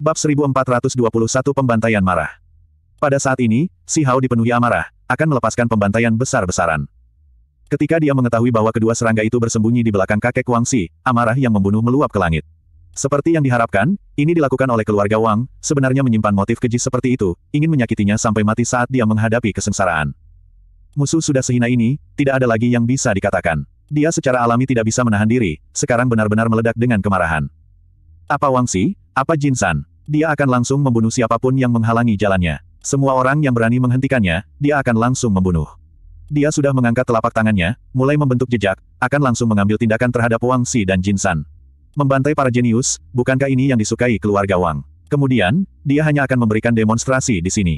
Bab 1421 Pembantaian Marah Pada saat ini, Si Hao dipenuhi amarah, akan melepaskan pembantaian besar-besaran. Ketika dia mengetahui bahwa kedua serangga itu bersembunyi di belakang kakek Wang Si, amarah yang membunuh meluap ke langit. Seperti yang diharapkan, ini dilakukan oleh keluarga Wang, sebenarnya menyimpan motif keji seperti itu, ingin menyakitinya sampai mati saat dia menghadapi kesengsaraan. Musuh sudah sehina ini, tidak ada lagi yang bisa dikatakan. Dia secara alami tidak bisa menahan diri, sekarang benar-benar meledak dengan kemarahan. Apa Wang Si? Apa Jin San? Dia akan langsung membunuh siapapun yang menghalangi jalannya. Semua orang yang berani menghentikannya, dia akan langsung membunuh. Dia sudah mengangkat telapak tangannya, mulai membentuk jejak, akan langsung mengambil tindakan terhadap Wang Si dan Jin San. Membantai para jenius, bukankah ini yang disukai keluarga Wang? Kemudian, dia hanya akan memberikan demonstrasi di sini.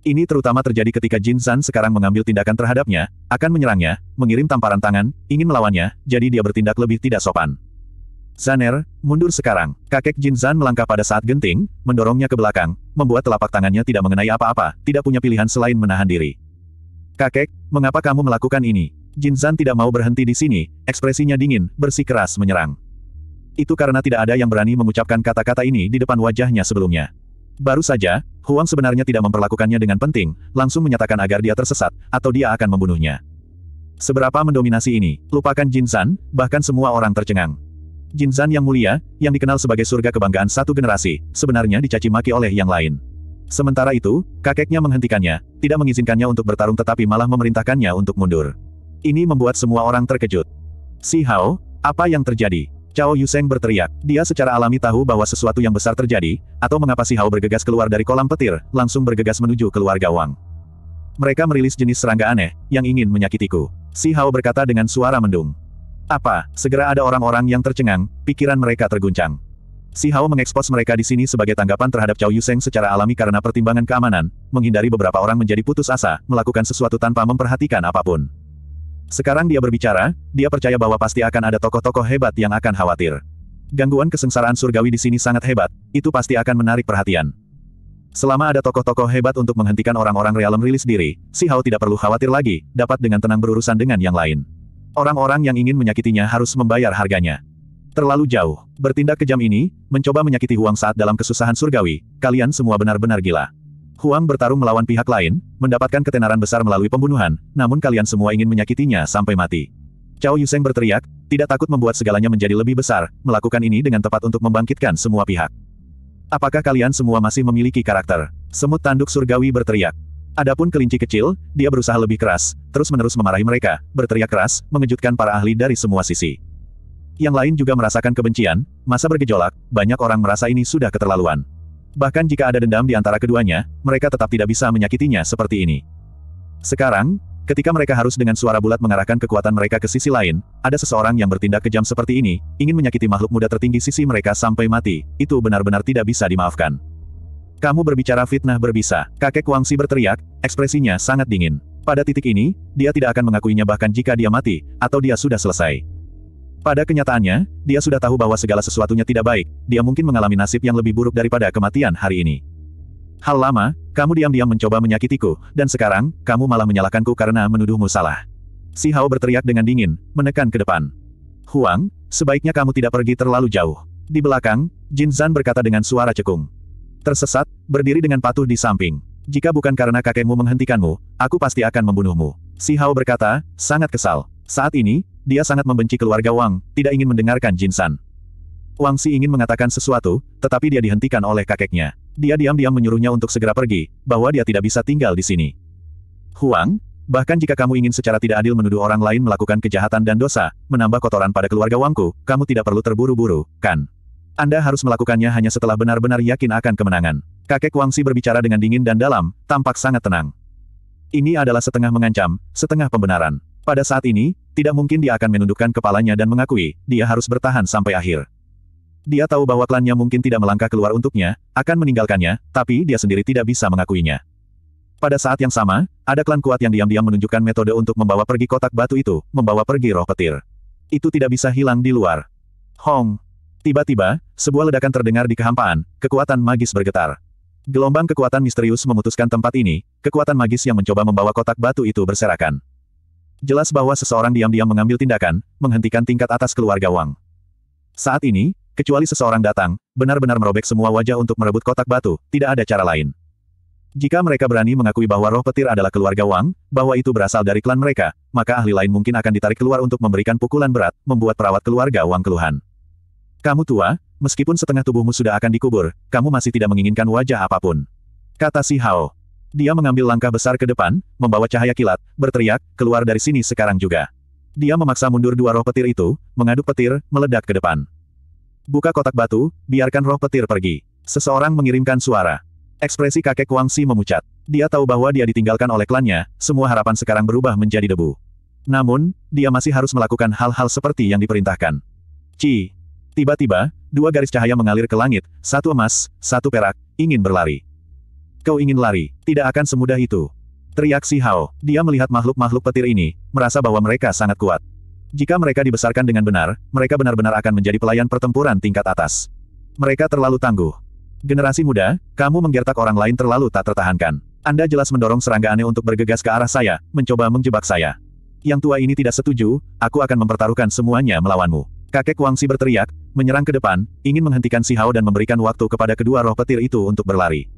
Ini terutama terjadi ketika Jin San sekarang mengambil tindakan terhadapnya, akan menyerangnya, mengirim tamparan tangan, ingin melawannya, jadi dia bertindak lebih tidak sopan. Zaner, mundur sekarang. Kakek Jin Zan melangkah pada saat genting, mendorongnya ke belakang, membuat telapak tangannya tidak mengenai apa-apa, tidak punya pilihan selain menahan diri. Kakek, mengapa kamu melakukan ini? Jin Zan tidak mau berhenti di sini, ekspresinya dingin, bersikeras menyerang. Itu karena tidak ada yang berani mengucapkan kata-kata ini di depan wajahnya sebelumnya. Baru saja, Huang sebenarnya tidak memperlakukannya dengan penting, langsung menyatakan agar dia tersesat, atau dia akan membunuhnya. Seberapa mendominasi ini, lupakan Jin Zan, bahkan semua orang tercengang. Jinzan yang mulia, yang dikenal sebagai surga kebanggaan satu generasi, sebenarnya dicaci maki oleh yang lain. Sementara itu, kakeknya menghentikannya, tidak mengizinkannya untuk bertarung tetapi malah memerintahkannya untuk mundur. Ini membuat semua orang terkejut. Si Hao, apa yang terjadi? Cao Yuseng berteriak. Dia secara alami tahu bahwa sesuatu yang besar terjadi, atau mengapa si Hao bergegas keluar dari kolam petir, langsung bergegas menuju keluarga Wang. Mereka merilis jenis serangga aneh, yang ingin menyakitiku. Si Hao berkata dengan suara mendung. Apa? Segera ada orang-orang yang tercengang, pikiran mereka terguncang. Si Hao mengekspos mereka di sini sebagai tanggapan terhadap Cao Yuseng secara alami karena pertimbangan keamanan, menghindari beberapa orang menjadi putus asa, melakukan sesuatu tanpa memperhatikan apapun. Sekarang dia berbicara, dia percaya bahwa pasti akan ada tokoh-tokoh hebat yang akan khawatir. Gangguan kesengsaraan surgawi di sini sangat hebat, itu pasti akan menarik perhatian. Selama ada tokoh-tokoh hebat untuk menghentikan orang-orang realem rilis diri, si Hao tidak perlu khawatir lagi, dapat dengan tenang berurusan dengan yang lain. Orang-orang yang ingin menyakitinya harus membayar harganya. Terlalu jauh. Bertindak kejam ini, mencoba menyakiti Huang saat dalam kesusahan surgawi, kalian semua benar-benar gila. Huang bertarung melawan pihak lain, mendapatkan ketenaran besar melalui pembunuhan, namun kalian semua ingin menyakitinya sampai mati. Cao Yuseng berteriak, tidak takut membuat segalanya menjadi lebih besar, melakukan ini dengan tepat untuk membangkitkan semua pihak. Apakah kalian semua masih memiliki karakter? Semut tanduk surgawi berteriak. Adapun kelinci kecil, dia berusaha lebih keras, terus-menerus memarahi mereka, berteriak keras, mengejutkan para ahli dari semua sisi. Yang lain juga merasakan kebencian, masa bergejolak, banyak orang merasa ini sudah keterlaluan. Bahkan jika ada dendam di antara keduanya, mereka tetap tidak bisa menyakitinya seperti ini. Sekarang, ketika mereka harus dengan suara bulat mengarahkan kekuatan mereka ke sisi lain, ada seseorang yang bertindak kejam seperti ini, ingin menyakiti makhluk muda tertinggi sisi mereka sampai mati, itu benar-benar tidak bisa dimaafkan. Kamu berbicara fitnah berbisa. Kakek si berteriak, ekspresinya sangat dingin. Pada titik ini, dia tidak akan mengakuinya bahkan jika dia mati, atau dia sudah selesai. Pada kenyataannya, dia sudah tahu bahwa segala sesuatunya tidak baik, dia mungkin mengalami nasib yang lebih buruk daripada kematian hari ini. Hal lama, kamu diam-diam mencoba menyakitiku, dan sekarang, kamu malah menyalahkanku karena menuduhmu salah. Si Hao berteriak dengan dingin, menekan ke depan. Huang, sebaiknya kamu tidak pergi terlalu jauh. Di belakang, Jin Zan berkata dengan suara cekung. Tersesat, berdiri dengan patuh di samping. Jika bukan karena kakekmu menghentikanmu, aku pasti akan membunuhmu. Si Hao berkata, sangat kesal. Saat ini, dia sangat membenci keluarga Wang, tidak ingin mendengarkan Jin San. Wang Si ingin mengatakan sesuatu, tetapi dia dihentikan oleh kakeknya. Dia diam-diam menyuruhnya untuk segera pergi, bahwa dia tidak bisa tinggal di sini. Huang, bahkan jika kamu ingin secara tidak adil menuduh orang lain melakukan kejahatan dan dosa, menambah kotoran pada keluarga Wangku, kamu tidak perlu terburu-buru, kan? Anda harus melakukannya hanya setelah benar-benar yakin akan kemenangan. Kakek Si berbicara dengan dingin dan dalam, tampak sangat tenang. Ini adalah setengah mengancam, setengah pembenaran. Pada saat ini, tidak mungkin dia akan menundukkan kepalanya dan mengakui, dia harus bertahan sampai akhir. Dia tahu bahwa klannya mungkin tidak melangkah keluar untuknya, akan meninggalkannya, tapi dia sendiri tidak bisa mengakuinya. Pada saat yang sama, ada klan kuat yang diam-diam menunjukkan metode untuk membawa pergi kotak batu itu, membawa pergi roh petir. Itu tidak bisa hilang di luar. Hong, Tiba-tiba, sebuah ledakan terdengar di kehampaan, kekuatan magis bergetar. Gelombang kekuatan misterius memutuskan tempat ini, kekuatan magis yang mencoba membawa kotak batu itu berserakan. Jelas bahwa seseorang diam-diam mengambil tindakan, menghentikan tingkat atas keluarga Wang. Saat ini, kecuali seseorang datang, benar-benar merobek semua wajah untuk merebut kotak batu, tidak ada cara lain. Jika mereka berani mengakui bahwa roh petir adalah keluarga Wang, bahwa itu berasal dari klan mereka, maka ahli lain mungkin akan ditarik keluar untuk memberikan pukulan berat, membuat perawat keluarga Wang keluhan. Kamu tua, meskipun setengah tubuhmu sudah akan dikubur, kamu masih tidak menginginkan wajah apapun. Kata si Hao. Dia mengambil langkah besar ke depan, membawa cahaya kilat, berteriak, keluar dari sini sekarang juga. Dia memaksa mundur dua roh petir itu, mengaduk petir, meledak ke depan. Buka kotak batu, biarkan roh petir pergi. Seseorang mengirimkan suara. Ekspresi kakek Wang Si memucat. Dia tahu bahwa dia ditinggalkan oleh klannya, semua harapan sekarang berubah menjadi debu. Namun, dia masih harus melakukan hal-hal seperti yang diperintahkan. Ci, Tiba-tiba, dua garis cahaya mengalir ke langit, satu emas, satu perak, ingin berlari. Kau ingin lari, tidak akan semudah itu. Teriak Si Hao, dia melihat makhluk-makhluk petir ini, merasa bahwa mereka sangat kuat. Jika mereka dibesarkan dengan benar, mereka benar-benar akan menjadi pelayan pertempuran tingkat atas. Mereka terlalu tangguh. Generasi muda, kamu menggertak orang lain terlalu tak tertahankan. Anda jelas mendorong serangga aneh untuk bergegas ke arah saya, mencoba menjebak saya. Yang tua ini tidak setuju, aku akan mempertaruhkan semuanya melawanmu. Kakek Si berteriak, menyerang ke depan, ingin menghentikan Si Hao dan memberikan waktu kepada kedua roh petir itu untuk berlari.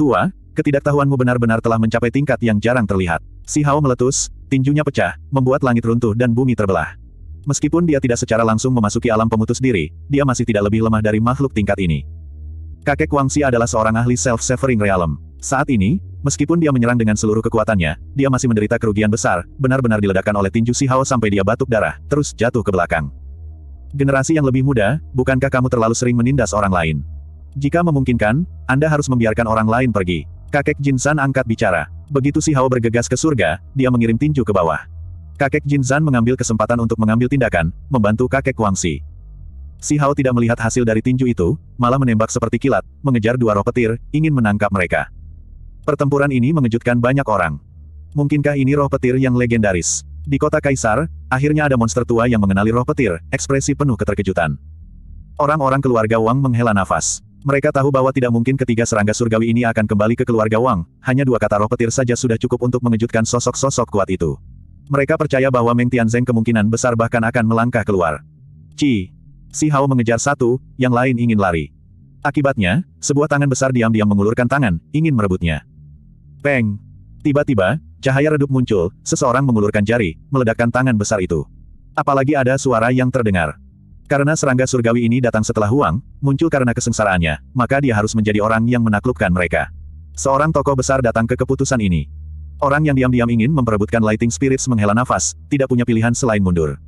Tua, ketidaktahuanmu benar-benar telah mencapai tingkat yang jarang terlihat. Si Hao meletus, tinjunya pecah, membuat langit runtuh dan bumi terbelah. Meskipun dia tidak secara langsung memasuki alam pemutus diri, dia masih tidak lebih lemah dari makhluk tingkat ini. Kakek Si adalah seorang ahli self-severing realm. Saat ini, Meskipun dia menyerang dengan seluruh kekuatannya, dia masih menderita kerugian besar, benar-benar diledakkan oleh tinju Si Hao sampai dia batuk darah, terus jatuh ke belakang. Generasi yang lebih muda, bukankah kamu terlalu sering menindas orang lain? Jika memungkinkan, Anda harus membiarkan orang lain pergi. Kakek San angkat bicara. Begitu si Hao bergegas ke surga, dia mengirim tinju ke bawah. Kakek San mengambil kesempatan untuk mengambil tindakan, membantu kakek Wangsi. Si Hao tidak melihat hasil dari tinju itu, malah menembak seperti kilat, mengejar dua roh petir, ingin menangkap mereka. Pertempuran ini mengejutkan banyak orang. Mungkinkah ini roh petir yang legendaris? Di kota Kaisar, akhirnya ada monster tua yang mengenali roh petir, ekspresi penuh keterkejutan. Orang-orang keluarga Wang menghela nafas. Mereka tahu bahwa tidak mungkin ketiga serangga surgawi ini akan kembali ke keluarga Wang, hanya dua kata roh petir saja sudah cukup untuk mengejutkan sosok-sosok kuat itu. Mereka percaya bahwa Meng Tianzeng kemungkinan besar bahkan akan melangkah keluar. Ci. Si Hao mengejar satu, yang lain ingin lari. Akibatnya, sebuah tangan besar diam-diam mengulurkan tangan, ingin merebutnya. Peng. Tiba-tiba, cahaya redup muncul, seseorang mengulurkan jari, meledakkan tangan besar itu. Apalagi ada suara yang terdengar. Karena serangga surgawi ini datang setelah Huang, muncul karena kesengsaraannya, maka dia harus menjadi orang yang menaklukkan mereka. Seorang tokoh besar datang ke keputusan ini. Orang yang diam-diam ingin memperebutkan Lighting Spirits menghela nafas, tidak punya pilihan selain mundur.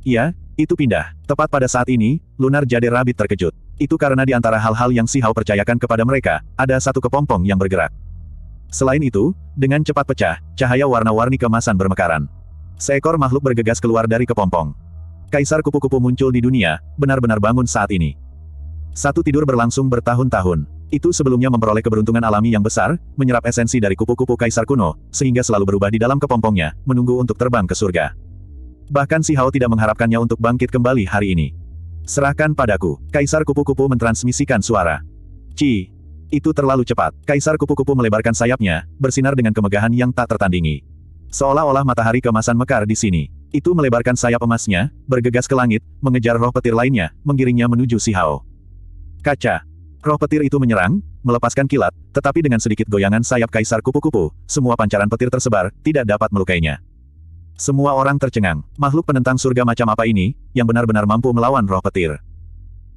Iya, itu pindah. Tepat pada saat ini, Lunar Jade Rabbit terkejut. Itu karena di antara hal-hal yang si Hao percayakan kepada mereka, ada satu kepompong yang bergerak. Selain itu, dengan cepat pecah, cahaya warna-warni kemasan bermekaran. Seekor makhluk bergegas keluar dari kepompong. Kaisar kupu-kupu muncul di dunia, benar-benar bangun saat ini. Satu tidur berlangsung bertahun-tahun. Itu sebelumnya memperoleh keberuntungan alami yang besar, menyerap esensi dari kupu-kupu kaisar kuno, sehingga selalu berubah di dalam kepompongnya, menunggu untuk terbang ke surga. Bahkan si Hao tidak mengharapkannya untuk bangkit kembali hari ini. Serahkan padaku, kaisar kupu-kupu mentransmisikan suara. Ci, itu terlalu cepat. Kaisar kupu-kupu melebarkan sayapnya, bersinar dengan kemegahan yang tak tertandingi. Seolah-olah matahari kemasan mekar di sini. Itu melebarkan sayap emasnya, bergegas ke langit, mengejar roh petir lainnya, menggiringnya menuju si Hao. Kaca. Roh petir itu menyerang, melepaskan kilat, tetapi dengan sedikit goyangan sayap kaisar kupu-kupu, semua pancaran petir tersebar, tidak dapat melukainya. Semua orang tercengang. Makhluk penentang surga macam apa ini, yang benar-benar mampu melawan roh petir.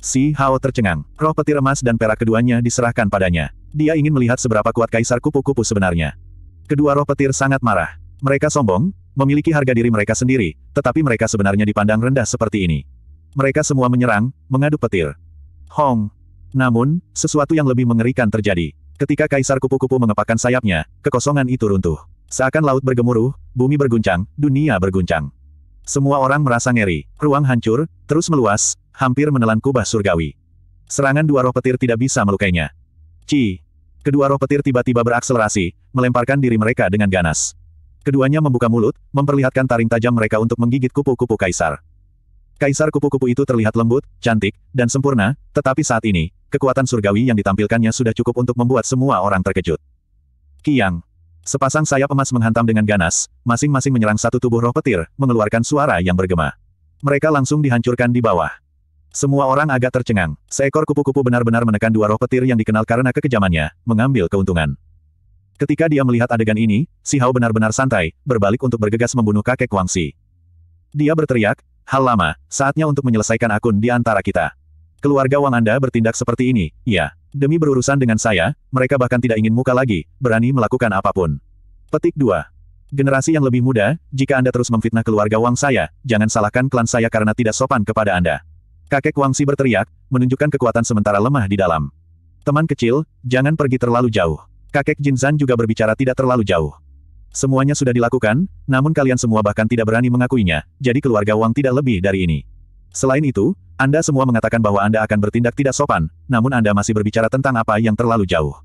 Si Hao tercengang. Roh petir emas dan perak keduanya diserahkan padanya. Dia ingin melihat seberapa kuat kaisar kupu-kupu sebenarnya. Kedua roh petir sangat marah. Mereka sombong, memiliki harga diri mereka sendiri, tetapi mereka sebenarnya dipandang rendah seperti ini. Mereka semua menyerang, mengadu petir. Hong. Namun, sesuatu yang lebih mengerikan terjadi. Ketika kaisar kupu-kupu mengepakkan sayapnya, kekosongan itu runtuh. Seakan laut bergemuruh, bumi berguncang, dunia berguncang. Semua orang merasa ngeri. Ruang hancur, terus meluas, hampir menelan kubah surgawi. Serangan dua roh petir tidak bisa melukainya. Ci. Kedua roh petir tiba-tiba berakselerasi, melemparkan diri mereka dengan ganas. Keduanya membuka mulut, memperlihatkan taring tajam mereka untuk menggigit kupu-kupu kaisar. Kaisar kupu-kupu itu terlihat lembut, cantik, dan sempurna, tetapi saat ini, kekuatan surgawi yang ditampilkannya sudah cukup untuk membuat semua orang terkejut. Kiang. Sepasang sayap emas menghantam dengan ganas, masing-masing menyerang satu tubuh roh petir, mengeluarkan suara yang bergema. Mereka langsung dihancurkan di bawah. Semua orang agak tercengang. Seekor kupu-kupu benar-benar menekan dua roh petir yang dikenal karena kekejamannya, mengambil keuntungan. Ketika dia melihat adegan ini, Si Hao benar-benar santai, berbalik untuk bergegas membunuh kakek Wang Si. Dia berteriak, hal lama, saatnya untuk menyelesaikan akun di antara kita. Keluarga Wang Anda bertindak seperti ini, ya. Demi berurusan dengan saya, mereka bahkan tidak ingin muka lagi, berani melakukan apapun. Petik 2. Generasi yang lebih muda, jika Anda terus memfitnah keluarga Wang saya, jangan salahkan klan saya karena tidak sopan kepada Anda. Kakek Wangsi berteriak, menunjukkan kekuatan sementara lemah di dalam. Teman kecil, jangan pergi terlalu jauh. Kakek Jinzan juga berbicara tidak terlalu jauh. Semuanya sudah dilakukan, namun kalian semua bahkan tidak berani mengakuinya, jadi keluarga Wang tidak lebih dari ini. Selain itu, Anda semua mengatakan bahwa Anda akan bertindak tidak sopan, namun Anda masih berbicara tentang apa yang terlalu jauh.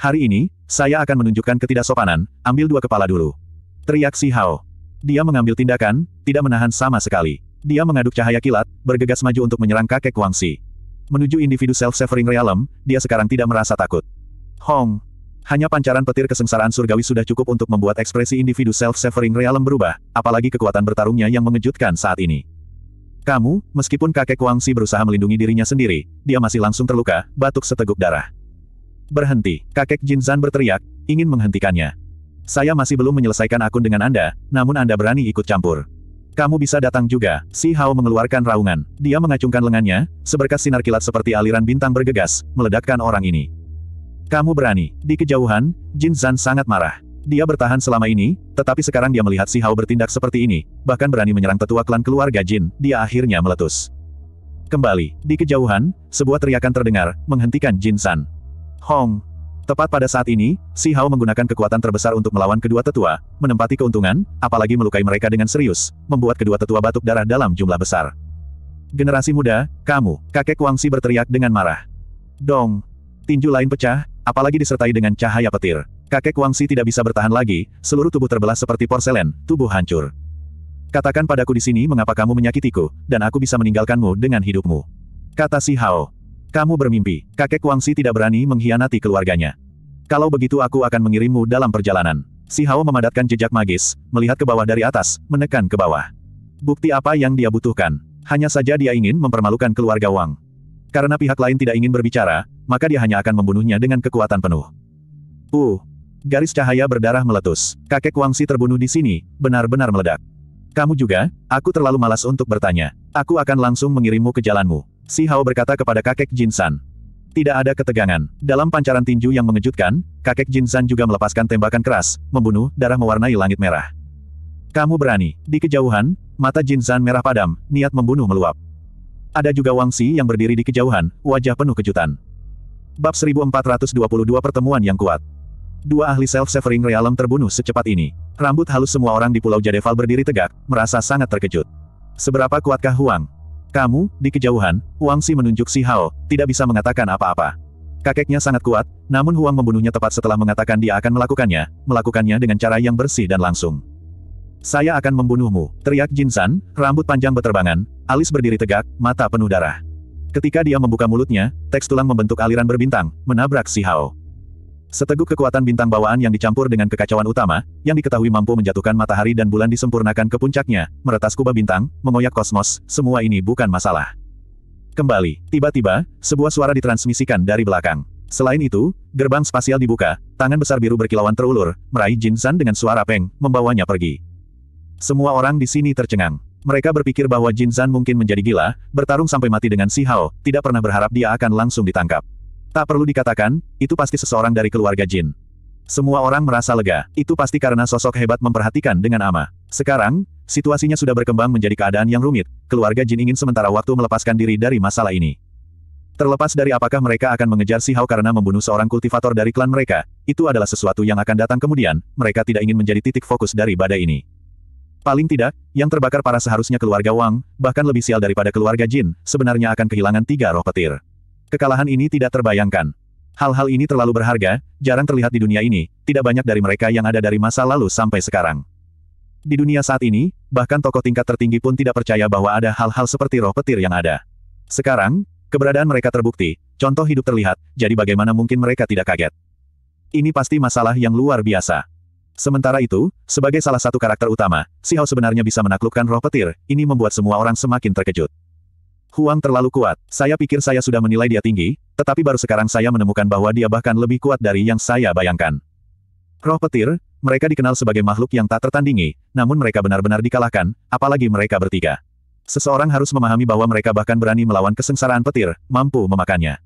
Hari ini, saya akan menunjukkan ketidaksopanan, ambil dua kepala dulu. Teriak Si Hao. Dia mengambil tindakan, tidak menahan sama sekali. Dia mengaduk cahaya kilat, bergegas maju untuk menyerang kakek Si. Menuju individu self-severing realm, dia sekarang tidak merasa takut. Hong! Hanya pancaran petir kesengsaraan surgawi sudah cukup untuk membuat ekspresi individu self-severing realm berubah, apalagi kekuatan bertarungnya yang mengejutkan saat ini. Kamu, meskipun kakek Si berusaha melindungi dirinya sendiri, dia masih langsung terluka, batuk seteguk darah. Berhenti, kakek Jinzan berteriak, ingin menghentikannya. Saya masih belum menyelesaikan akun dengan Anda, namun Anda berani ikut campur. Kamu bisa datang juga, Si Hao mengeluarkan raungan. Dia mengacungkan lengannya, seberkas sinar kilat seperti aliran bintang bergegas, meledakkan orang ini. Kamu berani. Di kejauhan, Jin Zan sangat marah. Dia bertahan selama ini, tetapi sekarang dia melihat Si Hao bertindak seperti ini, bahkan berani menyerang tetua klan keluarga Jin, dia akhirnya meletus. Kembali, di kejauhan, sebuah teriakan terdengar, menghentikan Jin San. Hong! Tepat pada saat ini, Si Hao menggunakan kekuatan terbesar untuk melawan kedua tetua, menempati keuntungan, apalagi melukai mereka dengan serius, membuat kedua tetua batuk darah dalam jumlah besar. Generasi muda, kamu, kakek Wang Si berteriak dengan marah. Dong! Tinju lain pecah, apalagi disertai dengan cahaya petir. Kakek Wang Si tidak bisa bertahan lagi, seluruh tubuh terbelah seperti porselen, tubuh hancur. Katakan padaku di sini mengapa kamu menyakitiku, dan aku bisa meninggalkanmu dengan hidupmu. Kata Si Hao. Kamu bermimpi, kakek Wangsi tidak berani mengkhianati keluarganya. Kalau begitu aku akan mengirimmu dalam perjalanan. Si Hao memadatkan jejak magis, melihat ke bawah dari atas, menekan ke bawah. Bukti apa yang dia butuhkan? Hanya saja dia ingin mempermalukan keluarga Wang. Karena pihak lain tidak ingin berbicara, maka dia hanya akan membunuhnya dengan kekuatan penuh. Uh, garis cahaya berdarah meletus. Kakek Wangsi terbunuh di sini, benar-benar meledak. Kamu juga, aku terlalu malas untuk bertanya. Aku akan langsung mengirimmu ke jalanmu. Si Hao berkata kepada kakek Jinsan. Tidak ada ketegangan. Dalam pancaran tinju yang mengejutkan, kakek Jinsan juga melepaskan tembakan keras, membunuh, darah mewarnai langit merah. Kamu berani. Di kejauhan, mata Jinsan merah padam, niat membunuh meluap. Ada juga Wang Si yang berdiri di kejauhan, wajah penuh kejutan. Bab 1422 Pertemuan yang kuat. Dua ahli self-severing realm terbunuh secepat ini. Rambut halus semua orang di Pulau Jadeval berdiri tegak, merasa sangat terkejut. Seberapa kuatkah Huang? Kamu, di kejauhan, Huang Si menunjuk Si Hao, tidak bisa mengatakan apa-apa. Kakeknya sangat kuat, namun Huang membunuhnya tepat setelah mengatakan dia akan melakukannya, melakukannya dengan cara yang bersih dan langsung. Saya akan membunuhmu, teriak Jin San, rambut panjang berterbangan, alis berdiri tegak, mata penuh darah. Ketika dia membuka mulutnya, teks tulang membentuk aliran berbintang, menabrak Si Hao. Seteguk kekuatan bintang bawaan yang dicampur dengan kekacauan utama, yang diketahui mampu menjatuhkan matahari dan bulan disempurnakan ke puncaknya, meretas kubah bintang, mengoyak kosmos, semua ini bukan masalah. Kembali, tiba-tiba, sebuah suara ditransmisikan dari belakang. Selain itu, gerbang spasial dibuka, tangan besar biru berkilauan terulur, meraih Jinsan dengan suara peng, membawanya pergi. Semua orang di sini tercengang. Mereka berpikir bahwa Jinsan mungkin menjadi gila, bertarung sampai mati dengan Si Hao, tidak pernah berharap dia akan langsung ditangkap. Tak perlu dikatakan, itu pasti seseorang dari keluarga Jin. Semua orang merasa lega, itu pasti karena sosok hebat memperhatikan dengan ama. Sekarang, situasinya sudah berkembang menjadi keadaan yang rumit, keluarga Jin ingin sementara waktu melepaskan diri dari masalah ini. Terlepas dari apakah mereka akan mengejar Si Hao karena membunuh seorang kultivator dari klan mereka, itu adalah sesuatu yang akan datang kemudian, mereka tidak ingin menjadi titik fokus dari badai ini. Paling tidak, yang terbakar parah seharusnya keluarga Wang, bahkan lebih sial daripada keluarga Jin, sebenarnya akan kehilangan tiga roh petir. Kekalahan ini tidak terbayangkan. Hal-hal ini terlalu berharga, jarang terlihat di dunia ini, tidak banyak dari mereka yang ada dari masa lalu sampai sekarang. Di dunia saat ini, bahkan tokoh tingkat tertinggi pun tidak percaya bahwa ada hal-hal seperti roh petir yang ada. Sekarang, keberadaan mereka terbukti, contoh hidup terlihat, jadi bagaimana mungkin mereka tidak kaget. Ini pasti masalah yang luar biasa. Sementara itu, sebagai salah satu karakter utama, Si Hao sebenarnya bisa menaklukkan roh petir, ini membuat semua orang semakin terkejut. Huang terlalu kuat. Saya pikir saya sudah menilai dia tinggi, tetapi baru sekarang saya menemukan bahwa dia bahkan lebih kuat dari yang saya bayangkan. Roh petir, mereka dikenal sebagai makhluk yang tak tertandingi, namun mereka benar-benar dikalahkan, apalagi mereka bertiga. Seseorang harus memahami bahwa mereka bahkan berani melawan kesengsaraan petir, mampu memakannya.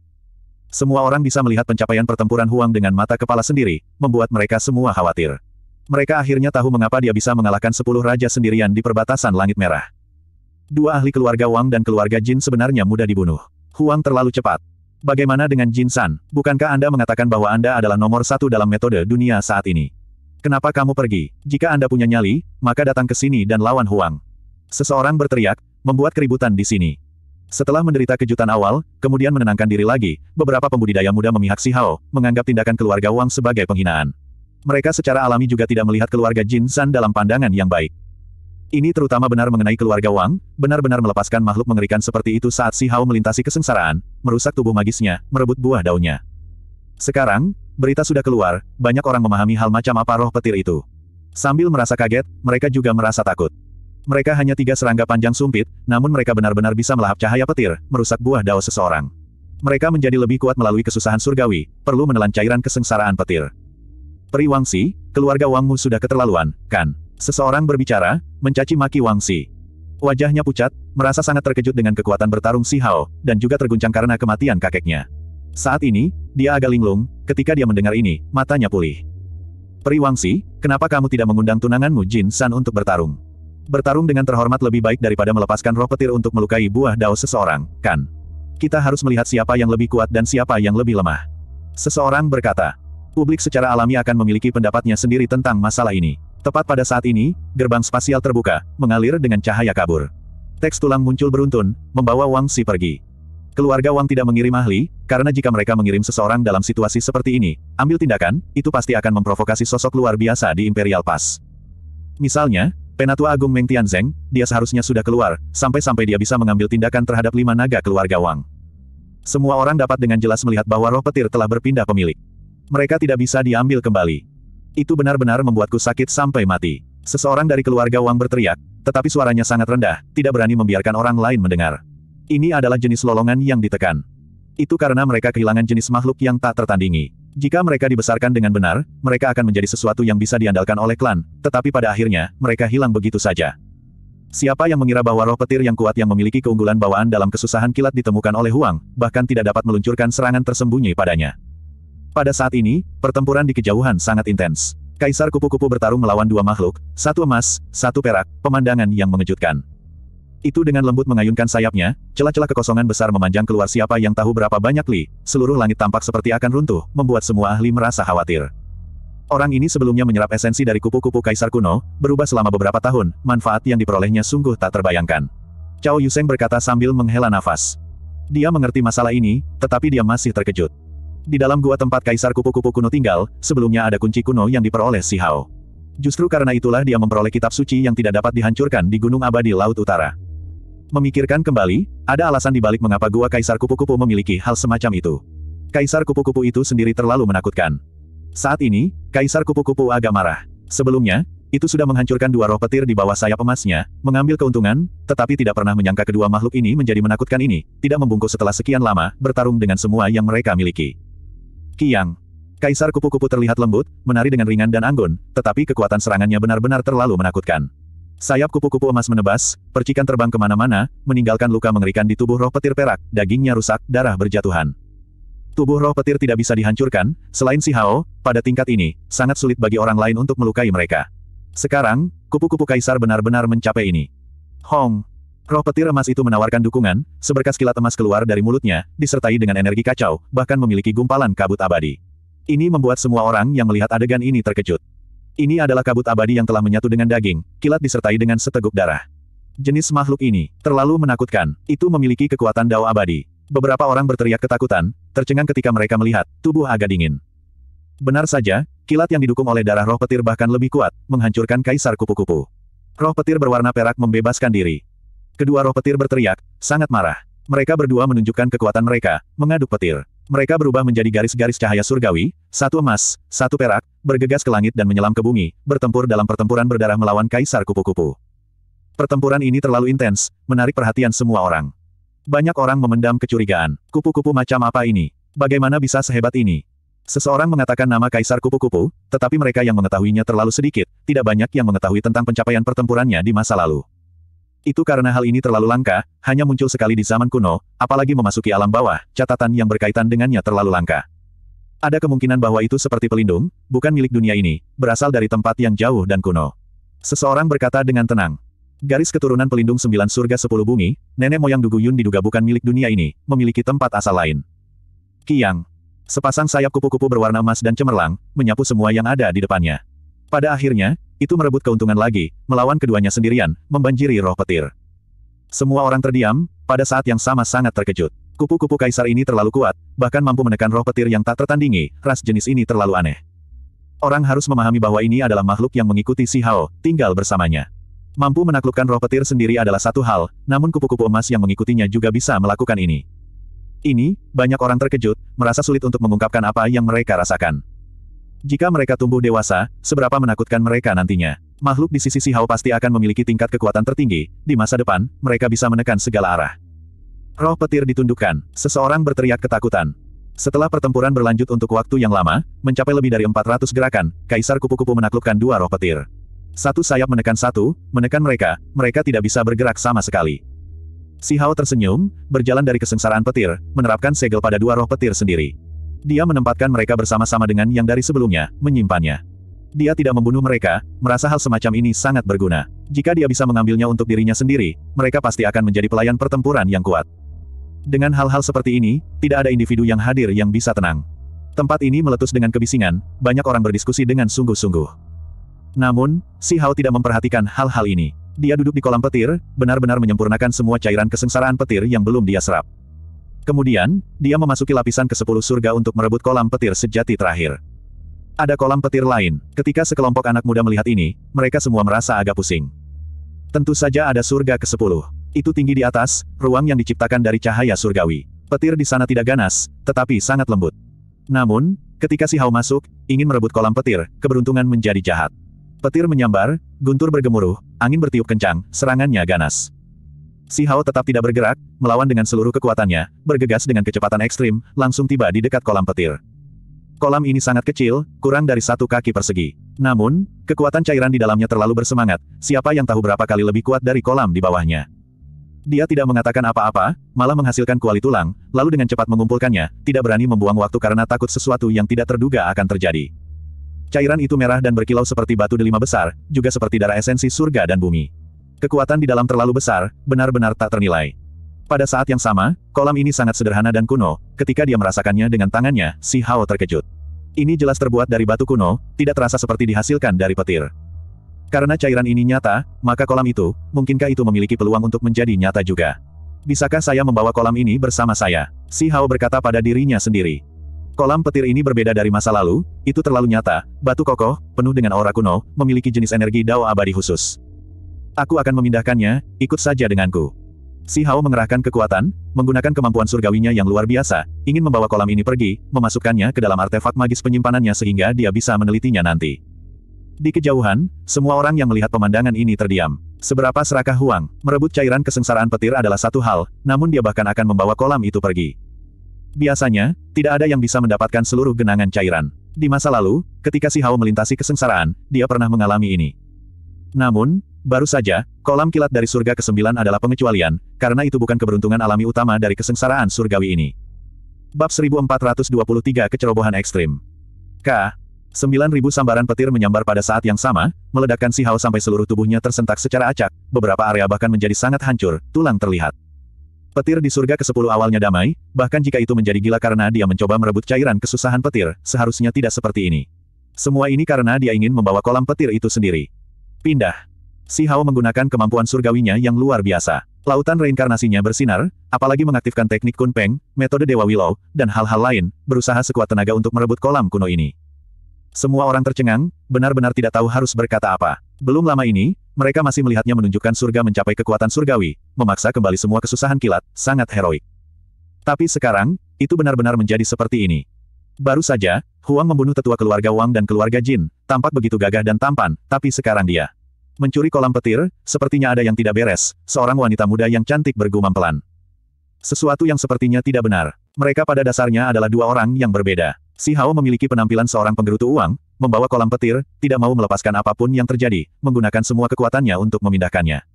Semua orang bisa melihat pencapaian pertempuran Huang dengan mata kepala sendiri, membuat mereka semua khawatir. Mereka akhirnya tahu mengapa dia bisa mengalahkan sepuluh raja sendirian di perbatasan Langit Merah. Dua ahli keluarga Wang dan keluarga Jin sebenarnya mudah dibunuh. Huang terlalu cepat. Bagaimana dengan Jin San? Bukankah Anda mengatakan bahwa Anda adalah nomor satu dalam metode dunia saat ini? Kenapa kamu pergi? Jika Anda punya nyali, maka datang ke sini dan lawan Huang. Seseorang berteriak, membuat keributan di sini. Setelah menderita kejutan awal, kemudian menenangkan diri lagi, beberapa pembudidaya muda memihak Si Hao, menganggap tindakan keluarga Wang sebagai penghinaan. Mereka secara alami juga tidak melihat keluarga Jin San dalam pandangan yang baik. Ini terutama benar mengenai keluarga Wang, benar-benar melepaskan makhluk mengerikan seperti itu saat Si Hao melintasi kesengsaraan, merusak tubuh magisnya, merebut buah daunnya. Sekarang, berita sudah keluar, banyak orang memahami hal macam apa roh petir itu. Sambil merasa kaget, mereka juga merasa takut. Mereka hanya tiga serangga panjang sumpit, namun mereka benar-benar bisa melahap cahaya petir, merusak buah daun seseorang. Mereka menjadi lebih kuat melalui kesusahan surgawi, perlu menelan cairan kesengsaraan petir. Peri Wangsi, keluarga Wangmu sudah keterlaluan, kan? Seseorang berbicara, mencaci maki Wang Si. Wajahnya pucat, merasa sangat terkejut dengan kekuatan bertarung Si Hao, dan juga terguncang karena kematian kakeknya. Saat ini, dia agak linglung, ketika dia mendengar ini, matanya pulih. Peri Wangsi, kenapa kamu tidak mengundang tunanganmu Jin San untuk bertarung? Bertarung dengan terhormat lebih baik daripada melepaskan roh petir untuk melukai buah dao seseorang, kan? Kita harus melihat siapa yang lebih kuat dan siapa yang lebih lemah. Seseorang berkata, publik secara alami akan memiliki pendapatnya sendiri tentang masalah ini. Tepat pada saat ini, gerbang spasial terbuka, mengalir dengan cahaya kabur. Teks tulang muncul beruntun, membawa Wang Si pergi. Keluarga Wang tidak mengirim ahli, karena jika mereka mengirim seseorang dalam situasi seperti ini, ambil tindakan, itu pasti akan memprovokasi sosok luar biasa di Imperial Pass. Misalnya, Penatua Agung Meng Tianzeng, dia seharusnya sudah keluar, sampai-sampai dia bisa mengambil tindakan terhadap lima naga keluarga Wang. Semua orang dapat dengan jelas melihat bahwa roh petir telah berpindah pemilik. Mereka tidak bisa diambil kembali. Itu benar-benar membuatku sakit sampai mati. Seseorang dari keluarga Wang berteriak, tetapi suaranya sangat rendah, tidak berani membiarkan orang lain mendengar. Ini adalah jenis lolongan yang ditekan. Itu karena mereka kehilangan jenis makhluk yang tak tertandingi. Jika mereka dibesarkan dengan benar, mereka akan menjadi sesuatu yang bisa diandalkan oleh klan, tetapi pada akhirnya, mereka hilang begitu saja. Siapa yang mengira bahwa roh petir yang kuat yang memiliki keunggulan bawaan dalam kesusahan kilat ditemukan oleh Huang, bahkan tidak dapat meluncurkan serangan tersembunyi padanya. Pada saat ini, pertempuran di kejauhan sangat intens. Kaisar kupu-kupu bertarung melawan dua makhluk, satu emas, satu perak, pemandangan yang mengejutkan. Itu dengan lembut mengayunkan sayapnya, celah-celah kekosongan besar memanjang keluar siapa yang tahu berapa banyak li, seluruh langit tampak seperti akan runtuh, membuat semua ahli merasa khawatir. Orang ini sebelumnya menyerap esensi dari kupu-kupu kaisar kuno, berubah selama beberapa tahun, manfaat yang diperolehnya sungguh tak terbayangkan. Cao Yuseng berkata sambil menghela nafas. Dia mengerti masalah ini, tetapi dia masih terkejut. Di dalam gua tempat kaisar kupu-kupu kuno tinggal, sebelumnya ada kunci kuno yang diperoleh si Hao. Justru karena itulah dia memperoleh kitab suci yang tidak dapat dihancurkan di Gunung Abadi Laut Utara. Memikirkan kembali, ada alasan dibalik mengapa gua kaisar kupu-kupu memiliki hal semacam itu. Kaisar kupu-kupu itu sendiri terlalu menakutkan. Saat ini, kaisar kupu-kupu agak marah. Sebelumnya, itu sudah menghancurkan dua roh petir di bawah sayap emasnya, mengambil keuntungan, tetapi tidak pernah menyangka kedua makhluk ini menjadi menakutkan ini, tidak membungkuk setelah sekian lama, bertarung dengan semua yang mereka miliki. Yang. Kaisar kupu-kupu terlihat lembut, menari dengan ringan dan anggun, tetapi kekuatan serangannya benar-benar terlalu menakutkan. Sayap kupu-kupu emas menebas, percikan terbang kemana-mana, meninggalkan luka mengerikan di tubuh roh petir perak, dagingnya rusak, darah berjatuhan. Tubuh roh petir tidak bisa dihancurkan, selain si Hao, pada tingkat ini, sangat sulit bagi orang lain untuk melukai mereka. Sekarang, kupu-kupu kaisar benar-benar mencapai ini. Hong! Roh petir emas itu menawarkan dukungan, seberkas kilat emas keluar dari mulutnya, disertai dengan energi kacau, bahkan memiliki gumpalan kabut abadi. Ini membuat semua orang yang melihat adegan ini terkejut. Ini adalah kabut abadi yang telah menyatu dengan daging, kilat disertai dengan seteguk darah. Jenis makhluk ini, terlalu menakutkan, itu memiliki kekuatan dao abadi. Beberapa orang berteriak ketakutan, tercengang ketika mereka melihat, tubuh agak dingin. Benar saja, kilat yang didukung oleh darah roh petir bahkan lebih kuat, menghancurkan kaisar kupu-kupu. Roh petir berwarna perak membebaskan diri, Kedua roh petir berteriak, sangat marah. Mereka berdua menunjukkan kekuatan mereka, mengaduk petir. Mereka berubah menjadi garis-garis cahaya surgawi, satu emas, satu perak, bergegas ke langit dan menyelam ke bumi, bertempur dalam pertempuran berdarah melawan Kaisar Kupu-Kupu. Pertempuran ini terlalu intens, menarik perhatian semua orang. Banyak orang memendam kecurigaan. Kupu-kupu macam apa ini? Bagaimana bisa sehebat ini? Seseorang mengatakan nama Kaisar Kupu-Kupu, tetapi mereka yang mengetahuinya terlalu sedikit, tidak banyak yang mengetahui tentang pencapaian pertempurannya di masa lalu. Itu karena hal ini terlalu langka, hanya muncul sekali di zaman kuno, apalagi memasuki alam bawah, catatan yang berkaitan dengannya terlalu langka. Ada kemungkinan bahwa itu seperti pelindung, bukan milik dunia ini, berasal dari tempat yang jauh dan kuno. Seseorang berkata dengan tenang. Garis keturunan pelindung sembilan surga sepuluh bumi, nenek moyang Dugu Yun diduga bukan milik dunia ini, memiliki tempat asal lain. Kiang. Sepasang sayap kupu-kupu berwarna emas dan cemerlang, menyapu semua yang ada di depannya. Pada akhirnya, itu merebut keuntungan lagi, melawan keduanya sendirian, membanjiri roh petir. Semua orang terdiam, pada saat yang sama sangat terkejut. Kupu-kupu kaisar ini terlalu kuat, bahkan mampu menekan roh petir yang tak tertandingi, ras jenis ini terlalu aneh. Orang harus memahami bahwa ini adalah makhluk yang mengikuti si Hao, tinggal bersamanya. Mampu menaklukkan roh petir sendiri adalah satu hal, namun kupu-kupu emas yang mengikutinya juga bisa melakukan ini. Ini, banyak orang terkejut, merasa sulit untuk mengungkapkan apa yang mereka rasakan. Jika mereka tumbuh dewasa, seberapa menakutkan mereka nantinya. Makhluk di sisi Si Hao pasti akan memiliki tingkat kekuatan tertinggi, di masa depan, mereka bisa menekan segala arah. Roh petir ditundukkan, seseorang berteriak ketakutan. Setelah pertempuran berlanjut untuk waktu yang lama, mencapai lebih dari 400 gerakan, Kaisar Kupu-Kupu menaklukkan dua roh petir. Satu sayap menekan satu, menekan mereka, mereka tidak bisa bergerak sama sekali. Si Hao tersenyum, berjalan dari kesengsaraan petir, menerapkan segel pada dua roh petir sendiri. Dia menempatkan mereka bersama-sama dengan yang dari sebelumnya, menyimpannya. Dia tidak membunuh mereka, merasa hal semacam ini sangat berguna. Jika dia bisa mengambilnya untuk dirinya sendiri, mereka pasti akan menjadi pelayan pertempuran yang kuat. Dengan hal-hal seperti ini, tidak ada individu yang hadir yang bisa tenang. Tempat ini meletus dengan kebisingan, banyak orang berdiskusi dengan sungguh-sungguh. Namun, Si Hao tidak memperhatikan hal-hal ini. Dia duduk di kolam petir, benar-benar menyempurnakan semua cairan kesengsaraan petir yang belum dia serap. Kemudian, dia memasuki lapisan ke-10 surga untuk merebut kolam petir sejati terakhir. Ada kolam petir lain. Ketika sekelompok anak muda melihat ini, mereka semua merasa agak pusing. Tentu saja ada surga ke-10. Itu tinggi di atas, ruang yang diciptakan dari cahaya surgawi. Petir di sana tidak ganas, tetapi sangat lembut. Namun, ketika si Hao masuk, ingin merebut kolam petir, keberuntungan menjadi jahat. Petir menyambar, guntur bergemuruh, angin bertiup kencang, serangannya ganas. Si Hao tetap tidak bergerak, melawan dengan seluruh kekuatannya, bergegas dengan kecepatan ekstrim, langsung tiba di dekat kolam petir. Kolam ini sangat kecil, kurang dari satu kaki persegi. Namun, kekuatan cairan di dalamnya terlalu bersemangat, siapa yang tahu berapa kali lebih kuat dari kolam di bawahnya. Dia tidak mengatakan apa-apa, malah menghasilkan kuali tulang, lalu dengan cepat mengumpulkannya, tidak berani membuang waktu karena takut sesuatu yang tidak terduga akan terjadi. Cairan itu merah dan berkilau seperti batu delima besar, juga seperti darah esensi surga dan bumi. Kekuatan di dalam terlalu besar, benar-benar tak ternilai. Pada saat yang sama, kolam ini sangat sederhana dan kuno, ketika dia merasakannya dengan tangannya, si Hao terkejut. Ini jelas terbuat dari batu kuno, tidak terasa seperti dihasilkan dari petir. Karena cairan ini nyata, maka kolam itu, mungkinkah itu memiliki peluang untuk menjadi nyata juga? Bisakah saya membawa kolam ini bersama saya? Si Hao berkata pada dirinya sendiri. Kolam petir ini berbeda dari masa lalu, itu terlalu nyata, batu kokoh, penuh dengan aura kuno, memiliki jenis energi dao abadi khusus. Aku akan memindahkannya, ikut saja denganku. Si Hao mengerahkan kekuatan, menggunakan kemampuan surgawinya yang luar biasa, ingin membawa kolam ini pergi, memasukkannya ke dalam artefak magis penyimpanannya sehingga dia bisa menelitinya nanti. Di kejauhan, semua orang yang melihat pemandangan ini terdiam. Seberapa serakah Huang, merebut cairan kesengsaraan petir adalah satu hal, namun dia bahkan akan membawa kolam itu pergi. Biasanya, tidak ada yang bisa mendapatkan seluruh genangan cairan. Di masa lalu, ketika si Hao melintasi kesengsaraan, dia pernah mengalami ini. Namun, Baru saja, kolam kilat dari surga ke-9 adalah pengecualian, karena itu bukan keberuntungan alami utama dari kesengsaraan surgawi ini. Bab 1423 Kecerobohan Ekstrim K. 9000 sambaran petir menyambar pada saat yang sama, meledakkan si Hao sampai seluruh tubuhnya tersentak secara acak, beberapa area bahkan menjadi sangat hancur, tulang terlihat. Petir di surga ke-10 awalnya damai, bahkan jika itu menjadi gila karena dia mencoba merebut cairan kesusahan petir, seharusnya tidak seperti ini. Semua ini karena dia ingin membawa kolam petir itu sendiri. Pindah. Si Hao menggunakan kemampuan surgawinya yang luar biasa. Lautan reinkarnasinya bersinar, apalagi mengaktifkan teknik kunpeng, metode Dewa Willow, dan hal-hal lain, berusaha sekuat tenaga untuk merebut kolam kuno ini. Semua orang tercengang, benar-benar tidak tahu harus berkata apa. Belum lama ini, mereka masih melihatnya menunjukkan surga mencapai kekuatan surgawi, memaksa kembali semua kesusahan kilat, sangat heroik. Tapi sekarang, itu benar-benar menjadi seperti ini. Baru saja, Huang membunuh tetua keluarga Wang dan keluarga Jin, tampak begitu gagah dan tampan, tapi sekarang dia Mencuri kolam petir, sepertinya ada yang tidak beres, seorang wanita muda yang cantik bergumam pelan. Sesuatu yang sepertinya tidak benar. Mereka pada dasarnya adalah dua orang yang berbeda. Si Hao memiliki penampilan seorang penggerutu uang, membawa kolam petir, tidak mau melepaskan apapun yang terjadi, menggunakan semua kekuatannya untuk memindahkannya.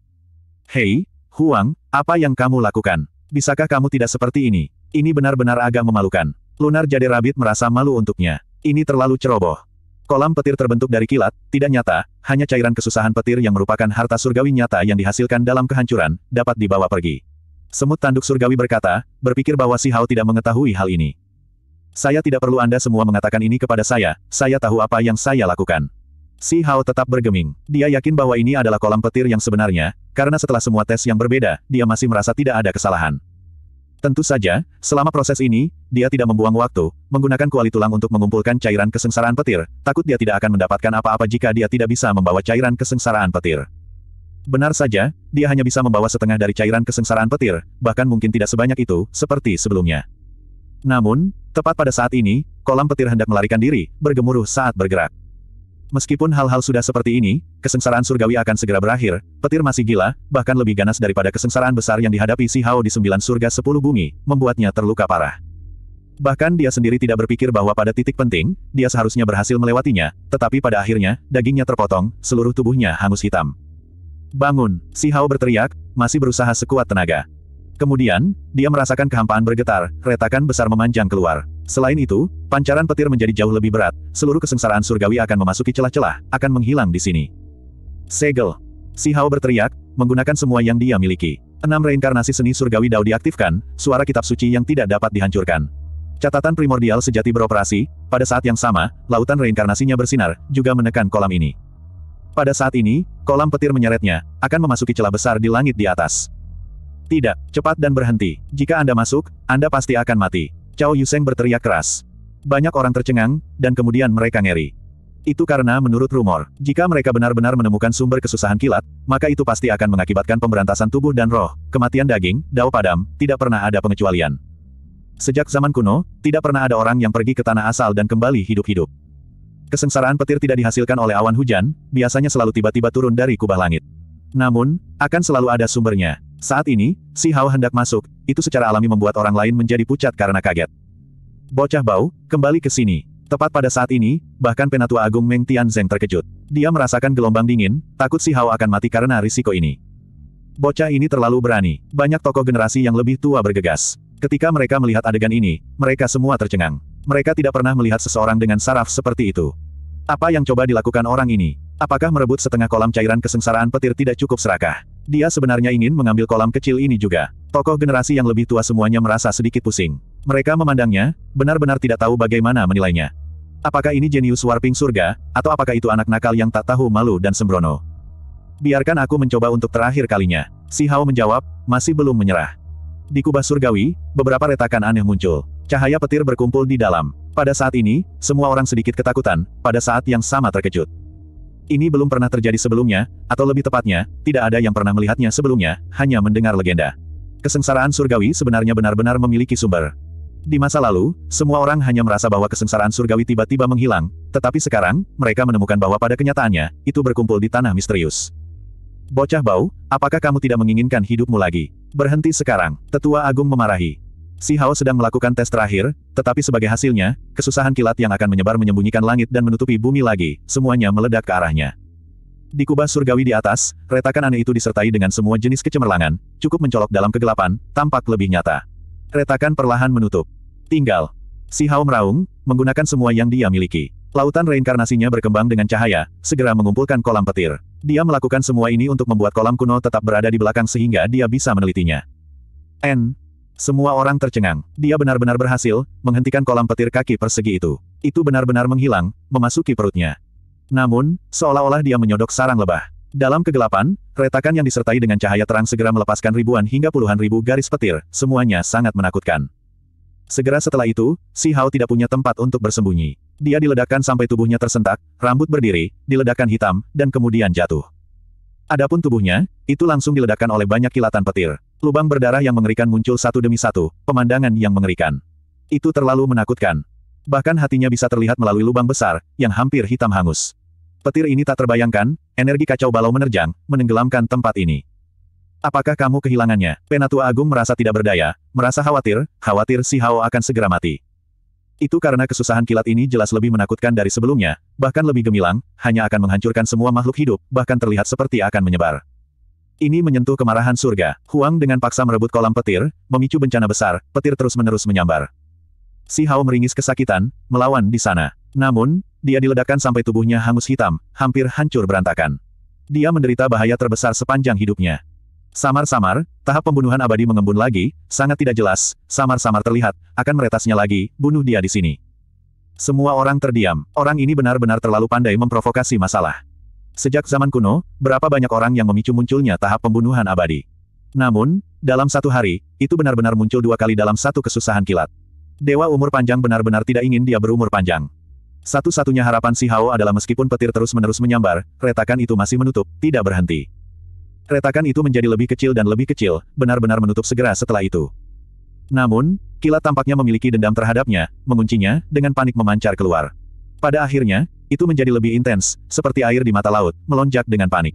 Hei, Huang, apa yang kamu lakukan? Bisakah kamu tidak seperti ini? Ini benar-benar agak memalukan. Lunar Jade Rabbit merasa malu untuknya. Ini terlalu ceroboh. Kolam petir terbentuk dari kilat, tidak nyata, hanya cairan kesusahan petir yang merupakan harta surgawi nyata yang dihasilkan dalam kehancuran, dapat dibawa pergi. Semut tanduk surgawi berkata, berpikir bahwa si Hao tidak mengetahui hal ini. Saya tidak perlu Anda semua mengatakan ini kepada saya, saya tahu apa yang saya lakukan. Si Hao tetap bergeming. Dia yakin bahwa ini adalah kolam petir yang sebenarnya, karena setelah semua tes yang berbeda, dia masih merasa tidak ada kesalahan. Tentu saja, selama proses ini, dia tidak membuang waktu, menggunakan kuali tulang untuk mengumpulkan cairan kesengsaraan petir, takut dia tidak akan mendapatkan apa-apa jika dia tidak bisa membawa cairan kesengsaraan petir. Benar saja, dia hanya bisa membawa setengah dari cairan kesengsaraan petir, bahkan mungkin tidak sebanyak itu, seperti sebelumnya. Namun, tepat pada saat ini, kolam petir hendak melarikan diri, bergemuruh saat bergerak. Meskipun hal-hal sudah seperti ini, kesengsaraan surgawi akan segera berakhir, petir masih gila, bahkan lebih ganas daripada kesengsaraan besar yang dihadapi si Hao di sembilan surga sepuluh bumi, membuatnya terluka parah. Bahkan dia sendiri tidak berpikir bahwa pada titik penting, dia seharusnya berhasil melewatinya, tetapi pada akhirnya, dagingnya terpotong, seluruh tubuhnya hangus hitam. Bangun, si Hao berteriak, masih berusaha sekuat tenaga. Kemudian, dia merasakan kehampaan bergetar, retakan besar memanjang keluar. Selain itu, pancaran petir menjadi jauh lebih berat, seluruh kesengsaraan surgawi akan memasuki celah-celah, akan menghilang di sini. Segel. Si Hao berteriak, menggunakan semua yang dia miliki. Enam reinkarnasi seni surgawi Dao diaktifkan, suara kitab suci yang tidak dapat dihancurkan. Catatan primordial sejati beroperasi, pada saat yang sama, lautan reinkarnasinya bersinar, juga menekan kolam ini. Pada saat ini, kolam petir menyeretnya, akan memasuki celah besar di langit di atas. Tidak, cepat dan berhenti. Jika Anda masuk, Anda pasti akan mati. Cao Yuseng berteriak keras. Banyak orang tercengang, dan kemudian mereka ngeri. Itu karena menurut rumor, jika mereka benar-benar menemukan sumber kesusahan kilat, maka itu pasti akan mengakibatkan pemberantasan tubuh dan roh, kematian daging, dao padam, tidak pernah ada pengecualian. Sejak zaman kuno, tidak pernah ada orang yang pergi ke tanah asal dan kembali hidup-hidup. Kesengsaraan petir tidak dihasilkan oleh awan hujan, biasanya selalu tiba-tiba turun dari kubah langit. Namun, akan selalu ada sumbernya. Saat ini, si Hao hendak masuk, itu secara alami membuat orang lain menjadi pucat karena kaget. Bocah bau, kembali ke sini. Tepat pada saat ini, bahkan Penatua Agung Meng Tianzeng terkejut. Dia merasakan gelombang dingin, takut si Hao akan mati karena risiko ini. Bocah ini terlalu berani. Banyak tokoh generasi yang lebih tua bergegas. Ketika mereka melihat adegan ini, mereka semua tercengang. Mereka tidak pernah melihat seseorang dengan saraf seperti itu. Apa yang coba dilakukan orang ini? Apakah merebut setengah kolam cairan kesengsaraan petir tidak cukup serakah? Dia sebenarnya ingin mengambil kolam kecil ini juga. Tokoh generasi yang lebih tua semuanya merasa sedikit pusing. Mereka memandangnya, benar-benar tidak tahu bagaimana menilainya. Apakah ini jenius warping surga, atau apakah itu anak nakal yang tak tahu malu dan sembrono? Biarkan aku mencoba untuk terakhir kalinya. Si Hao menjawab, masih belum menyerah. Di kubah surgawi, beberapa retakan aneh muncul. Cahaya petir berkumpul di dalam. Pada saat ini, semua orang sedikit ketakutan, pada saat yang sama terkejut. Ini belum pernah terjadi sebelumnya, atau lebih tepatnya, tidak ada yang pernah melihatnya sebelumnya, hanya mendengar legenda. Kesengsaraan surgawi sebenarnya benar-benar memiliki sumber. Di masa lalu, semua orang hanya merasa bahwa kesengsaraan surgawi tiba-tiba menghilang, tetapi sekarang, mereka menemukan bahwa pada kenyataannya, itu berkumpul di tanah misterius. Bocah bau, apakah kamu tidak menginginkan hidupmu lagi? Berhenti sekarang, tetua agung memarahi. Si Hao sedang melakukan tes terakhir, tetapi sebagai hasilnya, kesusahan kilat yang akan menyebar menyembunyikan langit dan menutupi bumi lagi, semuanya meledak ke arahnya. Di kubah surgawi di atas, retakan aneh itu disertai dengan semua jenis kecemerlangan, cukup mencolok dalam kegelapan, tampak lebih nyata. Retakan perlahan menutup. Tinggal. Si Hao meraung, menggunakan semua yang dia miliki. Lautan reinkarnasinya berkembang dengan cahaya, segera mengumpulkan kolam petir. Dia melakukan semua ini untuk membuat kolam kuno tetap berada di belakang sehingga dia bisa menelitinya. N. Semua orang tercengang. Dia benar-benar berhasil menghentikan kolam petir kaki persegi itu. Itu benar-benar menghilang, memasuki perutnya. Namun, seolah-olah dia menyodok sarang lebah. Dalam kegelapan, retakan yang disertai dengan cahaya terang segera melepaskan ribuan hingga puluhan ribu garis petir, semuanya sangat menakutkan. Segera setelah itu, Si Hao tidak punya tempat untuk bersembunyi. Dia diledakkan sampai tubuhnya tersentak, rambut berdiri, diledakkan hitam, dan kemudian jatuh. Adapun tubuhnya, itu langsung diledakkan oleh banyak kilatan petir. Lubang berdarah yang mengerikan muncul satu demi satu, pemandangan yang mengerikan. Itu terlalu menakutkan. Bahkan hatinya bisa terlihat melalui lubang besar, yang hampir hitam hangus. Petir ini tak terbayangkan, energi kacau balau menerjang, menenggelamkan tempat ini. Apakah kamu kehilangannya? Penatua Agung merasa tidak berdaya, merasa khawatir, khawatir si Hao akan segera mati. Itu karena kesusahan kilat ini jelas lebih menakutkan dari sebelumnya, bahkan lebih gemilang, hanya akan menghancurkan semua makhluk hidup, bahkan terlihat seperti akan menyebar. Ini menyentuh kemarahan surga. Huang dengan paksa merebut kolam petir, memicu bencana besar, petir terus-menerus menyambar. Si Hao meringis kesakitan, melawan di sana. Namun, dia diledakkan sampai tubuhnya hangus hitam, hampir hancur berantakan. Dia menderita bahaya terbesar sepanjang hidupnya. Samar-samar, tahap pembunuhan abadi mengembun lagi, sangat tidak jelas, samar-samar terlihat, akan meretasnya lagi, bunuh dia di sini. Semua orang terdiam, orang ini benar-benar terlalu pandai memprovokasi masalah. Sejak zaman kuno, berapa banyak orang yang memicu munculnya tahap pembunuhan abadi. Namun, dalam satu hari, itu benar-benar muncul dua kali dalam satu kesusahan kilat. Dewa umur panjang benar-benar tidak ingin dia berumur panjang. Satu-satunya harapan si Hao adalah meskipun petir terus-menerus menyambar, retakan itu masih menutup, tidak berhenti. Retakan itu menjadi lebih kecil dan lebih kecil, benar-benar menutup segera setelah itu. Namun, kilat tampaknya memiliki dendam terhadapnya, menguncinya, dengan panik memancar keluar. Pada akhirnya, itu menjadi lebih intens, seperti air di mata laut, melonjak dengan panik.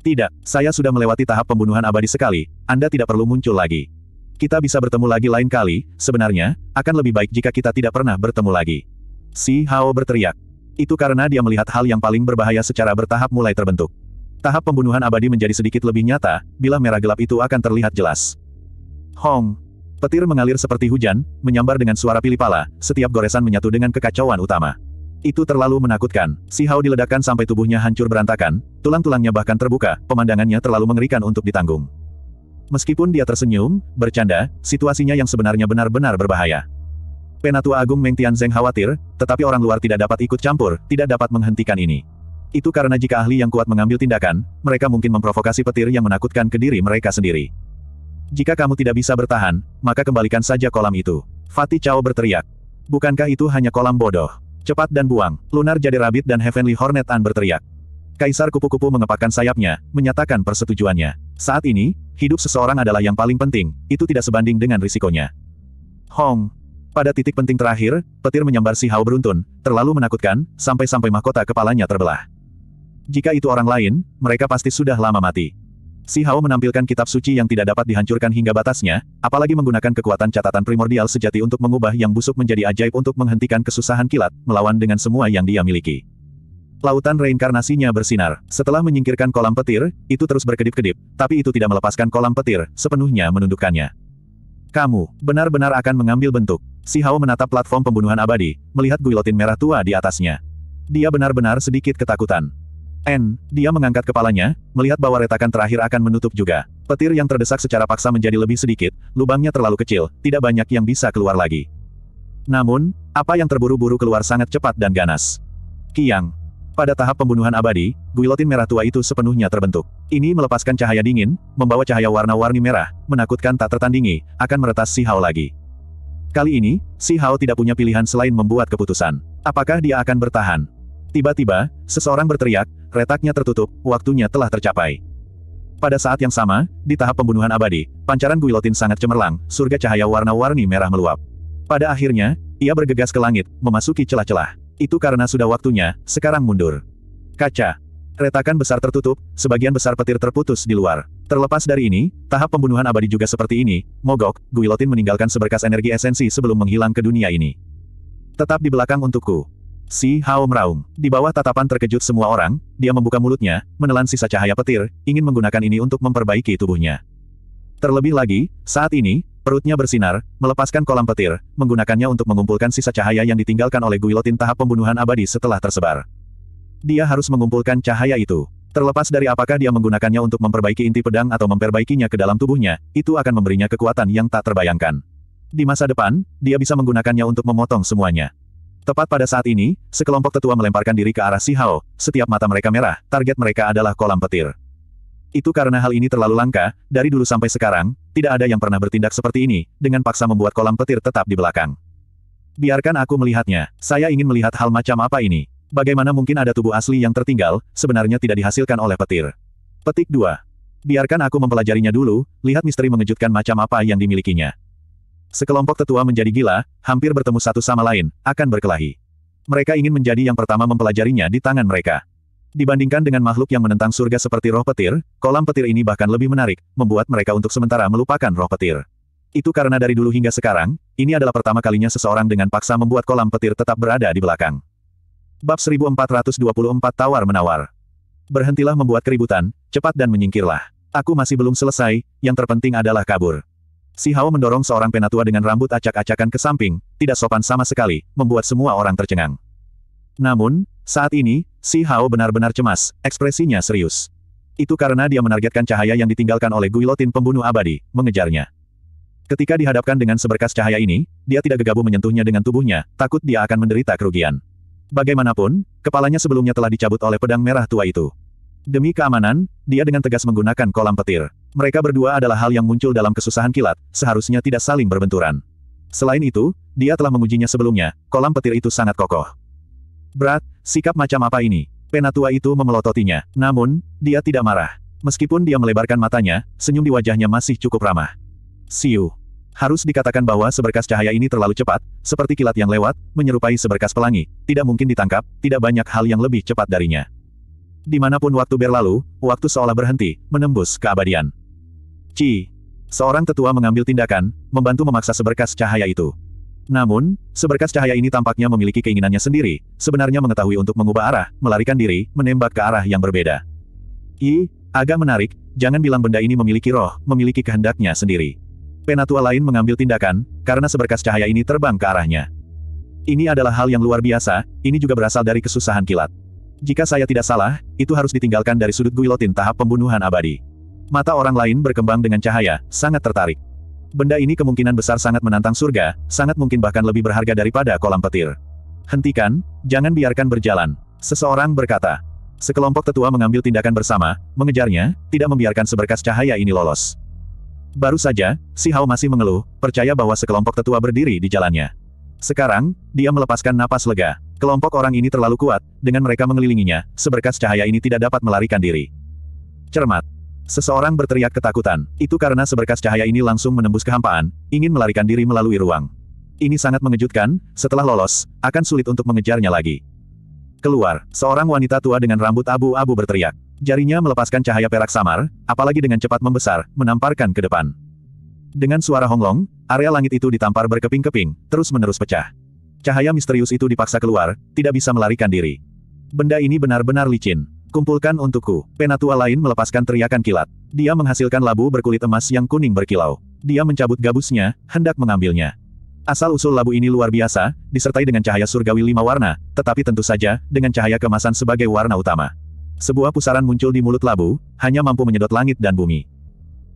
Tidak, saya sudah melewati tahap pembunuhan abadi sekali, Anda tidak perlu muncul lagi. Kita bisa bertemu lagi lain kali, sebenarnya, akan lebih baik jika kita tidak pernah bertemu lagi. Si Hao berteriak. Itu karena dia melihat hal yang paling berbahaya secara bertahap mulai terbentuk. Tahap pembunuhan abadi menjadi sedikit lebih nyata, bila merah gelap itu akan terlihat jelas. Hong! Petir mengalir seperti hujan, menyambar dengan suara pilih pala, setiap goresan menyatu dengan kekacauan utama. Itu terlalu menakutkan. Si Hao diledakkan sampai tubuhnya hancur berantakan, tulang-tulangnya bahkan terbuka, pemandangannya terlalu mengerikan untuk ditanggung. Meskipun dia tersenyum, bercanda, situasinya yang sebenarnya benar-benar berbahaya. Penatua Agung Meng Tianzeng khawatir, tetapi orang luar tidak dapat ikut campur, tidak dapat menghentikan ini. Itu karena jika ahli yang kuat mengambil tindakan, mereka mungkin memprovokasi petir yang menakutkan ke diri mereka sendiri. Jika kamu tidak bisa bertahan, maka kembalikan saja kolam itu. Fatih Chao berteriak. Bukankah itu hanya kolam bodoh? Cepat dan buang, Lunar Jade Rabbit dan Heavenly Hornet An berteriak. Kaisar Kupu-Kupu mengepakkan sayapnya, menyatakan persetujuannya. Saat ini, hidup seseorang adalah yang paling penting, itu tidak sebanding dengan risikonya. Hong. Pada titik penting terakhir, petir menyambar si Hao beruntun, terlalu menakutkan, sampai-sampai mahkota kepalanya terbelah. Jika itu orang lain, mereka pasti sudah lama mati. Si Hao menampilkan kitab suci yang tidak dapat dihancurkan hingga batasnya, apalagi menggunakan kekuatan catatan primordial sejati untuk mengubah yang busuk menjadi ajaib untuk menghentikan kesusahan kilat, melawan dengan semua yang dia miliki. Lautan reinkarnasinya bersinar. Setelah menyingkirkan kolam petir, itu terus berkedip-kedip, tapi itu tidak melepaskan kolam petir, sepenuhnya menundukkannya. Kamu, benar-benar akan mengambil bentuk. Si Hao menatap platform pembunuhan abadi, melihat guilotin merah tua di atasnya. Dia benar-benar sedikit ketakutan. N. Dia mengangkat kepalanya, melihat bahwa retakan terakhir akan menutup juga. Petir yang terdesak secara paksa menjadi lebih sedikit, lubangnya terlalu kecil, tidak banyak yang bisa keluar lagi. Namun, apa yang terburu-buru keluar sangat cepat dan ganas. Kiang. Pada tahap pembunuhan abadi, Guilotin merah tua itu sepenuhnya terbentuk. Ini melepaskan cahaya dingin, membawa cahaya warna-warni merah, menakutkan tak tertandingi, akan meretas si Hao lagi. Kali ini, si Hao tidak punya pilihan selain membuat keputusan. Apakah dia akan bertahan? Tiba-tiba, seseorang berteriak, retaknya tertutup, waktunya telah tercapai. Pada saat yang sama, di tahap pembunuhan abadi, pancaran Guilotin sangat cemerlang, surga cahaya warna-warni merah meluap. Pada akhirnya, ia bergegas ke langit, memasuki celah-celah. Itu karena sudah waktunya, sekarang mundur. Kaca. Retakan besar tertutup, sebagian besar petir terputus di luar. Terlepas dari ini, tahap pembunuhan abadi juga seperti ini, mogok, Guilotin meninggalkan seberkas energi esensi sebelum menghilang ke dunia ini. Tetap di belakang untukku. Si Hao meraung. Di bawah tatapan terkejut semua orang, dia membuka mulutnya, menelan sisa cahaya petir, ingin menggunakan ini untuk memperbaiki tubuhnya. Terlebih lagi, saat ini, perutnya bersinar, melepaskan kolam petir, menggunakannya untuk mengumpulkan sisa cahaya yang ditinggalkan oleh Guilotin tahap pembunuhan abadi setelah tersebar. Dia harus mengumpulkan cahaya itu. Terlepas dari apakah dia menggunakannya untuk memperbaiki inti pedang atau memperbaikinya ke dalam tubuhnya, itu akan memberinya kekuatan yang tak terbayangkan. Di masa depan, dia bisa menggunakannya untuk memotong semuanya. Tepat pada saat ini, sekelompok tetua melemparkan diri ke arah Si Hao, setiap mata mereka merah, target mereka adalah kolam petir. Itu karena hal ini terlalu langka, dari dulu sampai sekarang, tidak ada yang pernah bertindak seperti ini, dengan paksa membuat kolam petir tetap di belakang. Biarkan aku melihatnya, saya ingin melihat hal macam apa ini. Bagaimana mungkin ada tubuh asli yang tertinggal, sebenarnya tidak dihasilkan oleh petir. Petik 2. Biarkan aku mempelajarinya dulu, lihat misteri mengejutkan macam apa yang dimilikinya. Sekelompok tetua menjadi gila, hampir bertemu satu sama lain, akan berkelahi. Mereka ingin menjadi yang pertama mempelajarinya di tangan mereka. Dibandingkan dengan makhluk yang menentang surga seperti roh petir, kolam petir ini bahkan lebih menarik, membuat mereka untuk sementara melupakan roh petir. Itu karena dari dulu hingga sekarang, ini adalah pertama kalinya seseorang dengan paksa membuat kolam petir tetap berada di belakang. Bab 1424 Tawar Menawar Berhentilah membuat keributan, cepat dan menyingkirlah. Aku masih belum selesai, yang terpenting adalah kabur. Si Hao mendorong seorang penatua dengan rambut acak-acakan ke samping, tidak sopan sama sekali, membuat semua orang tercengang. Namun, saat ini, Si Hao benar-benar cemas, ekspresinya serius. Itu karena dia menargetkan cahaya yang ditinggalkan oleh Guilotin pembunuh abadi, mengejarnya. Ketika dihadapkan dengan seberkas cahaya ini, dia tidak gegabah menyentuhnya dengan tubuhnya, takut dia akan menderita kerugian. Bagaimanapun, kepalanya sebelumnya telah dicabut oleh pedang merah tua itu. Demi keamanan, dia dengan tegas menggunakan kolam petir. Mereka berdua adalah hal yang muncul dalam kesusahan kilat, seharusnya tidak saling berbenturan. Selain itu, dia telah mengujinya sebelumnya, kolam petir itu sangat kokoh. Berat, sikap macam apa ini? Penatua itu memelototinya, namun, dia tidak marah. Meskipun dia melebarkan matanya, senyum di wajahnya masih cukup ramah. Siu. Harus dikatakan bahwa seberkas cahaya ini terlalu cepat, seperti kilat yang lewat, menyerupai seberkas pelangi, tidak mungkin ditangkap, tidak banyak hal yang lebih cepat darinya. Dimanapun waktu berlalu, waktu seolah berhenti, menembus keabadian. Ci. Seorang tetua mengambil tindakan, membantu memaksa seberkas cahaya itu. Namun, seberkas cahaya ini tampaknya memiliki keinginannya sendiri, sebenarnya mengetahui untuk mengubah arah, melarikan diri, menembak ke arah yang berbeda. I, agak menarik, jangan bilang benda ini memiliki roh, memiliki kehendaknya sendiri. Penatua lain mengambil tindakan, karena seberkas cahaya ini terbang ke arahnya. Ini adalah hal yang luar biasa, ini juga berasal dari kesusahan kilat. Jika saya tidak salah, itu harus ditinggalkan dari sudut guilotin tahap pembunuhan abadi. Mata orang lain berkembang dengan cahaya, sangat tertarik. Benda ini kemungkinan besar sangat menantang surga, sangat mungkin bahkan lebih berharga daripada kolam petir. Hentikan, jangan biarkan berjalan. Seseorang berkata. Sekelompok tetua mengambil tindakan bersama, mengejarnya, tidak membiarkan seberkas cahaya ini lolos. Baru saja, si Hao masih mengeluh, percaya bahwa sekelompok tetua berdiri di jalannya. Sekarang, dia melepaskan napas lega. Kelompok orang ini terlalu kuat, dengan mereka mengelilinginya, seberkas cahaya ini tidak dapat melarikan diri. Cermat, Seseorang berteriak ketakutan. Itu karena seberkas cahaya ini langsung menembus kehampaan, ingin melarikan diri melalui ruang. Ini sangat mengejutkan, setelah lolos, akan sulit untuk mengejarnya lagi. Keluar, seorang wanita tua dengan rambut abu-abu berteriak. Jarinya melepaskan cahaya perak samar, apalagi dengan cepat membesar, menamparkan ke depan. Dengan suara honglong, area langit itu ditampar berkeping-keping, terus-menerus pecah. Cahaya misterius itu dipaksa keluar, tidak bisa melarikan diri. Benda ini benar-benar licin. Kumpulkan untukku. Penatua lain melepaskan teriakan kilat. Dia menghasilkan labu berkulit emas yang kuning berkilau. Dia mencabut gabusnya, hendak mengambilnya. Asal-usul labu ini luar biasa, disertai dengan cahaya surgawi lima warna, tetapi tentu saja, dengan cahaya kemasan sebagai warna utama. Sebuah pusaran muncul di mulut labu, hanya mampu menyedot langit dan bumi.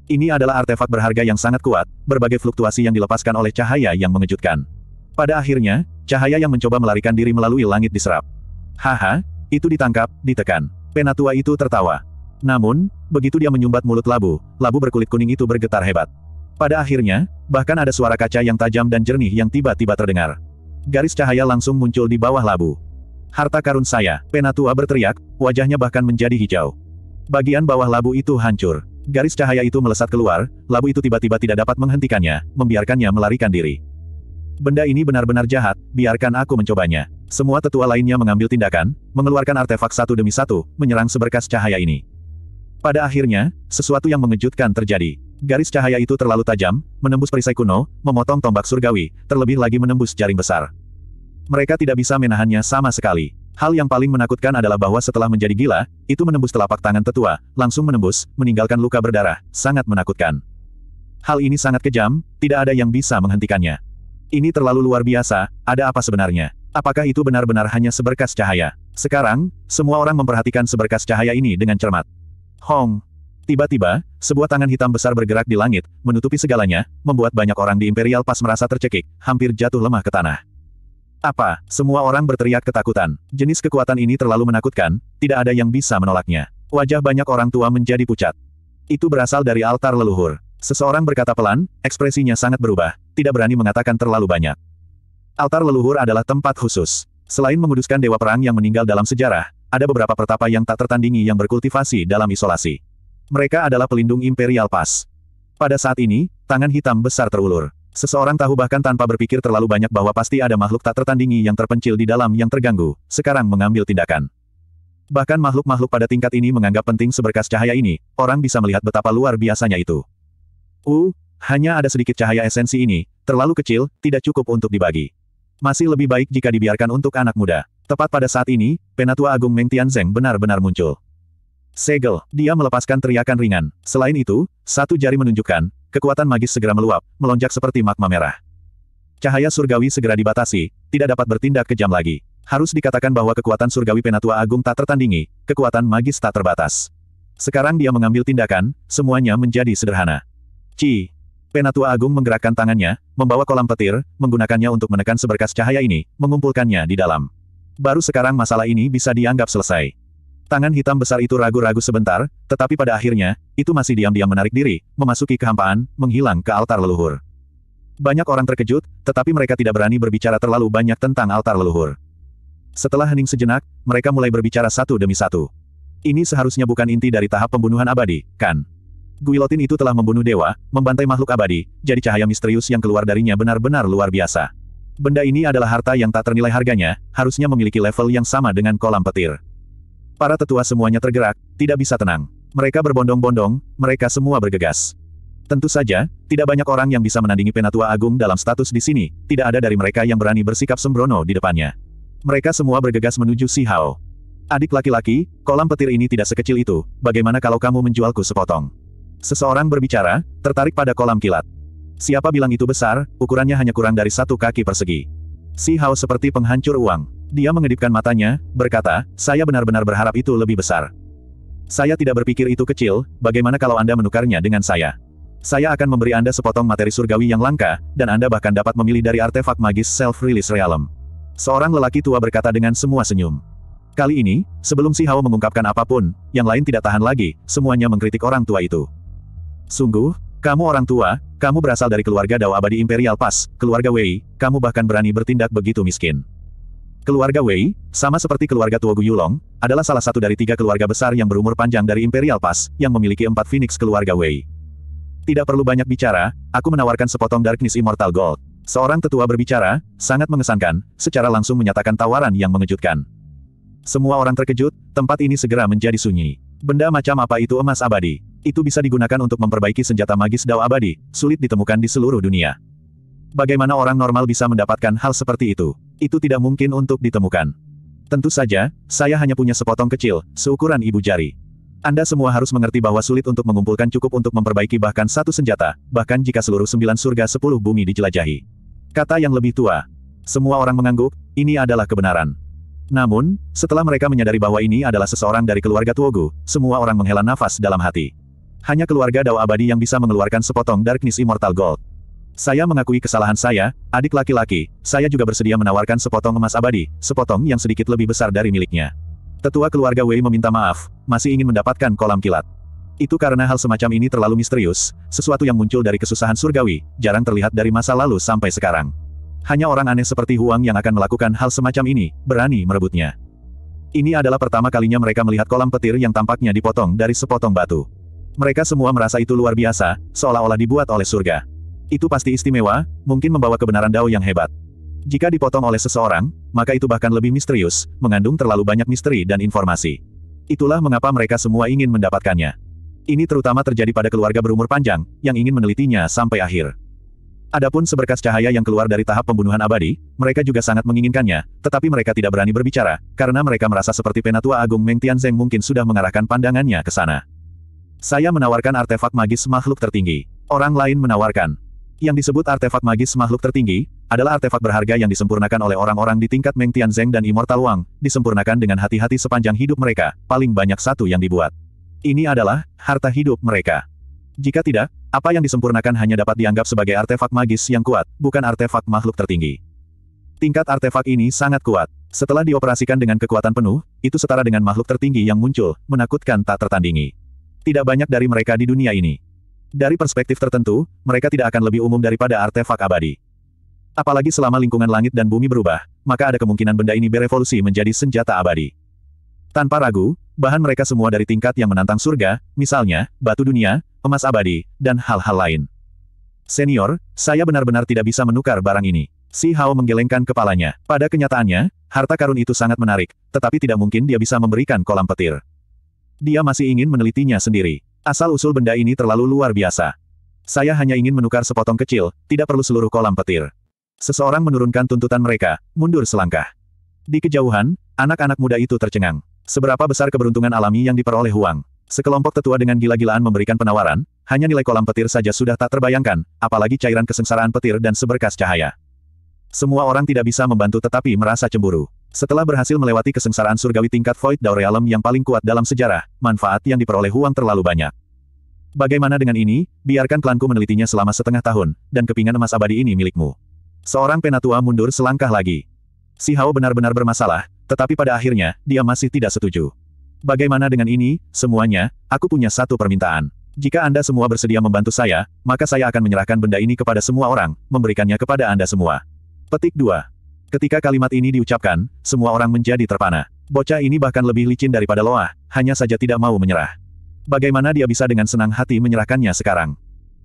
Ini adalah artefak berharga yang sangat kuat, berbagai fluktuasi yang dilepaskan oleh cahaya yang mengejutkan. Pada akhirnya, cahaya yang mencoba melarikan diri melalui langit diserap. Haha, itu ditangkap, ditekan. Penatua itu tertawa. Namun, begitu dia menyumbat mulut labu, labu berkulit kuning itu bergetar hebat. Pada akhirnya, bahkan ada suara kaca yang tajam dan jernih yang tiba-tiba terdengar. Garis cahaya langsung muncul di bawah labu. Harta karun saya, Penatua berteriak, wajahnya bahkan menjadi hijau. Bagian bawah labu itu hancur. Garis cahaya itu melesat keluar, labu itu tiba-tiba tidak dapat menghentikannya, membiarkannya melarikan diri. Benda ini benar-benar jahat, biarkan aku mencobanya. Semua tetua lainnya mengambil tindakan, mengeluarkan artefak satu demi satu, menyerang seberkas cahaya ini. Pada akhirnya, sesuatu yang mengejutkan terjadi. Garis cahaya itu terlalu tajam, menembus perisai kuno, memotong tombak surgawi, terlebih lagi menembus jaring besar. Mereka tidak bisa menahannya sama sekali. Hal yang paling menakutkan adalah bahwa setelah menjadi gila, itu menembus telapak tangan tetua, langsung menembus, meninggalkan luka berdarah, sangat menakutkan. Hal ini sangat kejam, tidak ada yang bisa menghentikannya. Ini terlalu luar biasa, ada apa sebenarnya? Apakah itu benar-benar hanya seberkas cahaya? Sekarang, semua orang memperhatikan seberkas cahaya ini dengan cermat. Hong. Tiba-tiba, sebuah tangan hitam besar bergerak di langit, menutupi segalanya, membuat banyak orang di Imperial Pass merasa tercekik, hampir jatuh lemah ke tanah. Apa? Semua orang berteriak ketakutan. Jenis kekuatan ini terlalu menakutkan, tidak ada yang bisa menolaknya. Wajah banyak orang tua menjadi pucat. Itu berasal dari altar leluhur. Seseorang berkata pelan, ekspresinya sangat berubah, tidak berani mengatakan terlalu banyak. Altar leluhur adalah tempat khusus. Selain menguduskan dewa perang yang meninggal dalam sejarah, ada beberapa pertapa yang tak tertandingi yang berkultivasi dalam isolasi. Mereka adalah pelindung Imperial pas. Pada saat ini, tangan hitam besar terulur. Seseorang tahu bahkan tanpa berpikir terlalu banyak bahwa pasti ada makhluk tak tertandingi yang terpencil di dalam yang terganggu, sekarang mengambil tindakan. Bahkan makhluk-makhluk pada tingkat ini menganggap penting seberkas cahaya ini, orang bisa melihat betapa luar biasanya itu. Uh. Hanya ada sedikit cahaya esensi ini, terlalu kecil, tidak cukup untuk dibagi. Masih lebih baik jika dibiarkan untuk anak muda. Tepat pada saat ini, Penatua Agung Meng Tianzeng benar-benar muncul. Segel, dia melepaskan teriakan ringan. Selain itu, satu jari menunjukkan, kekuatan magis segera meluap, melonjak seperti magma merah. Cahaya surgawi segera dibatasi, tidak dapat bertindak kejam lagi. Harus dikatakan bahwa kekuatan surgawi Penatua Agung tak tertandingi, kekuatan magis tak terbatas. Sekarang dia mengambil tindakan, semuanya menjadi sederhana. Ci, Penatua Agung menggerakkan tangannya, membawa kolam petir, menggunakannya untuk menekan seberkas cahaya ini, mengumpulkannya di dalam. Baru sekarang masalah ini bisa dianggap selesai. Tangan hitam besar itu ragu-ragu sebentar, tetapi pada akhirnya, itu masih diam-diam menarik diri, memasuki kehampaan, menghilang ke altar leluhur. Banyak orang terkejut, tetapi mereka tidak berani berbicara terlalu banyak tentang altar leluhur. Setelah hening sejenak, mereka mulai berbicara satu demi satu. Ini seharusnya bukan inti dari tahap pembunuhan abadi, kan? Guilotin itu telah membunuh dewa, membantai makhluk abadi, jadi cahaya misterius yang keluar darinya benar-benar luar biasa. Benda ini adalah harta yang tak ternilai harganya, harusnya memiliki level yang sama dengan kolam petir. Para tetua semuanya tergerak, tidak bisa tenang. Mereka berbondong-bondong, mereka semua bergegas. Tentu saja, tidak banyak orang yang bisa menandingi Penatua Agung dalam status di sini, tidak ada dari mereka yang berani bersikap sembrono di depannya. Mereka semua bergegas menuju Si Hao. Adik laki-laki, kolam petir ini tidak sekecil itu, bagaimana kalau kamu menjualku sepotong? Seseorang berbicara, tertarik pada kolam kilat. Siapa bilang itu besar, ukurannya hanya kurang dari satu kaki persegi. Si Hao seperti penghancur uang. Dia mengedipkan matanya, berkata, saya benar-benar berharap itu lebih besar. Saya tidak berpikir itu kecil, bagaimana kalau Anda menukarnya dengan saya? Saya akan memberi Anda sepotong materi surgawi yang langka, dan Anda bahkan dapat memilih dari artefak magis self-release realm. Seorang lelaki tua berkata dengan semua senyum. Kali ini, sebelum si Hao mengungkapkan apapun, yang lain tidak tahan lagi, semuanya mengkritik orang tua itu. Sungguh, kamu orang tua, kamu berasal dari keluarga Dao Abadi Imperial Pas, keluarga Wei, kamu bahkan berani bertindak begitu miskin. Keluarga Wei, sama seperti keluarga Tuogu Yulong, adalah salah satu dari tiga keluarga besar yang berumur panjang dari Imperial Pas, yang memiliki empat Phoenix keluarga Wei. Tidak perlu banyak bicara, aku menawarkan sepotong Darkness Immortal Gold. Seorang tetua berbicara, sangat mengesankan, secara langsung menyatakan tawaran yang mengejutkan. Semua orang terkejut, tempat ini segera menjadi sunyi. Benda macam apa itu emas abadi? itu bisa digunakan untuk memperbaiki senjata magis Dao abadi, sulit ditemukan di seluruh dunia. Bagaimana orang normal bisa mendapatkan hal seperti itu? Itu tidak mungkin untuk ditemukan. Tentu saja, saya hanya punya sepotong kecil, seukuran ibu jari. Anda semua harus mengerti bahwa sulit untuk mengumpulkan cukup untuk memperbaiki bahkan satu senjata, bahkan jika seluruh sembilan surga sepuluh bumi dijelajahi. Kata yang lebih tua. Semua orang mengangguk, ini adalah kebenaran. Namun, setelah mereka menyadari bahwa ini adalah seseorang dari keluarga Tuogu, semua orang menghela nafas dalam hati hanya keluarga Dao Abadi yang bisa mengeluarkan sepotong Darkness Immortal Gold. Saya mengakui kesalahan saya, adik laki-laki, saya juga bersedia menawarkan sepotong emas abadi, sepotong yang sedikit lebih besar dari miliknya. Tetua keluarga Wei meminta maaf, masih ingin mendapatkan kolam kilat. Itu karena hal semacam ini terlalu misterius, sesuatu yang muncul dari kesusahan surgawi, jarang terlihat dari masa lalu sampai sekarang. Hanya orang aneh seperti Huang yang akan melakukan hal semacam ini, berani merebutnya. Ini adalah pertama kalinya mereka melihat kolam petir yang tampaknya dipotong dari sepotong batu. Mereka semua merasa itu luar biasa, seolah-olah dibuat oleh surga. Itu pasti istimewa, mungkin membawa kebenaran Dao yang hebat. Jika dipotong oleh seseorang, maka itu bahkan lebih misterius, mengandung terlalu banyak misteri dan informasi. Itulah mengapa mereka semua ingin mendapatkannya. Ini terutama terjadi pada keluarga berumur panjang, yang ingin menelitinya sampai akhir. Adapun seberkas cahaya yang keluar dari tahap pembunuhan abadi, mereka juga sangat menginginkannya, tetapi mereka tidak berani berbicara, karena mereka merasa seperti Penatua Agung Meng Tianzeng mungkin sudah mengarahkan pandangannya ke sana. Saya menawarkan artefak magis makhluk tertinggi. Orang lain menawarkan. Yang disebut artefak magis makhluk tertinggi, adalah artefak berharga yang disempurnakan oleh orang-orang di tingkat Meng Tianzeng dan Immortal Wang, disempurnakan dengan hati-hati sepanjang hidup mereka, paling banyak satu yang dibuat. Ini adalah, harta hidup mereka. Jika tidak, apa yang disempurnakan hanya dapat dianggap sebagai artefak magis yang kuat, bukan artefak makhluk tertinggi. Tingkat artefak ini sangat kuat. Setelah dioperasikan dengan kekuatan penuh, itu setara dengan makhluk tertinggi yang muncul, menakutkan tak tertandingi tidak banyak dari mereka di dunia ini. Dari perspektif tertentu, mereka tidak akan lebih umum daripada artefak abadi. Apalagi selama lingkungan langit dan bumi berubah, maka ada kemungkinan benda ini berevolusi menjadi senjata abadi. Tanpa ragu, bahan mereka semua dari tingkat yang menantang surga, misalnya, batu dunia, emas abadi, dan hal-hal lain. Senior, saya benar-benar tidak bisa menukar barang ini. Si Hao menggelengkan kepalanya. Pada kenyataannya, harta karun itu sangat menarik, tetapi tidak mungkin dia bisa memberikan kolam petir. Dia masih ingin menelitinya sendiri. Asal-usul benda ini terlalu luar biasa. Saya hanya ingin menukar sepotong kecil, tidak perlu seluruh kolam petir. Seseorang menurunkan tuntutan mereka, mundur selangkah. Di kejauhan, anak-anak muda itu tercengang. Seberapa besar keberuntungan alami yang diperoleh Huang. Sekelompok tetua dengan gila-gilaan memberikan penawaran, hanya nilai kolam petir saja sudah tak terbayangkan, apalagi cairan kesengsaraan petir dan seberkas cahaya. Semua orang tidak bisa membantu tetapi merasa cemburu. Setelah berhasil melewati kesengsaraan surgawi tingkat Void Daurealem yang paling kuat dalam sejarah, manfaat yang diperoleh Huang terlalu banyak. Bagaimana dengan ini, biarkan klanku menelitinya selama setengah tahun, dan kepingan emas abadi ini milikmu. Seorang penatua mundur selangkah lagi. Si Hao benar-benar bermasalah, tetapi pada akhirnya, dia masih tidak setuju. Bagaimana dengan ini, semuanya, aku punya satu permintaan. Jika Anda semua bersedia membantu saya, maka saya akan menyerahkan benda ini kepada semua orang, memberikannya kepada Anda semua. Petik 2. Ketika kalimat ini diucapkan, semua orang menjadi terpana. Bocah ini bahkan lebih licin daripada Loa, hanya saja tidak mau menyerah. Bagaimana dia bisa dengan senang hati menyerahkannya sekarang?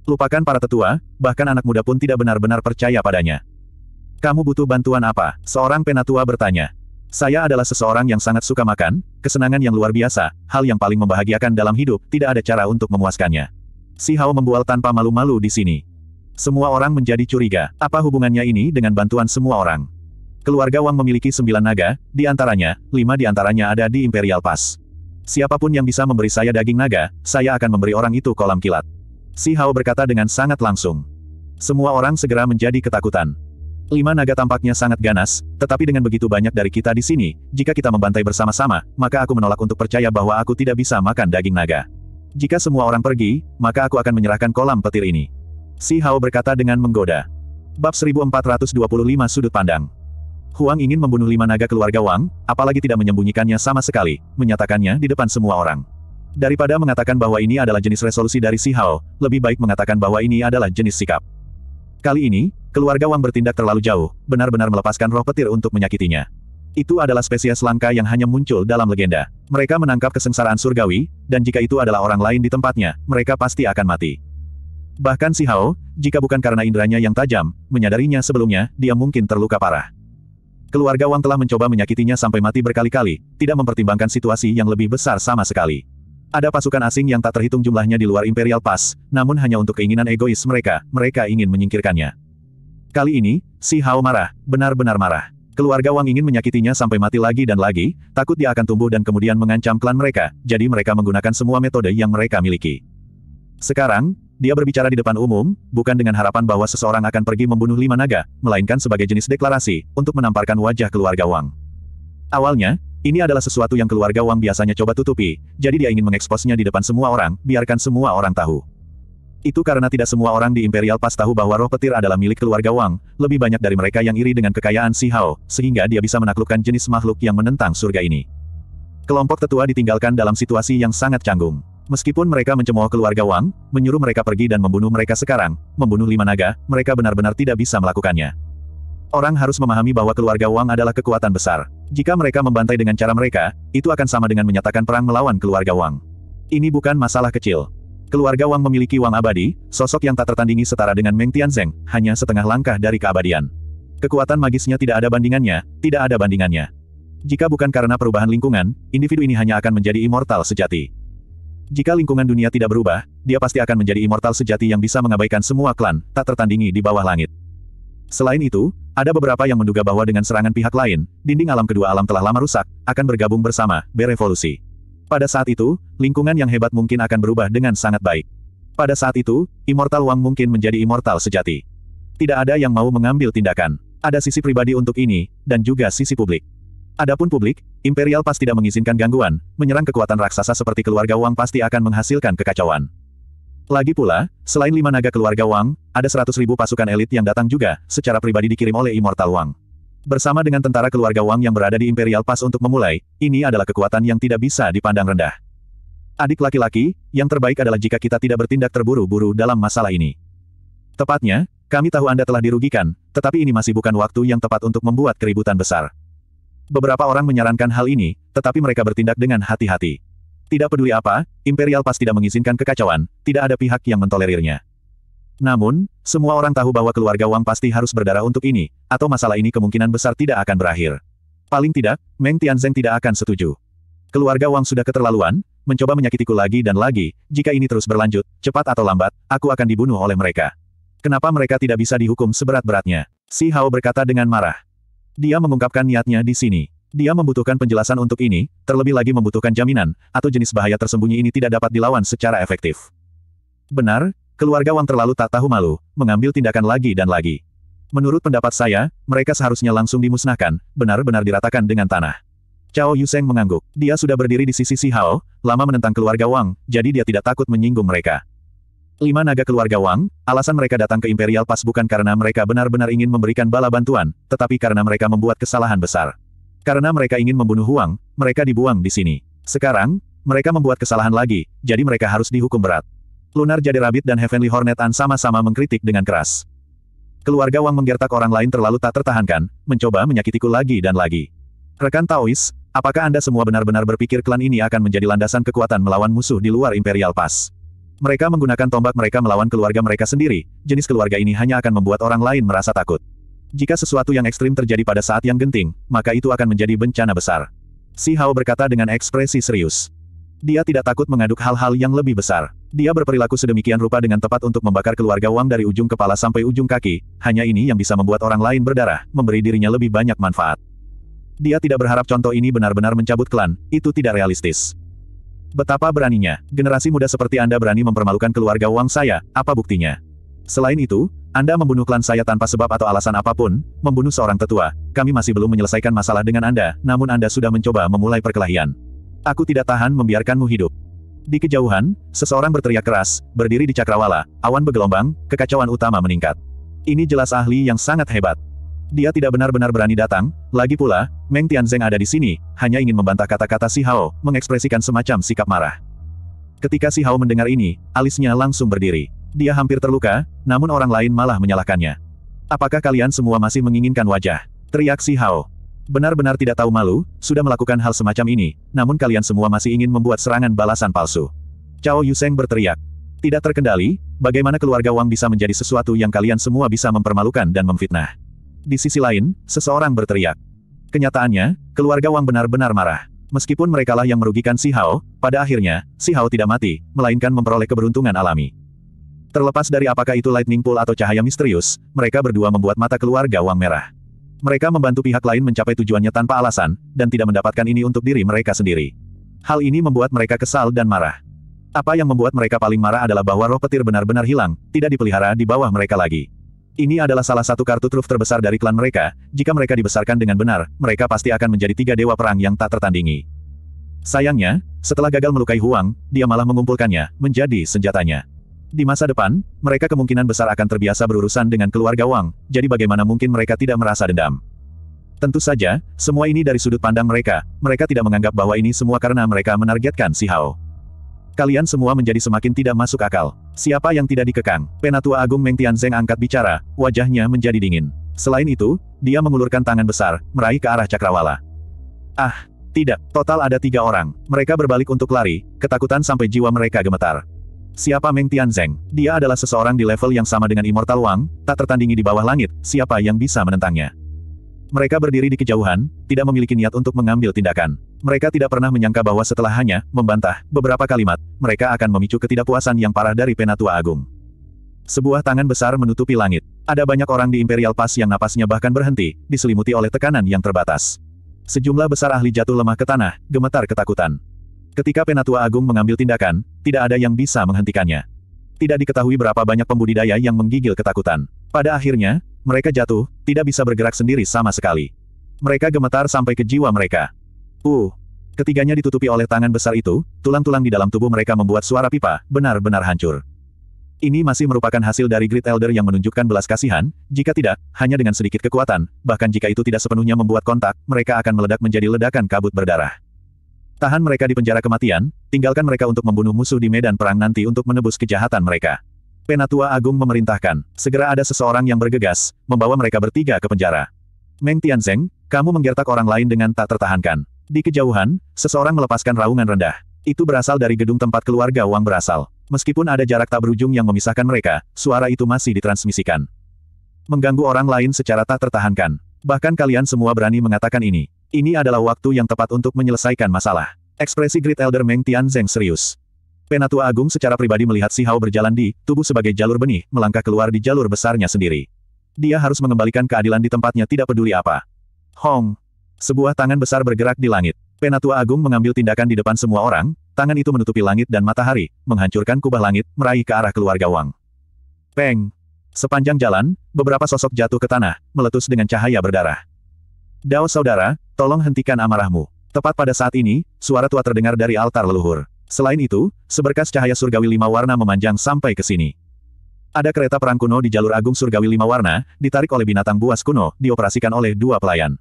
Lupakan para tetua, bahkan anak muda pun tidak benar-benar percaya padanya. Kamu butuh bantuan apa? Seorang penatua bertanya. Saya adalah seseorang yang sangat suka makan, kesenangan yang luar biasa, hal yang paling membahagiakan dalam hidup, tidak ada cara untuk memuaskannya. Si Hao membual tanpa malu-malu di sini. Semua orang menjadi curiga, apa hubungannya ini dengan bantuan semua orang? Keluarga Wang memiliki sembilan naga, di antaranya, lima di antaranya ada di Imperial Pass. Siapapun yang bisa memberi saya daging naga, saya akan memberi orang itu kolam kilat. Si Hao berkata dengan sangat langsung. Semua orang segera menjadi ketakutan. Lima naga tampaknya sangat ganas, tetapi dengan begitu banyak dari kita di sini, jika kita membantai bersama-sama, maka aku menolak untuk percaya bahwa aku tidak bisa makan daging naga. Jika semua orang pergi, maka aku akan menyerahkan kolam petir ini. Si Hao berkata dengan menggoda. Bab 1425 Sudut Pandang Huang ingin membunuh lima naga keluarga Wang, apalagi tidak menyembunyikannya sama sekali, menyatakannya di depan semua orang. Daripada mengatakan bahwa ini adalah jenis resolusi dari Si Hao, lebih baik mengatakan bahwa ini adalah jenis sikap. Kali ini, keluarga Wang bertindak terlalu jauh, benar-benar melepaskan roh petir untuk menyakitinya. Itu adalah spesies langka yang hanya muncul dalam legenda. Mereka menangkap kesengsaraan surgawi, dan jika itu adalah orang lain di tempatnya, mereka pasti akan mati. Bahkan si Hao, jika bukan karena inderanya yang tajam, menyadarinya sebelumnya, dia mungkin terluka parah. Keluarga Wang telah mencoba menyakitinya sampai mati berkali-kali, tidak mempertimbangkan situasi yang lebih besar sama sekali. Ada pasukan asing yang tak terhitung jumlahnya di luar Imperial Pass, namun hanya untuk keinginan egois mereka, mereka ingin menyingkirkannya. Kali ini, si Hao marah, benar-benar marah. Keluarga Wang ingin menyakitinya sampai mati lagi dan lagi, takut dia akan tumbuh dan kemudian mengancam klan mereka, jadi mereka menggunakan semua metode yang mereka miliki. Sekarang, dia berbicara di depan umum, bukan dengan harapan bahwa seseorang akan pergi membunuh lima naga, melainkan sebagai jenis deklarasi, untuk menamparkan wajah keluarga Wang. Awalnya, ini adalah sesuatu yang keluarga Wang biasanya coba tutupi, jadi dia ingin mengeksposnya di depan semua orang, biarkan semua orang tahu. Itu karena tidak semua orang di Imperial Pass tahu bahwa roh petir adalah milik keluarga Wang, lebih banyak dari mereka yang iri dengan kekayaan Si Hao, sehingga dia bisa menaklukkan jenis makhluk yang menentang surga ini. Kelompok tetua ditinggalkan dalam situasi yang sangat canggung. Meskipun mereka mencemooh keluarga Wang, menyuruh mereka pergi dan membunuh mereka sekarang, membunuh lima naga, mereka benar-benar tidak bisa melakukannya. Orang harus memahami bahwa keluarga Wang adalah kekuatan besar. Jika mereka membantai dengan cara mereka, itu akan sama dengan menyatakan perang melawan keluarga Wang. Ini bukan masalah kecil. Keluarga Wang memiliki Wang abadi, sosok yang tak tertandingi setara dengan Meng Tianzeng, hanya setengah langkah dari keabadian. Kekuatan magisnya tidak ada bandingannya, tidak ada bandingannya. Jika bukan karena perubahan lingkungan, individu ini hanya akan menjadi immortal sejati. Jika lingkungan dunia tidak berubah, dia pasti akan menjadi immortal sejati yang bisa mengabaikan semua klan, tak tertandingi di bawah langit. Selain itu, ada beberapa yang menduga bahwa dengan serangan pihak lain, dinding alam kedua alam telah lama rusak, akan bergabung bersama, berevolusi. Pada saat itu, lingkungan yang hebat mungkin akan berubah dengan sangat baik. Pada saat itu, Immortal Wang mungkin menjadi immortal sejati. Tidak ada yang mau mengambil tindakan. Ada sisi pribadi untuk ini, dan juga sisi publik. Adapun publik, Imperial Pass tidak mengizinkan gangguan, menyerang kekuatan raksasa seperti keluarga Wang pasti akan menghasilkan kekacauan. Lagi pula, selain lima naga keluarga Wang, ada seratus ribu pasukan elit yang datang juga, secara pribadi dikirim oleh Immortal Wang. Bersama dengan tentara keluarga Wang yang berada di Imperial Pass untuk memulai, ini adalah kekuatan yang tidak bisa dipandang rendah. Adik laki-laki, yang terbaik adalah jika kita tidak bertindak terburu-buru dalam masalah ini. Tepatnya, kami tahu Anda telah dirugikan, tetapi ini masih bukan waktu yang tepat untuk membuat keributan besar. Beberapa orang menyarankan hal ini, tetapi mereka bertindak dengan hati-hati. Tidak peduli apa, Imperial Pas tidak mengizinkan kekacauan, tidak ada pihak yang mentolerirnya. Namun, semua orang tahu bahwa keluarga Wang pasti harus berdarah untuk ini, atau masalah ini kemungkinan besar tidak akan berakhir. Paling tidak, Meng Tianzeng tidak akan setuju. Keluarga Wang sudah keterlaluan, mencoba menyakitiku lagi dan lagi, jika ini terus berlanjut, cepat atau lambat, aku akan dibunuh oleh mereka. Kenapa mereka tidak bisa dihukum seberat-beratnya? Si Hao berkata dengan marah. Dia mengungkapkan niatnya di sini. Dia membutuhkan penjelasan untuk ini, terlebih lagi membutuhkan jaminan, atau jenis bahaya tersembunyi ini tidak dapat dilawan secara efektif. Benar, keluarga Wang terlalu tak tahu malu, mengambil tindakan lagi dan lagi. Menurut pendapat saya, mereka seharusnya langsung dimusnahkan, benar-benar diratakan dengan tanah. Cao Yuseng mengangguk. Dia sudah berdiri di sisi Si Hao, lama menentang keluarga Wang, jadi dia tidak takut menyinggung mereka. Lima naga keluarga Wang, alasan mereka datang ke Imperial Pass bukan karena mereka benar-benar ingin memberikan bala bantuan, tetapi karena mereka membuat kesalahan besar. Karena mereka ingin membunuh Huang, mereka dibuang di sini. Sekarang, mereka membuat kesalahan lagi, jadi mereka harus dihukum berat. Lunar Jade Rabbit dan Heavenly Hornet An sama-sama mengkritik dengan keras. Keluarga Wang menggertak orang lain terlalu tak tertahankan, mencoba menyakitiku lagi dan lagi. Rekan Taois, apakah Anda semua benar-benar berpikir klan ini akan menjadi landasan kekuatan melawan musuh di luar Imperial Pass? Mereka menggunakan tombak mereka melawan keluarga mereka sendiri, jenis keluarga ini hanya akan membuat orang lain merasa takut. Jika sesuatu yang ekstrim terjadi pada saat yang genting, maka itu akan menjadi bencana besar. Si Hao berkata dengan ekspresi serius. Dia tidak takut mengaduk hal-hal yang lebih besar. Dia berperilaku sedemikian rupa dengan tepat untuk membakar keluarga Wang dari ujung kepala sampai ujung kaki, hanya ini yang bisa membuat orang lain berdarah, memberi dirinya lebih banyak manfaat. Dia tidak berharap contoh ini benar-benar mencabut klan, itu tidak realistis. Betapa beraninya, generasi muda seperti Anda berani mempermalukan keluarga Wang saya, apa buktinya? Selain itu, Anda membunuh klan saya tanpa sebab atau alasan apapun, membunuh seorang tetua. Kami masih belum menyelesaikan masalah dengan Anda, namun Anda sudah mencoba memulai perkelahian. Aku tidak tahan membiarkanmu hidup. Di kejauhan, seseorang berteriak keras, berdiri di cakrawala, awan bergelombang, kekacauan utama meningkat. Ini jelas ahli yang sangat hebat. Dia tidak benar-benar berani datang, lagi pula, Meng Tianzeng ada di sini, hanya ingin membantah kata-kata Si Hao, mengekspresikan semacam sikap marah. Ketika Si Hao mendengar ini, alisnya langsung berdiri. Dia hampir terluka, namun orang lain malah menyalahkannya. Apakah kalian semua masih menginginkan wajah? Teriak Si Hao. Benar-benar tidak tahu malu, sudah melakukan hal semacam ini, namun kalian semua masih ingin membuat serangan balasan palsu. Cao Yuseng berteriak. Tidak terkendali, bagaimana keluarga Wang bisa menjadi sesuatu yang kalian semua bisa mempermalukan dan memfitnah. Di sisi lain, seseorang berteriak. Kenyataannya, keluarga Wang benar-benar marah. Meskipun merekalah yang merugikan Si Hao, pada akhirnya, Si Hao tidak mati, melainkan memperoleh keberuntungan alami. Terlepas dari apakah itu lightning pool atau cahaya misterius, mereka berdua membuat mata keluarga Wang merah. Mereka membantu pihak lain mencapai tujuannya tanpa alasan, dan tidak mendapatkan ini untuk diri mereka sendiri. Hal ini membuat mereka kesal dan marah. Apa yang membuat mereka paling marah adalah bahwa roh petir benar-benar hilang, tidak dipelihara di bawah mereka lagi. Ini adalah salah satu kartu truf terbesar dari klan mereka, jika mereka dibesarkan dengan benar, mereka pasti akan menjadi tiga dewa perang yang tak tertandingi. Sayangnya, setelah gagal melukai Huang, dia malah mengumpulkannya, menjadi senjatanya. Di masa depan, mereka kemungkinan besar akan terbiasa berurusan dengan keluarga Wang, jadi bagaimana mungkin mereka tidak merasa dendam. Tentu saja, semua ini dari sudut pandang mereka, mereka tidak menganggap bahwa ini semua karena mereka menargetkan si Hao. Kalian semua menjadi semakin tidak masuk akal. Siapa yang tidak dikekang? Penatua Agung Meng Tianzeng angkat bicara, wajahnya menjadi dingin. Selain itu, dia mengulurkan tangan besar, meraih ke arah Cakrawala. Ah, tidak, total ada tiga orang. Mereka berbalik untuk lari, ketakutan sampai jiwa mereka gemetar. Siapa Meng Tianzeng? Dia adalah seseorang di level yang sama dengan Immortal Wang, tak tertandingi di bawah langit, siapa yang bisa menentangnya? Mereka berdiri di kejauhan, tidak memiliki niat untuk mengambil tindakan. Mereka tidak pernah menyangka bahwa setelah hanya membantah beberapa kalimat, mereka akan memicu ketidakpuasan yang parah dari Penatua Agung. Sebuah tangan besar menutupi langit. Ada banyak orang di Imperial Pass yang napasnya bahkan berhenti, diselimuti oleh tekanan yang terbatas. Sejumlah besar ahli jatuh lemah ke tanah, gemetar ketakutan. Ketika Penatua Agung mengambil tindakan, tidak ada yang bisa menghentikannya. Tidak diketahui berapa banyak pembudidaya yang menggigil ketakutan. Pada akhirnya, mereka jatuh, tidak bisa bergerak sendiri sama sekali. Mereka gemetar sampai ke jiwa mereka. Uh, Ketiganya ditutupi oleh tangan besar itu, tulang-tulang di dalam tubuh mereka membuat suara pipa, benar-benar hancur. Ini masih merupakan hasil dari Great Elder yang menunjukkan belas kasihan, jika tidak, hanya dengan sedikit kekuatan, bahkan jika itu tidak sepenuhnya membuat kontak, mereka akan meledak menjadi ledakan kabut berdarah. Tahan mereka di penjara kematian, tinggalkan mereka untuk membunuh musuh di medan perang nanti untuk menebus kejahatan mereka. Penatua Agung memerintahkan, segera ada seseorang yang bergegas, membawa mereka bertiga ke penjara. Meng Tianzeng, kamu menggertak orang lain dengan tak tertahankan. Di kejauhan, seseorang melepaskan raungan rendah. Itu berasal dari gedung tempat keluarga Wang berasal. Meskipun ada jarak tak berujung yang memisahkan mereka, suara itu masih ditransmisikan. Mengganggu orang lain secara tak tertahankan. Bahkan kalian semua berani mengatakan ini. Ini adalah waktu yang tepat untuk menyelesaikan masalah. Ekspresi Great Elder Meng Tianzeng serius. Penatua Agung secara pribadi melihat Si Hao berjalan di tubuh sebagai jalur benih, melangkah keluar di jalur besarnya sendiri. Dia harus mengembalikan keadilan di tempatnya tidak peduli apa. Hong! Sebuah tangan besar bergerak di langit. Penatua Agung mengambil tindakan di depan semua orang, tangan itu menutupi langit dan matahari, menghancurkan kubah langit, meraih ke arah keluarga Wang. Peng! Sepanjang jalan, beberapa sosok jatuh ke tanah, meletus dengan cahaya berdarah. Dao saudara, tolong hentikan amarahmu. Tepat pada saat ini, suara tua terdengar dari altar leluhur. Selain itu, seberkas cahaya surgawi lima warna memanjang sampai ke sini. Ada kereta perang kuno di jalur agung surgawi lima warna, ditarik oleh binatang buas kuno, dioperasikan oleh dua pelayan.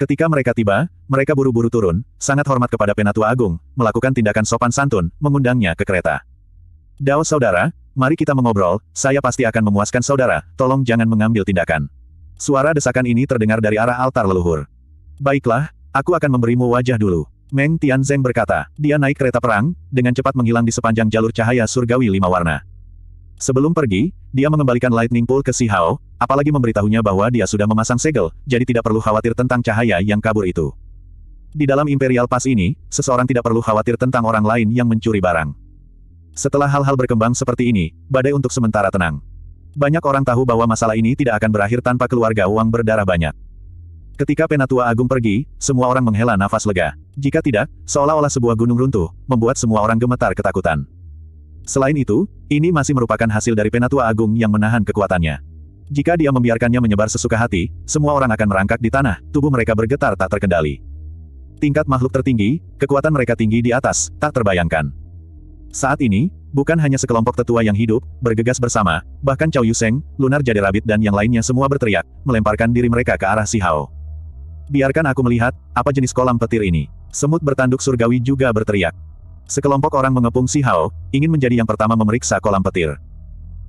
Ketika mereka tiba, mereka buru-buru turun, sangat hormat kepada Penatua Agung, melakukan tindakan sopan santun, mengundangnya ke kereta. Dao saudara, mari kita mengobrol, saya pasti akan memuaskan saudara, tolong jangan mengambil tindakan. Suara desakan ini terdengar dari arah altar leluhur. Baiklah, aku akan memberimu wajah dulu. Meng Tianzeng berkata, dia naik kereta perang, dengan cepat menghilang di sepanjang jalur cahaya surgawi lima warna. Sebelum pergi, dia mengembalikan Lightning Pool ke Si Hao, apalagi memberitahunya bahwa dia sudah memasang segel, jadi tidak perlu khawatir tentang cahaya yang kabur itu. Di dalam Imperial Pass ini, seseorang tidak perlu khawatir tentang orang lain yang mencuri barang. Setelah hal-hal berkembang seperti ini, badai untuk sementara tenang. Banyak orang tahu bahwa masalah ini tidak akan berakhir tanpa keluarga uang berdarah banyak. Ketika Penatua Agung pergi, semua orang menghela nafas lega. Jika tidak, seolah-olah sebuah gunung runtuh, membuat semua orang gemetar ketakutan. Selain itu, ini masih merupakan hasil dari Penatua Agung yang menahan kekuatannya. Jika dia membiarkannya menyebar sesuka hati, semua orang akan merangkak di tanah, tubuh mereka bergetar tak terkendali. Tingkat makhluk tertinggi, kekuatan mereka tinggi di atas, tak terbayangkan. Saat ini, bukan hanya sekelompok tetua yang hidup, bergegas bersama, bahkan Chow Yuseng, Lunar Jade Rabbit dan yang lainnya semua berteriak, melemparkan diri mereka ke arah Si Hao. Biarkan aku melihat, apa jenis kolam petir ini. Semut bertanduk surgawi juga berteriak. Sekelompok orang mengepung Si Hao, ingin menjadi yang pertama memeriksa kolam petir.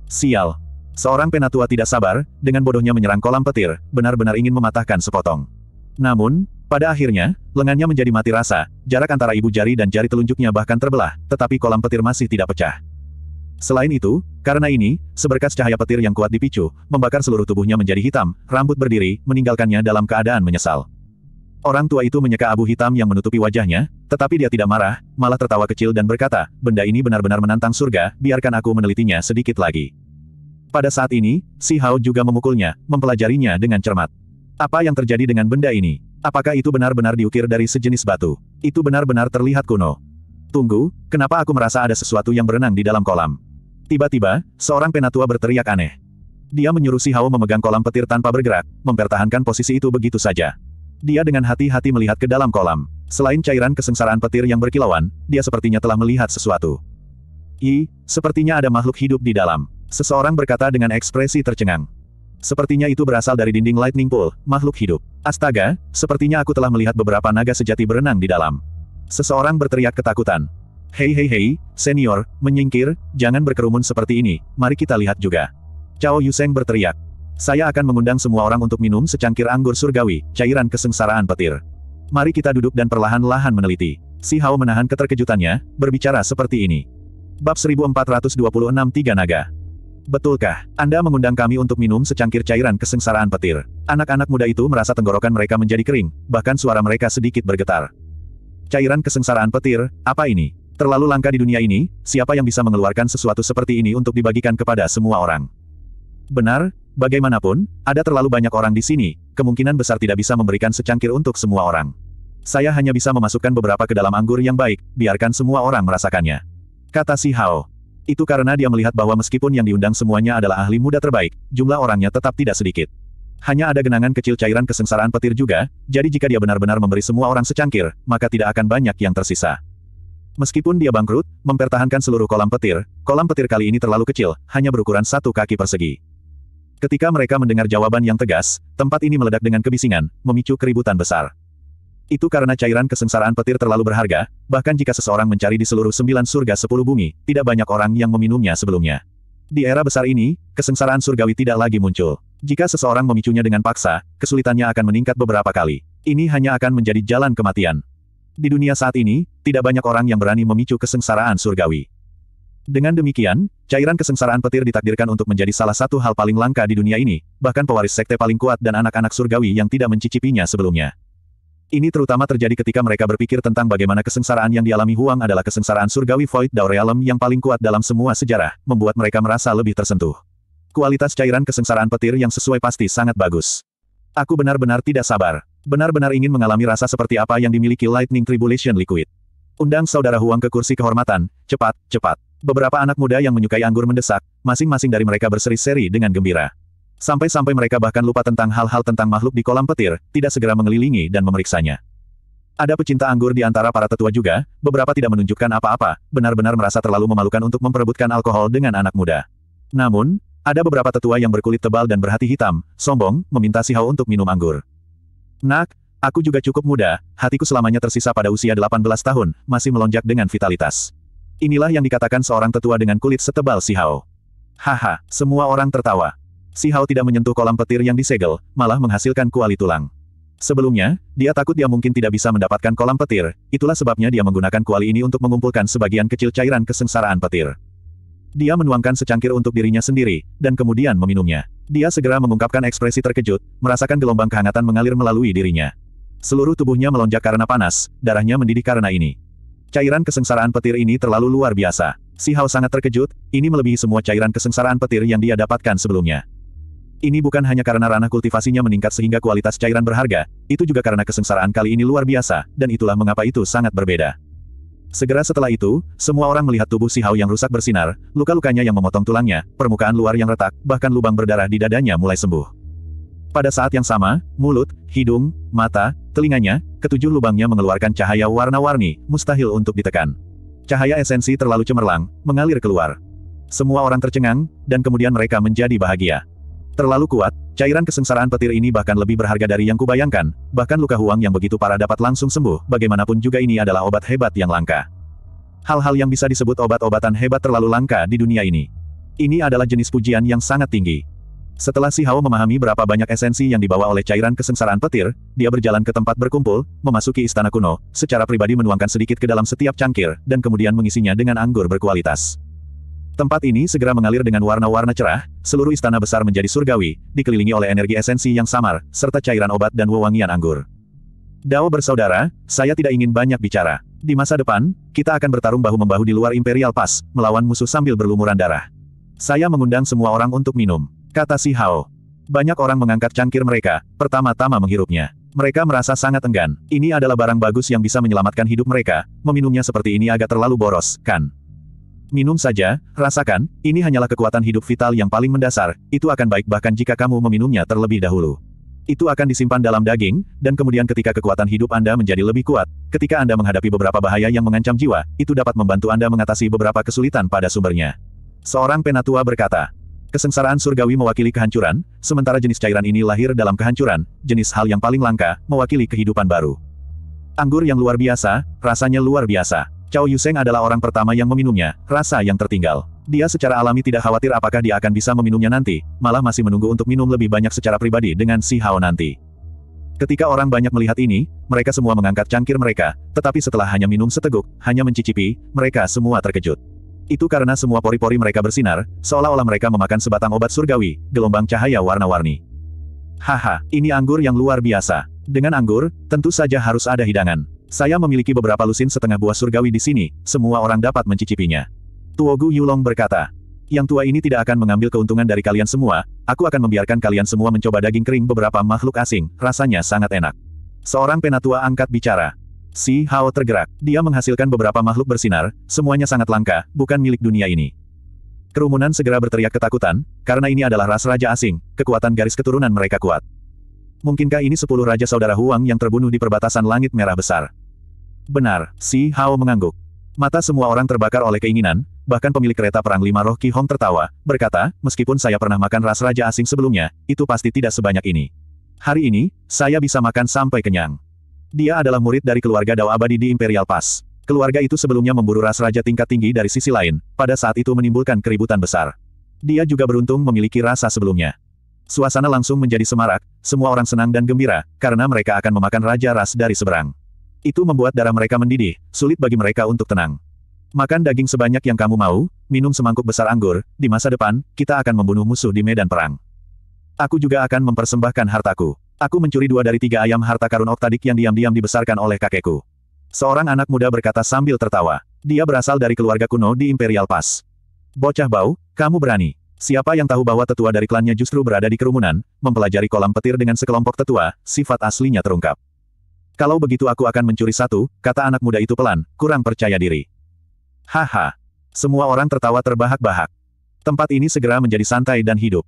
Sial. Seorang penatua tidak sabar, dengan bodohnya menyerang kolam petir, benar-benar ingin mematahkan sepotong. Namun, pada akhirnya, lengannya menjadi mati rasa, jarak antara ibu jari dan jari telunjuknya bahkan terbelah, tetapi kolam petir masih tidak pecah. Selain itu, karena ini, seberkas cahaya petir yang kuat dipicu, membakar seluruh tubuhnya menjadi hitam, rambut berdiri, meninggalkannya dalam keadaan menyesal. Orang tua itu menyeka abu hitam yang menutupi wajahnya, tetapi dia tidak marah, malah tertawa kecil dan berkata, benda ini benar-benar menantang surga, biarkan aku menelitinya sedikit lagi. Pada saat ini, Si Hao juga memukulnya, mempelajarinya dengan cermat. Apa yang terjadi dengan benda ini? Apakah itu benar-benar diukir dari sejenis batu? Itu benar-benar terlihat kuno. Tunggu, kenapa aku merasa ada sesuatu yang berenang di dalam kolam? Tiba-tiba, seorang penatua berteriak aneh. Dia menyuruh si Hao memegang kolam petir tanpa bergerak, mempertahankan posisi itu begitu saja. Dia dengan hati-hati melihat ke dalam kolam. Selain cairan kesengsaraan petir yang berkilauan, dia sepertinya telah melihat sesuatu. I, sepertinya ada makhluk hidup di dalam. Seseorang berkata dengan ekspresi tercengang. Sepertinya itu berasal dari dinding lightning pool, makhluk hidup. Astaga, sepertinya aku telah melihat beberapa naga sejati berenang di dalam. Seseorang berteriak ketakutan. Hei hei hei, senior, menyingkir, jangan berkerumun seperti ini, mari kita lihat juga. Cao Yuseng berteriak. Saya akan mengundang semua orang untuk minum secangkir anggur surgawi, cairan kesengsaraan petir. Mari kita duduk dan perlahan-lahan meneliti. Si Hao menahan keterkejutannya, berbicara seperti ini. Bab 1426 Tiga Naga Betulkah, Anda mengundang kami untuk minum secangkir cairan kesengsaraan petir? Anak-anak muda itu merasa tenggorokan mereka menjadi kering, bahkan suara mereka sedikit bergetar. Cairan kesengsaraan petir, apa ini? Terlalu langka di dunia ini, siapa yang bisa mengeluarkan sesuatu seperti ini untuk dibagikan kepada semua orang? Benar, bagaimanapun, ada terlalu banyak orang di sini, kemungkinan besar tidak bisa memberikan secangkir untuk semua orang. Saya hanya bisa memasukkan beberapa ke dalam anggur yang baik, biarkan semua orang merasakannya. Kata si Hao. Itu karena dia melihat bahwa meskipun yang diundang semuanya adalah ahli muda terbaik, jumlah orangnya tetap tidak sedikit. Hanya ada genangan kecil cairan kesengsaraan petir juga, jadi jika dia benar-benar memberi semua orang secangkir, maka tidak akan banyak yang tersisa. Meskipun dia bangkrut, mempertahankan seluruh kolam petir, kolam petir kali ini terlalu kecil, hanya berukuran satu kaki persegi. Ketika mereka mendengar jawaban yang tegas, tempat ini meledak dengan kebisingan, memicu keributan besar. Itu karena cairan kesengsaraan petir terlalu berharga, bahkan jika seseorang mencari di seluruh sembilan surga sepuluh bumi, tidak banyak orang yang meminumnya sebelumnya. Di era besar ini, kesengsaraan surgawi tidak lagi muncul. Jika seseorang memicunya dengan paksa, kesulitannya akan meningkat beberapa kali. Ini hanya akan menjadi jalan kematian. Di dunia saat ini, tidak banyak orang yang berani memicu kesengsaraan surgawi. Dengan demikian, cairan kesengsaraan petir ditakdirkan untuk menjadi salah satu hal paling langka di dunia ini, bahkan pewaris sekte paling kuat dan anak-anak surgawi yang tidak mencicipinya sebelumnya. Ini terutama terjadi ketika mereka berpikir tentang bagaimana kesengsaraan yang dialami Huang adalah kesengsaraan surgawi Void Dao Realm yang paling kuat dalam semua sejarah, membuat mereka merasa lebih tersentuh. Kualitas cairan kesengsaraan petir yang sesuai pasti sangat bagus. Aku benar-benar tidak sabar. Benar-benar ingin mengalami rasa seperti apa yang dimiliki Lightning Tribulation Liquid. Undang saudara Huang ke kursi kehormatan, cepat, cepat. Beberapa anak muda yang menyukai anggur mendesak, masing-masing dari mereka berseri-seri dengan gembira. Sampai-sampai mereka bahkan lupa tentang hal-hal tentang makhluk di kolam petir, tidak segera mengelilingi dan memeriksanya. Ada pecinta anggur di antara para tetua juga, beberapa tidak menunjukkan apa-apa, benar-benar merasa terlalu memalukan untuk memperebutkan alkohol dengan anak muda. Namun, ada beberapa tetua yang berkulit tebal dan berhati hitam, sombong, meminta si Hao untuk minum anggur. Nak, aku juga cukup muda, hatiku selamanya tersisa pada usia 18 tahun, masih melonjak dengan vitalitas. Inilah yang dikatakan seorang tetua dengan kulit setebal si Hao. Haha, semua orang tertawa. Si Hao tidak menyentuh kolam petir yang disegel, malah menghasilkan kuali tulang. Sebelumnya, dia takut dia mungkin tidak bisa mendapatkan kolam petir, itulah sebabnya dia menggunakan kuali ini untuk mengumpulkan sebagian kecil cairan kesengsaraan petir. Dia menuangkan secangkir untuk dirinya sendiri, dan kemudian meminumnya. Dia segera mengungkapkan ekspresi terkejut, merasakan gelombang kehangatan mengalir melalui dirinya. Seluruh tubuhnya melonjak karena panas, darahnya mendidih karena ini. Cairan kesengsaraan petir ini terlalu luar biasa. Si Hao sangat terkejut, ini melebihi semua cairan kesengsaraan petir yang dia dapatkan sebelumnya. Ini bukan hanya karena ranah kultivasinya meningkat sehingga kualitas cairan berharga, itu juga karena kesengsaraan kali ini luar biasa, dan itulah mengapa itu sangat berbeda. Segera setelah itu, semua orang melihat tubuh si Hao yang rusak bersinar, luka-lukanya yang memotong tulangnya, permukaan luar yang retak, bahkan lubang berdarah di dadanya mulai sembuh. Pada saat yang sama, mulut, hidung, mata, telinganya, ketujuh lubangnya mengeluarkan cahaya warna-warni, mustahil untuk ditekan. Cahaya esensi terlalu cemerlang, mengalir keluar. Semua orang tercengang, dan kemudian mereka menjadi bahagia. Terlalu kuat, Cairan kesengsaraan petir ini bahkan lebih berharga dari yang kubayangkan, bahkan luka huang yang begitu parah dapat langsung sembuh, bagaimanapun juga ini adalah obat hebat yang langka. Hal-hal yang bisa disebut obat-obatan hebat terlalu langka di dunia ini. Ini adalah jenis pujian yang sangat tinggi. Setelah si Hao memahami berapa banyak esensi yang dibawa oleh cairan kesengsaraan petir, dia berjalan ke tempat berkumpul, memasuki istana kuno, secara pribadi menuangkan sedikit ke dalam setiap cangkir, dan kemudian mengisinya dengan anggur berkualitas. Tempat ini segera mengalir dengan warna-warna cerah, seluruh istana besar menjadi surgawi, dikelilingi oleh energi esensi yang samar, serta cairan obat dan wewangian anggur. Dao bersaudara, saya tidak ingin banyak bicara. Di masa depan, kita akan bertarung bahu-membahu di luar Imperial Pass, melawan musuh sambil berlumuran darah. Saya mengundang semua orang untuk minum, kata si Hao. Banyak orang mengangkat cangkir mereka, pertama-tama menghirupnya. Mereka merasa sangat enggan. Ini adalah barang bagus yang bisa menyelamatkan hidup mereka, meminumnya seperti ini agak terlalu boros, kan? Minum saja, rasakan, ini hanyalah kekuatan hidup vital yang paling mendasar, itu akan baik bahkan jika kamu meminumnya terlebih dahulu. Itu akan disimpan dalam daging, dan kemudian ketika kekuatan hidup Anda menjadi lebih kuat, ketika Anda menghadapi beberapa bahaya yang mengancam jiwa, itu dapat membantu Anda mengatasi beberapa kesulitan pada sumbernya. Seorang penatua berkata, Kesengsaraan surgawi mewakili kehancuran, sementara jenis cairan ini lahir dalam kehancuran, jenis hal yang paling langka, mewakili kehidupan baru. Anggur yang luar biasa, rasanya luar biasa. Cao Yuseng adalah orang pertama yang meminumnya, rasa yang tertinggal. Dia secara alami tidak khawatir apakah dia akan bisa meminumnya nanti, malah masih menunggu untuk minum lebih banyak secara pribadi dengan Si Hao nanti. Ketika orang banyak melihat ini, mereka semua mengangkat cangkir mereka, tetapi setelah hanya minum seteguk, hanya mencicipi, mereka semua terkejut. Itu karena semua pori-pori mereka bersinar, seolah-olah mereka memakan sebatang obat surgawi, gelombang cahaya warna-warni. Haha, ini anggur yang luar biasa. Dengan anggur, tentu saja harus ada hidangan. Saya memiliki beberapa lusin setengah buah surgawi di sini, semua orang dapat mencicipinya. Tuogu Yulong berkata, yang tua ini tidak akan mengambil keuntungan dari kalian semua, aku akan membiarkan kalian semua mencoba daging kering beberapa makhluk asing, rasanya sangat enak. Seorang penatua angkat bicara. Si Hao tergerak, dia menghasilkan beberapa makhluk bersinar, semuanya sangat langka, bukan milik dunia ini. Kerumunan segera berteriak ketakutan, karena ini adalah ras raja asing, kekuatan garis keturunan mereka kuat. Mungkinkah ini sepuluh raja saudara Huang yang terbunuh di perbatasan langit merah besar? Benar, Si Hao mengangguk. Mata semua orang terbakar oleh keinginan, bahkan pemilik kereta perang lima roh Ki Hong tertawa, berkata, meskipun saya pernah makan ras raja asing sebelumnya, itu pasti tidak sebanyak ini. Hari ini, saya bisa makan sampai kenyang. Dia adalah murid dari keluarga Dao Abadi di Imperial Pass. Keluarga itu sebelumnya memburu ras raja tingkat tinggi dari sisi lain, pada saat itu menimbulkan keributan besar. Dia juga beruntung memiliki rasa sebelumnya. Suasana langsung menjadi semarak, semua orang senang dan gembira, karena mereka akan memakan raja ras dari seberang. Itu membuat darah mereka mendidih, sulit bagi mereka untuk tenang. Makan daging sebanyak yang kamu mau, minum semangkuk besar anggur, di masa depan, kita akan membunuh musuh di medan perang. Aku juga akan mempersembahkan hartaku. Aku mencuri dua dari tiga ayam harta karun oktadik yang diam-diam dibesarkan oleh kakekku. Seorang anak muda berkata sambil tertawa. Dia berasal dari keluarga kuno di Imperial Pass. Bocah bau, kamu berani. Siapa yang tahu bahwa tetua dari klannya justru berada di kerumunan, mempelajari kolam petir dengan sekelompok tetua, sifat aslinya terungkap. Kalau begitu aku akan mencuri satu, kata anak muda itu pelan, kurang percaya diri. Haha. Semua orang tertawa terbahak-bahak. Tempat ini segera menjadi santai dan hidup.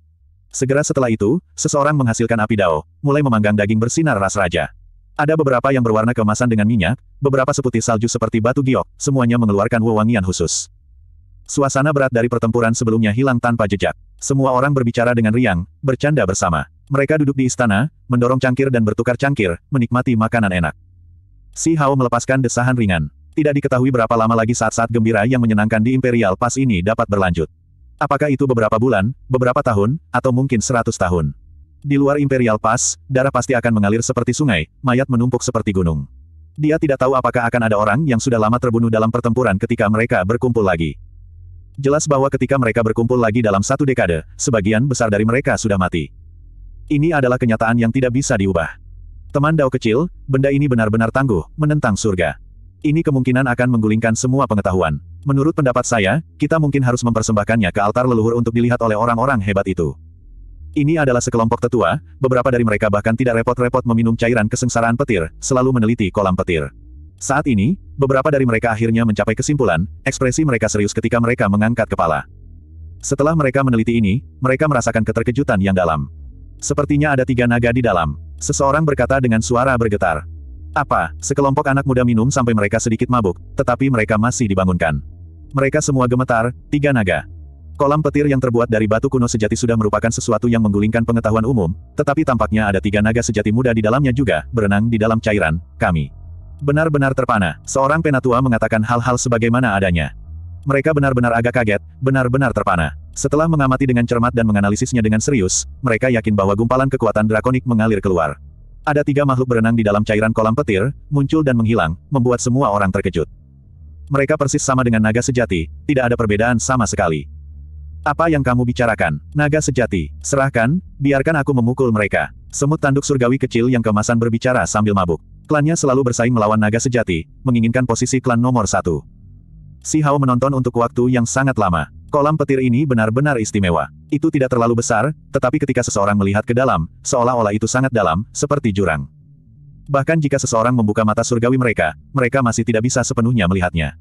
Segera setelah itu, seseorang menghasilkan api dao, mulai memanggang daging bersinar ras raja. Ada beberapa yang berwarna kemasan dengan minyak, beberapa seputih salju seperti batu giok, semuanya mengeluarkan wewangian khusus. Suasana berat dari pertempuran sebelumnya hilang tanpa jejak. Semua orang berbicara dengan riang, bercanda bersama. Mereka duduk di istana, mendorong cangkir dan bertukar cangkir, menikmati makanan enak. Si Hao melepaskan desahan ringan. Tidak diketahui berapa lama lagi saat-saat gembira yang menyenangkan di Imperial Pass ini dapat berlanjut. Apakah itu beberapa bulan, beberapa tahun, atau mungkin seratus tahun. Di luar Imperial Pass, darah pasti akan mengalir seperti sungai, mayat menumpuk seperti gunung. Dia tidak tahu apakah akan ada orang yang sudah lama terbunuh dalam pertempuran ketika mereka berkumpul lagi. Jelas bahwa ketika mereka berkumpul lagi dalam satu dekade, sebagian besar dari mereka sudah mati. Ini adalah kenyataan yang tidak bisa diubah. Teman Dao kecil, benda ini benar-benar tangguh, menentang surga. Ini kemungkinan akan menggulingkan semua pengetahuan. Menurut pendapat saya, kita mungkin harus mempersembahkannya ke altar leluhur untuk dilihat oleh orang-orang hebat itu. Ini adalah sekelompok tetua, beberapa dari mereka bahkan tidak repot-repot meminum cairan kesengsaraan petir, selalu meneliti kolam petir. Saat ini, beberapa dari mereka akhirnya mencapai kesimpulan, ekspresi mereka serius ketika mereka mengangkat kepala. Setelah mereka meneliti ini, mereka merasakan keterkejutan yang dalam. Sepertinya ada tiga naga di dalam. Seseorang berkata dengan suara bergetar. Apa, sekelompok anak muda minum sampai mereka sedikit mabuk, tetapi mereka masih dibangunkan. Mereka semua gemetar, tiga naga. Kolam petir yang terbuat dari batu kuno sejati sudah merupakan sesuatu yang menggulingkan pengetahuan umum, tetapi tampaknya ada tiga naga sejati muda di dalamnya juga, berenang di dalam cairan, kami. Benar-benar terpana, seorang penatua mengatakan hal-hal sebagaimana adanya. Mereka benar-benar agak kaget, benar-benar terpana. Setelah mengamati dengan cermat dan menganalisisnya dengan serius, mereka yakin bahwa gumpalan kekuatan drakonik mengalir keluar. Ada tiga makhluk berenang di dalam cairan kolam petir, muncul dan menghilang, membuat semua orang terkejut. Mereka persis sama dengan naga sejati, tidak ada perbedaan sama sekali. Apa yang kamu bicarakan, naga sejati? Serahkan, biarkan aku memukul mereka. Semut tanduk surgawi kecil yang kemasan berbicara sambil mabuk. Klannya selalu bersaing melawan naga sejati, menginginkan posisi klan nomor satu. Si Hao menonton untuk waktu yang sangat lama. Kolam petir ini benar-benar istimewa. Itu tidak terlalu besar, tetapi ketika seseorang melihat ke dalam, seolah-olah itu sangat dalam, seperti jurang. Bahkan jika seseorang membuka mata surgawi mereka, mereka masih tidak bisa sepenuhnya melihatnya.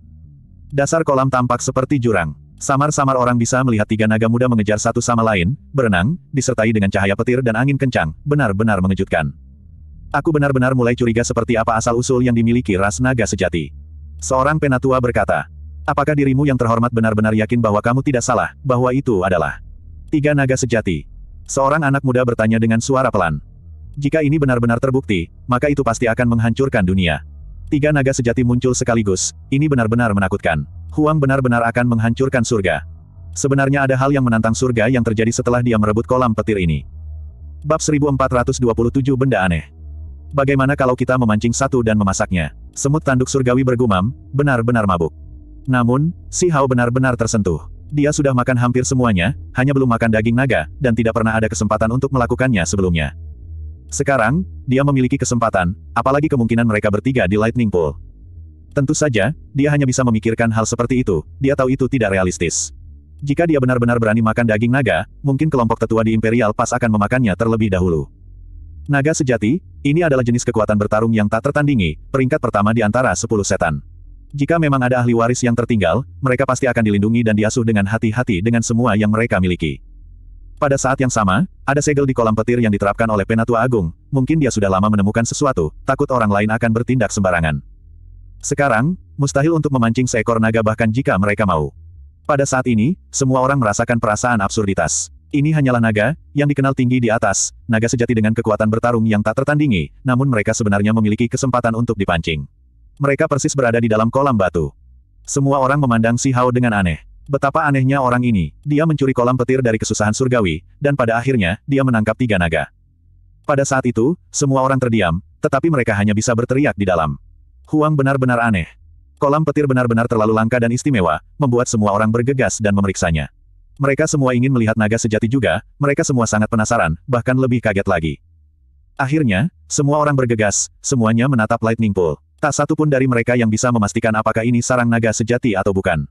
Dasar kolam tampak seperti jurang. Samar-samar orang bisa melihat tiga naga muda mengejar satu sama lain, berenang, disertai dengan cahaya petir dan angin kencang, benar-benar mengejutkan. Aku benar-benar mulai curiga seperti apa asal-usul yang dimiliki ras naga sejati. Seorang penatua berkata, Apakah dirimu yang terhormat benar-benar yakin bahwa kamu tidak salah, bahwa itu adalah tiga naga sejati? Seorang anak muda bertanya dengan suara pelan. Jika ini benar-benar terbukti, maka itu pasti akan menghancurkan dunia. Tiga naga sejati muncul sekaligus, ini benar-benar menakutkan. Huang benar-benar akan menghancurkan surga. Sebenarnya ada hal yang menantang surga yang terjadi setelah dia merebut kolam petir ini. Bab 1427 Benda Aneh Bagaimana kalau kita memancing satu dan memasaknya? Semut tanduk surgawi bergumam, benar-benar mabuk. Namun, si Hao benar-benar tersentuh. Dia sudah makan hampir semuanya, hanya belum makan daging naga, dan tidak pernah ada kesempatan untuk melakukannya sebelumnya. Sekarang, dia memiliki kesempatan, apalagi kemungkinan mereka bertiga di Lightning Pool. Tentu saja, dia hanya bisa memikirkan hal seperti itu, dia tahu itu tidak realistis. Jika dia benar-benar berani makan daging naga, mungkin kelompok tetua di Imperial Pass akan memakannya terlebih dahulu. Naga sejati, ini adalah jenis kekuatan bertarung yang tak tertandingi, peringkat pertama di antara sepuluh setan. Jika memang ada ahli waris yang tertinggal, mereka pasti akan dilindungi dan diasuh dengan hati-hati dengan semua yang mereka miliki. Pada saat yang sama, ada segel di kolam petir yang diterapkan oleh Penatua Agung, mungkin dia sudah lama menemukan sesuatu, takut orang lain akan bertindak sembarangan. Sekarang, mustahil untuk memancing seekor naga bahkan jika mereka mau. Pada saat ini, semua orang merasakan perasaan absurditas. Ini hanyalah naga, yang dikenal tinggi di atas, naga sejati dengan kekuatan bertarung yang tak tertandingi, namun mereka sebenarnya memiliki kesempatan untuk dipancing. Mereka persis berada di dalam kolam batu. Semua orang memandang Si Hao dengan aneh. Betapa anehnya orang ini, dia mencuri kolam petir dari kesusahan surgawi, dan pada akhirnya, dia menangkap tiga naga. Pada saat itu, semua orang terdiam, tetapi mereka hanya bisa berteriak di dalam. Huang benar-benar aneh. Kolam petir benar-benar terlalu langka dan istimewa, membuat semua orang bergegas dan memeriksanya. Mereka semua ingin melihat naga sejati juga, mereka semua sangat penasaran, bahkan lebih kaget lagi. Akhirnya, semua orang bergegas, semuanya menatap Lightning Pool. Tak satu pun dari mereka yang bisa memastikan apakah ini sarang naga sejati atau bukan.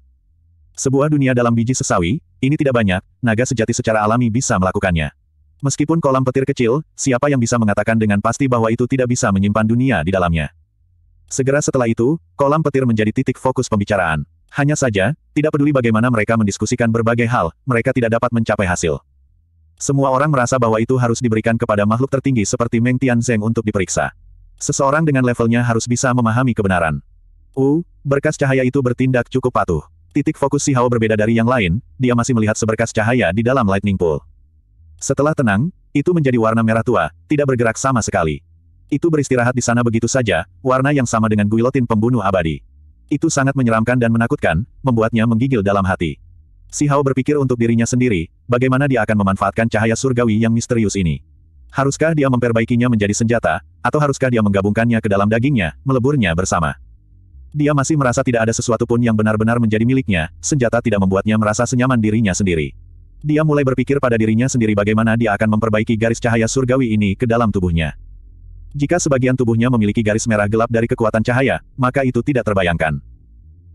Sebuah dunia dalam biji sesawi, ini tidak banyak, naga sejati secara alami bisa melakukannya. Meskipun kolam petir kecil, siapa yang bisa mengatakan dengan pasti bahwa itu tidak bisa menyimpan dunia di dalamnya. Segera setelah itu, kolam petir menjadi titik fokus pembicaraan. Hanya saja, tidak peduli bagaimana mereka mendiskusikan berbagai hal, mereka tidak dapat mencapai hasil. Semua orang merasa bahwa itu harus diberikan kepada makhluk tertinggi seperti Meng Tianzeng untuk diperiksa. Seseorang dengan levelnya harus bisa memahami kebenaran. U, berkas cahaya itu bertindak cukup patuh. Titik fokus Si Hao berbeda dari yang lain, dia masih melihat seberkas cahaya di dalam lightning pool. Setelah tenang, itu menjadi warna merah tua, tidak bergerak sama sekali. Itu beristirahat di sana begitu saja, warna yang sama dengan guillotine pembunuh abadi. Itu sangat menyeramkan dan menakutkan, membuatnya menggigil dalam hati. Si Hao berpikir untuk dirinya sendiri, bagaimana dia akan memanfaatkan cahaya surgawi yang misterius ini. Haruskah dia memperbaikinya menjadi senjata, atau haruskah dia menggabungkannya ke dalam dagingnya, meleburnya bersama? Dia masih merasa tidak ada sesuatu pun yang benar-benar menjadi miliknya, senjata tidak membuatnya merasa senyaman dirinya sendiri. Dia mulai berpikir pada dirinya sendiri bagaimana dia akan memperbaiki garis cahaya surgawi ini ke dalam tubuhnya. Jika sebagian tubuhnya memiliki garis merah gelap dari kekuatan cahaya, maka itu tidak terbayangkan.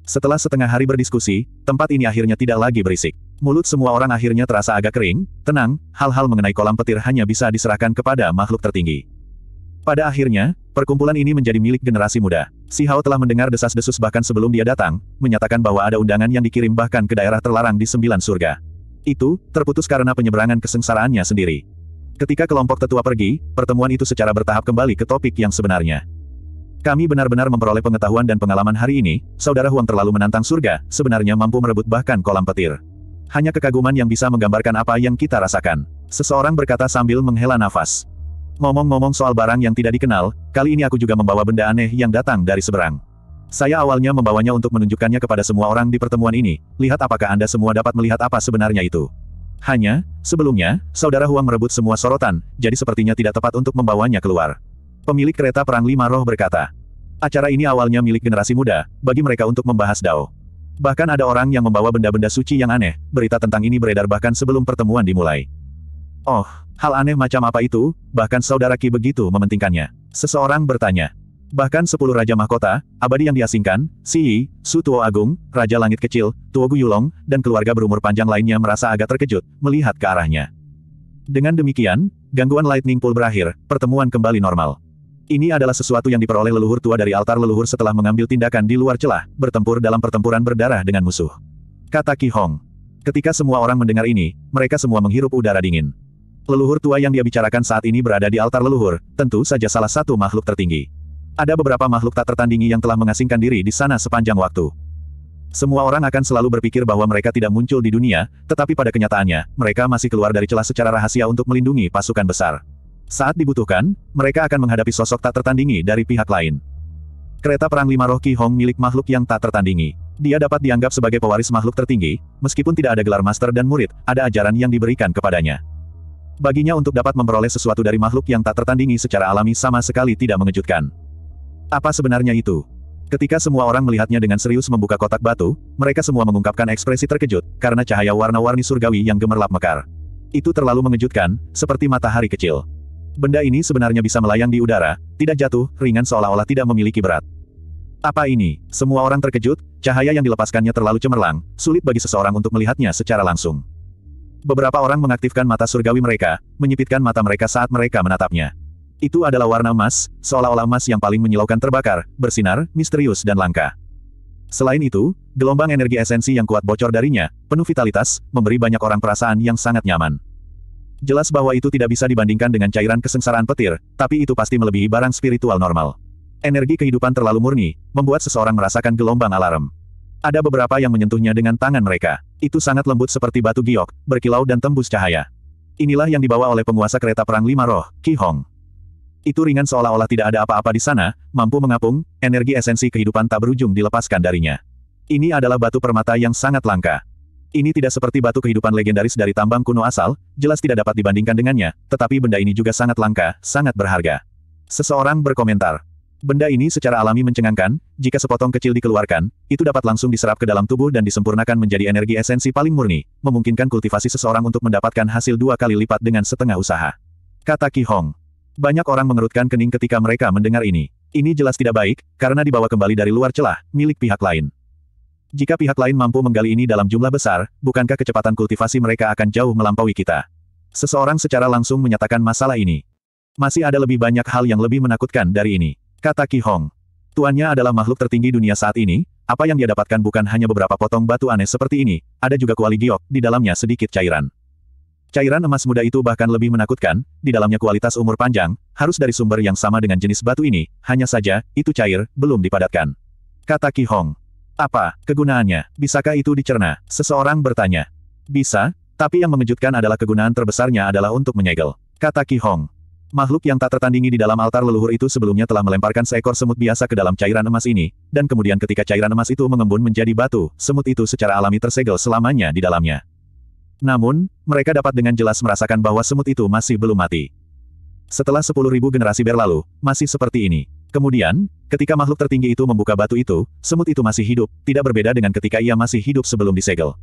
Setelah setengah hari berdiskusi, tempat ini akhirnya tidak lagi berisik. Mulut semua orang akhirnya terasa agak kering, tenang, hal-hal mengenai kolam petir hanya bisa diserahkan kepada makhluk tertinggi. Pada akhirnya, perkumpulan ini menjadi milik generasi muda. Si Hao telah mendengar desas-desus bahkan sebelum dia datang, menyatakan bahwa ada undangan yang dikirim bahkan ke daerah terlarang di sembilan surga. Itu, terputus karena penyeberangan kesengsaraannya sendiri. Ketika kelompok tetua pergi, pertemuan itu secara bertahap kembali ke topik yang sebenarnya. Kami benar-benar memperoleh pengetahuan dan pengalaman hari ini, Saudara Huang terlalu menantang surga, sebenarnya mampu merebut bahkan kolam petir. Hanya kekaguman yang bisa menggambarkan apa yang kita rasakan. Seseorang berkata sambil menghela nafas. Ngomong-ngomong soal barang yang tidak dikenal, kali ini aku juga membawa benda aneh yang datang dari seberang. Saya awalnya membawanya untuk menunjukkannya kepada semua orang di pertemuan ini, lihat apakah Anda semua dapat melihat apa sebenarnya itu. Hanya, sebelumnya, saudara Huang merebut semua sorotan, jadi sepertinya tidak tepat untuk membawanya keluar. Pemilik kereta perang lima roh berkata, Acara ini awalnya milik generasi muda, bagi mereka untuk membahas Dao. Bahkan ada orang yang membawa benda-benda suci yang aneh, berita tentang ini beredar bahkan sebelum pertemuan dimulai. Oh, hal aneh macam apa itu, bahkan saudara Ki begitu mementingkannya. Seseorang bertanya. Bahkan sepuluh Raja Mahkota, abadi yang diasingkan, Yi, Su Tuo Agung, Raja Langit Kecil, Tuo Guyulong, dan keluarga berumur panjang lainnya merasa agak terkejut, melihat ke arahnya. Dengan demikian, gangguan Lightning Pool berakhir, pertemuan kembali normal. Ini adalah sesuatu yang diperoleh leluhur tua dari altar leluhur setelah mengambil tindakan di luar celah, bertempur dalam pertempuran berdarah dengan musuh. Kata Ki Hong. Ketika semua orang mendengar ini, mereka semua menghirup udara dingin. Leluhur tua yang dia bicarakan saat ini berada di altar leluhur, tentu saja salah satu makhluk tertinggi. Ada beberapa makhluk tak tertandingi yang telah mengasingkan diri di sana sepanjang waktu. Semua orang akan selalu berpikir bahwa mereka tidak muncul di dunia, tetapi pada kenyataannya, mereka masih keluar dari celah secara rahasia untuk melindungi pasukan besar. Saat dibutuhkan, mereka akan menghadapi sosok tak tertandingi dari pihak lain. Kereta perang lima roh Ki Hong milik makhluk yang tak tertandingi. Dia dapat dianggap sebagai pewaris makhluk tertinggi, meskipun tidak ada gelar master dan murid, ada ajaran yang diberikan kepadanya. Baginya untuk dapat memperoleh sesuatu dari makhluk yang tak tertandingi secara alami sama sekali tidak mengejutkan. Apa sebenarnya itu? Ketika semua orang melihatnya dengan serius membuka kotak batu, mereka semua mengungkapkan ekspresi terkejut, karena cahaya warna-warni surgawi yang gemerlap mekar. Itu terlalu mengejutkan, seperti matahari kecil. Benda ini sebenarnya bisa melayang di udara, tidak jatuh, ringan seolah-olah tidak memiliki berat. Apa ini? Semua orang terkejut, cahaya yang dilepaskannya terlalu cemerlang, sulit bagi seseorang untuk melihatnya secara langsung. Beberapa orang mengaktifkan mata surgawi mereka, menyipitkan mata mereka saat mereka menatapnya. Itu adalah warna emas, seolah-olah emas yang paling menyilaukan terbakar, bersinar, misterius dan langka. Selain itu, gelombang energi esensi yang kuat bocor darinya, penuh vitalitas, memberi banyak orang perasaan yang sangat nyaman. Jelas bahwa itu tidak bisa dibandingkan dengan cairan kesengsaraan petir, tapi itu pasti melebihi barang spiritual normal. Energi kehidupan terlalu murni, membuat seseorang merasakan gelombang alarm. Ada beberapa yang menyentuhnya dengan tangan mereka. Itu sangat lembut seperti batu giok, berkilau dan tembus cahaya. Inilah yang dibawa oleh penguasa kereta perang lima roh, Ki Hong. Itu ringan seolah-olah tidak ada apa-apa di sana, mampu mengapung, energi esensi kehidupan tak berujung dilepaskan darinya. Ini adalah batu permata yang sangat langka. Ini tidak seperti batu kehidupan legendaris dari tambang kuno asal, jelas tidak dapat dibandingkan dengannya, tetapi benda ini juga sangat langka, sangat berharga. Seseorang berkomentar, Benda ini secara alami mencengangkan, jika sepotong kecil dikeluarkan, itu dapat langsung diserap ke dalam tubuh dan disempurnakan menjadi energi esensi paling murni, memungkinkan kultivasi seseorang untuk mendapatkan hasil dua kali lipat dengan setengah usaha. Kata Ki Hong. Banyak orang mengerutkan kening ketika mereka mendengar ini. Ini jelas tidak baik, karena dibawa kembali dari luar celah, milik pihak lain. Jika pihak lain mampu menggali ini dalam jumlah besar, bukankah kecepatan kultivasi mereka akan jauh melampaui kita? Seseorang secara langsung menyatakan masalah ini. Masih ada lebih banyak hal yang lebih menakutkan dari ini. Kata Ki Hong. Tuannya adalah makhluk tertinggi dunia saat ini, apa yang dia dapatkan bukan hanya beberapa potong batu aneh seperti ini, ada juga kuali giok, di dalamnya sedikit cairan. Cairan emas muda itu bahkan lebih menakutkan, di dalamnya kualitas umur panjang, harus dari sumber yang sama dengan jenis batu ini, hanya saja, itu cair, belum dipadatkan. Kata Ki Hong. Apa, kegunaannya, bisakah itu dicerna? Seseorang bertanya. Bisa, tapi yang mengejutkan adalah kegunaan terbesarnya adalah untuk menyegel. Kata Ki Hong. Makhluk yang tak tertandingi di dalam altar leluhur itu sebelumnya telah melemparkan seekor semut biasa ke dalam cairan emas ini, dan kemudian ketika cairan emas itu mengembun menjadi batu, semut itu secara alami tersegel selamanya di dalamnya. Namun, mereka dapat dengan jelas merasakan bahwa semut itu masih belum mati. Setelah 10.000 generasi berlalu, masih seperti ini. Kemudian, ketika makhluk tertinggi itu membuka batu itu, semut itu masih hidup, tidak berbeda dengan ketika ia masih hidup sebelum disegel.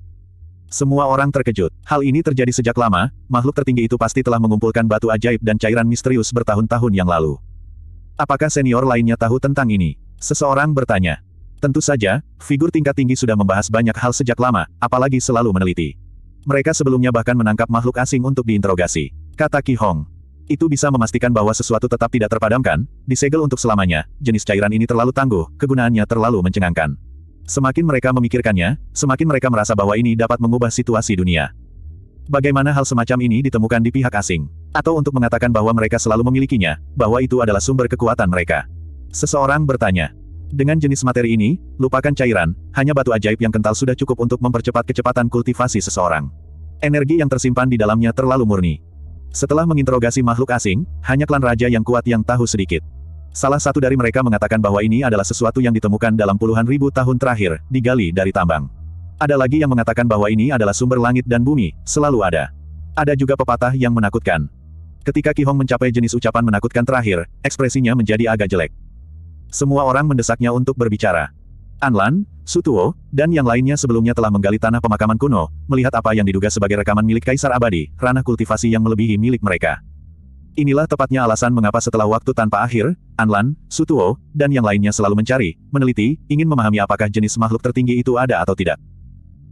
Semua orang terkejut. Hal ini terjadi sejak lama, makhluk tertinggi itu pasti telah mengumpulkan batu ajaib dan cairan misterius bertahun-tahun yang lalu. Apakah senior lainnya tahu tentang ini? Seseorang bertanya. Tentu saja, figur tingkat tinggi sudah membahas banyak hal sejak lama, apalagi selalu meneliti. Mereka sebelumnya bahkan menangkap makhluk asing untuk diinterogasi. Kata Ki Hong. Itu bisa memastikan bahwa sesuatu tetap tidak terpadamkan, disegel untuk selamanya, jenis cairan ini terlalu tangguh, kegunaannya terlalu mencengangkan. Semakin mereka memikirkannya, semakin mereka merasa bahwa ini dapat mengubah situasi dunia. Bagaimana hal semacam ini ditemukan di pihak asing? Atau untuk mengatakan bahwa mereka selalu memilikinya, bahwa itu adalah sumber kekuatan mereka? Seseorang bertanya. Dengan jenis materi ini, lupakan cairan, hanya batu ajaib yang kental sudah cukup untuk mempercepat kecepatan kultivasi seseorang. Energi yang tersimpan di dalamnya terlalu murni. Setelah menginterogasi makhluk asing, hanya klan raja yang kuat yang tahu sedikit. Salah satu dari mereka mengatakan bahwa ini adalah sesuatu yang ditemukan dalam puluhan ribu tahun terakhir, digali dari tambang. Ada lagi yang mengatakan bahwa ini adalah sumber langit dan bumi, selalu ada. Ada juga pepatah yang menakutkan. Ketika Ki Hong mencapai jenis ucapan menakutkan terakhir, ekspresinya menjadi agak jelek. Semua orang mendesaknya untuk berbicara. Anlan, Sutuo, dan yang lainnya sebelumnya telah menggali tanah pemakaman kuno, melihat apa yang diduga sebagai rekaman milik Kaisar Abadi, ranah kultivasi yang melebihi milik mereka. Inilah tepatnya alasan mengapa setelah waktu tanpa akhir, Anlan, Sutuo, dan yang lainnya selalu mencari, meneliti, ingin memahami apakah jenis makhluk tertinggi itu ada atau tidak.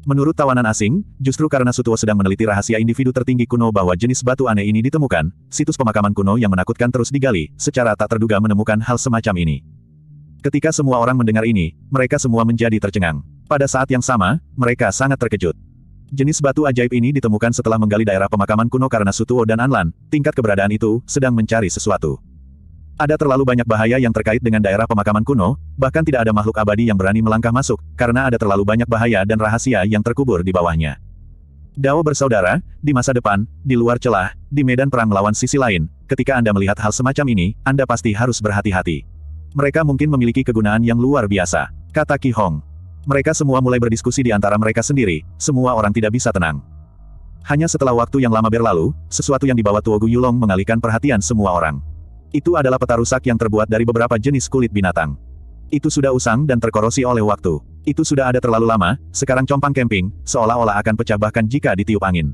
Menurut tawanan asing, justru karena Sutuo sedang meneliti rahasia individu tertinggi kuno bahwa jenis batu aneh ini ditemukan, situs pemakaman kuno yang menakutkan terus digali, secara tak terduga menemukan hal semacam ini. Ketika semua orang mendengar ini, mereka semua menjadi tercengang. Pada saat yang sama, mereka sangat terkejut. Jenis batu ajaib ini ditemukan setelah menggali daerah pemakaman kuno karena Sutuo dan Anlan, tingkat keberadaan itu, sedang mencari sesuatu. Ada terlalu banyak bahaya yang terkait dengan daerah pemakaman kuno, bahkan tidak ada makhluk abadi yang berani melangkah masuk, karena ada terlalu banyak bahaya dan rahasia yang terkubur di bawahnya. Dao bersaudara, di masa depan, di luar celah, di medan perang melawan sisi lain, ketika Anda melihat hal semacam ini, Anda pasti harus berhati-hati. Mereka mungkin memiliki kegunaan yang luar biasa, kata Ki Hong. Mereka semua mulai berdiskusi di antara mereka sendiri, semua orang tidak bisa tenang. Hanya setelah waktu yang lama berlalu, sesuatu yang dibawa Tuogu Yulong mengalihkan perhatian semua orang. Itu adalah peta rusak yang terbuat dari beberapa jenis kulit binatang. Itu sudah usang dan terkorosi oleh waktu. Itu sudah ada terlalu lama, sekarang compang camping, seolah-olah akan pecah bahkan jika ditiup angin.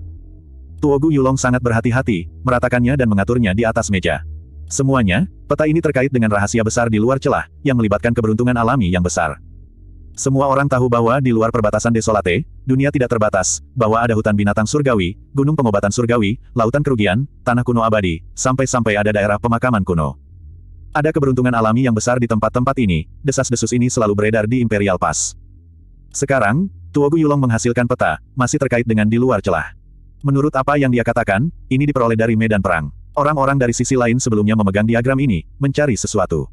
Tuogu Yulong sangat berhati-hati, meratakannya dan mengaturnya di atas meja. Semuanya, peta ini terkait dengan rahasia besar di luar celah, yang melibatkan keberuntungan alami yang besar. Semua orang tahu bahwa di luar perbatasan desolate, dunia tidak terbatas, bahwa ada hutan binatang surgawi, gunung pengobatan surgawi, lautan kerugian, tanah kuno abadi, sampai-sampai ada daerah pemakaman kuno. Ada keberuntungan alami yang besar di tempat-tempat ini, desas-desus ini selalu beredar di Imperial Pass. Sekarang, Tuogu Yulong menghasilkan peta, masih terkait dengan di luar celah. Menurut apa yang dia katakan, ini diperoleh dari medan perang. Orang-orang dari sisi lain sebelumnya memegang diagram ini, mencari sesuatu.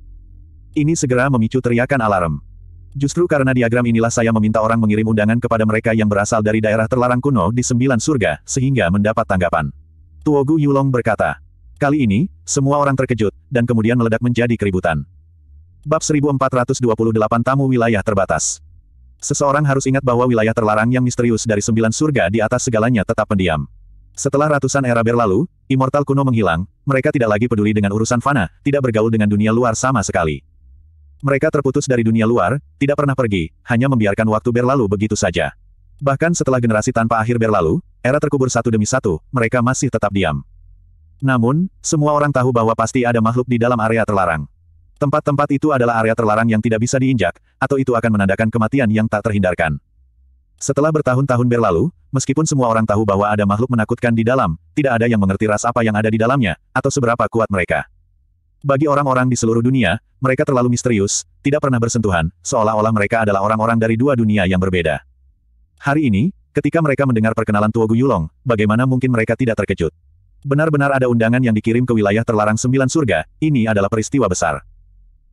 Ini segera memicu teriakan alarm. Justru karena diagram inilah saya meminta orang mengirim undangan kepada mereka yang berasal dari daerah terlarang kuno di sembilan surga, sehingga mendapat tanggapan. Tuogu Yulong berkata, Kali ini, semua orang terkejut, dan kemudian meledak menjadi keributan. Bab 1428 Tamu Wilayah Terbatas Seseorang harus ingat bahwa wilayah terlarang yang misterius dari sembilan surga di atas segalanya tetap pendiam. Setelah ratusan era berlalu, immortal kuno menghilang, mereka tidak lagi peduli dengan urusan fana, tidak bergaul dengan dunia luar sama sekali. Mereka terputus dari dunia luar, tidak pernah pergi, hanya membiarkan waktu berlalu begitu saja. Bahkan setelah generasi tanpa akhir berlalu, era terkubur satu demi satu, mereka masih tetap diam. Namun, semua orang tahu bahwa pasti ada makhluk di dalam area terlarang. Tempat-tempat itu adalah area terlarang yang tidak bisa diinjak, atau itu akan menandakan kematian yang tak terhindarkan. Setelah bertahun-tahun berlalu, meskipun semua orang tahu bahwa ada makhluk menakutkan di dalam, tidak ada yang mengerti ras apa yang ada di dalamnya, atau seberapa kuat mereka. Bagi orang-orang di seluruh dunia, mereka terlalu misterius, tidak pernah bersentuhan, seolah-olah mereka adalah orang-orang dari dua dunia yang berbeda. Hari ini, ketika mereka mendengar perkenalan Tuogu Yulong, bagaimana mungkin mereka tidak terkejut? Benar-benar ada undangan yang dikirim ke wilayah terlarang sembilan surga, ini adalah peristiwa besar.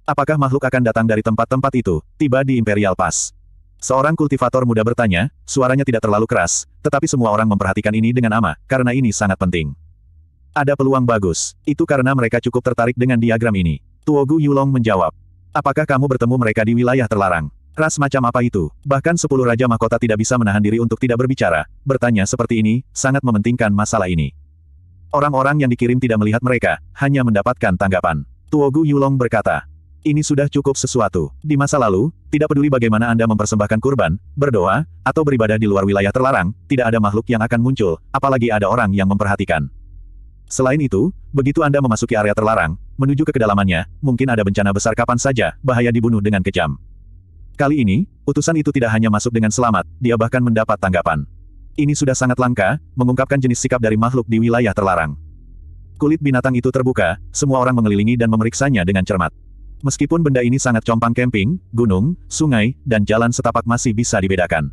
Apakah makhluk akan datang dari tempat-tempat itu, tiba di Imperial Pass? Seorang kultivator muda bertanya, suaranya tidak terlalu keras, tetapi semua orang memperhatikan ini dengan ama, karena ini sangat penting. Ada peluang bagus, itu karena mereka cukup tertarik dengan diagram ini. Tuogu Yulong menjawab, apakah kamu bertemu mereka di wilayah terlarang? Ras macam apa itu? Bahkan sepuluh Raja Mahkota tidak bisa menahan diri untuk tidak berbicara, bertanya seperti ini, sangat mementingkan masalah ini. Orang-orang yang dikirim tidak melihat mereka, hanya mendapatkan tanggapan. Tuogu Yulong berkata, ini sudah cukup sesuatu. Di masa lalu, tidak peduli bagaimana Anda mempersembahkan kurban, berdoa, atau beribadah di luar wilayah terlarang, tidak ada makhluk yang akan muncul, apalagi ada orang yang memperhatikan. Selain itu, begitu Anda memasuki area terlarang, menuju ke kedalamannya, mungkin ada bencana besar kapan saja, bahaya dibunuh dengan kejam. Kali ini, utusan itu tidak hanya masuk dengan selamat, dia bahkan mendapat tanggapan. Ini sudah sangat langka, mengungkapkan jenis sikap dari makhluk di wilayah terlarang. Kulit binatang itu terbuka, semua orang mengelilingi dan memeriksanya dengan cermat. Meskipun benda ini sangat compang camping, gunung, sungai, dan jalan setapak masih bisa dibedakan.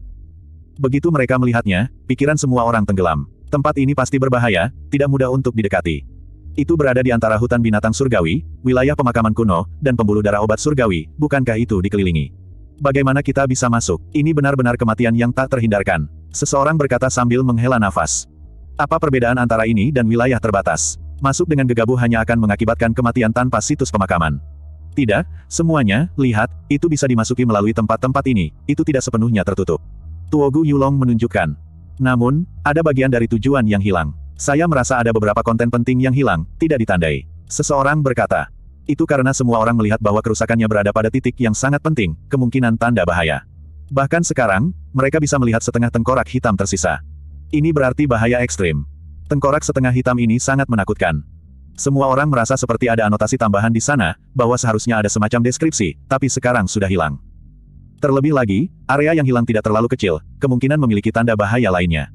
Begitu mereka melihatnya, pikiran semua orang tenggelam. Tempat ini pasti berbahaya, tidak mudah untuk didekati. Itu berada di antara hutan binatang surgawi, wilayah pemakaman kuno, dan pembuluh darah obat surgawi, bukankah itu dikelilingi? Bagaimana kita bisa masuk? Ini benar-benar kematian yang tak terhindarkan. Seseorang berkata sambil menghela nafas. Apa perbedaan antara ini dan wilayah terbatas? Masuk dengan gegabah hanya akan mengakibatkan kematian tanpa situs pemakaman. Tidak, semuanya, lihat, itu bisa dimasuki melalui tempat-tempat ini, itu tidak sepenuhnya tertutup. Tuogu Yulong menunjukkan. Namun, ada bagian dari tujuan yang hilang. Saya merasa ada beberapa konten penting yang hilang, tidak ditandai. Seseorang berkata, itu karena semua orang melihat bahwa kerusakannya berada pada titik yang sangat penting, kemungkinan tanda bahaya. Bahkan sekarang, mereka bisa melihat setengah tengkorak hitam tersisa. Ini berarti bahaya ekstrim. Tengkorak setengah hitam ini sangat menakutkan. Semua orang merasa seperti ada anotasi tambahan di sana, bahwa seharusnya ada semacam deskripsi, tapi sekarang sudah hilang. Terlebih lagi, area yang hilang tidak terlalu kecil, kemungkinan memiliki tanda bahaya lainnya.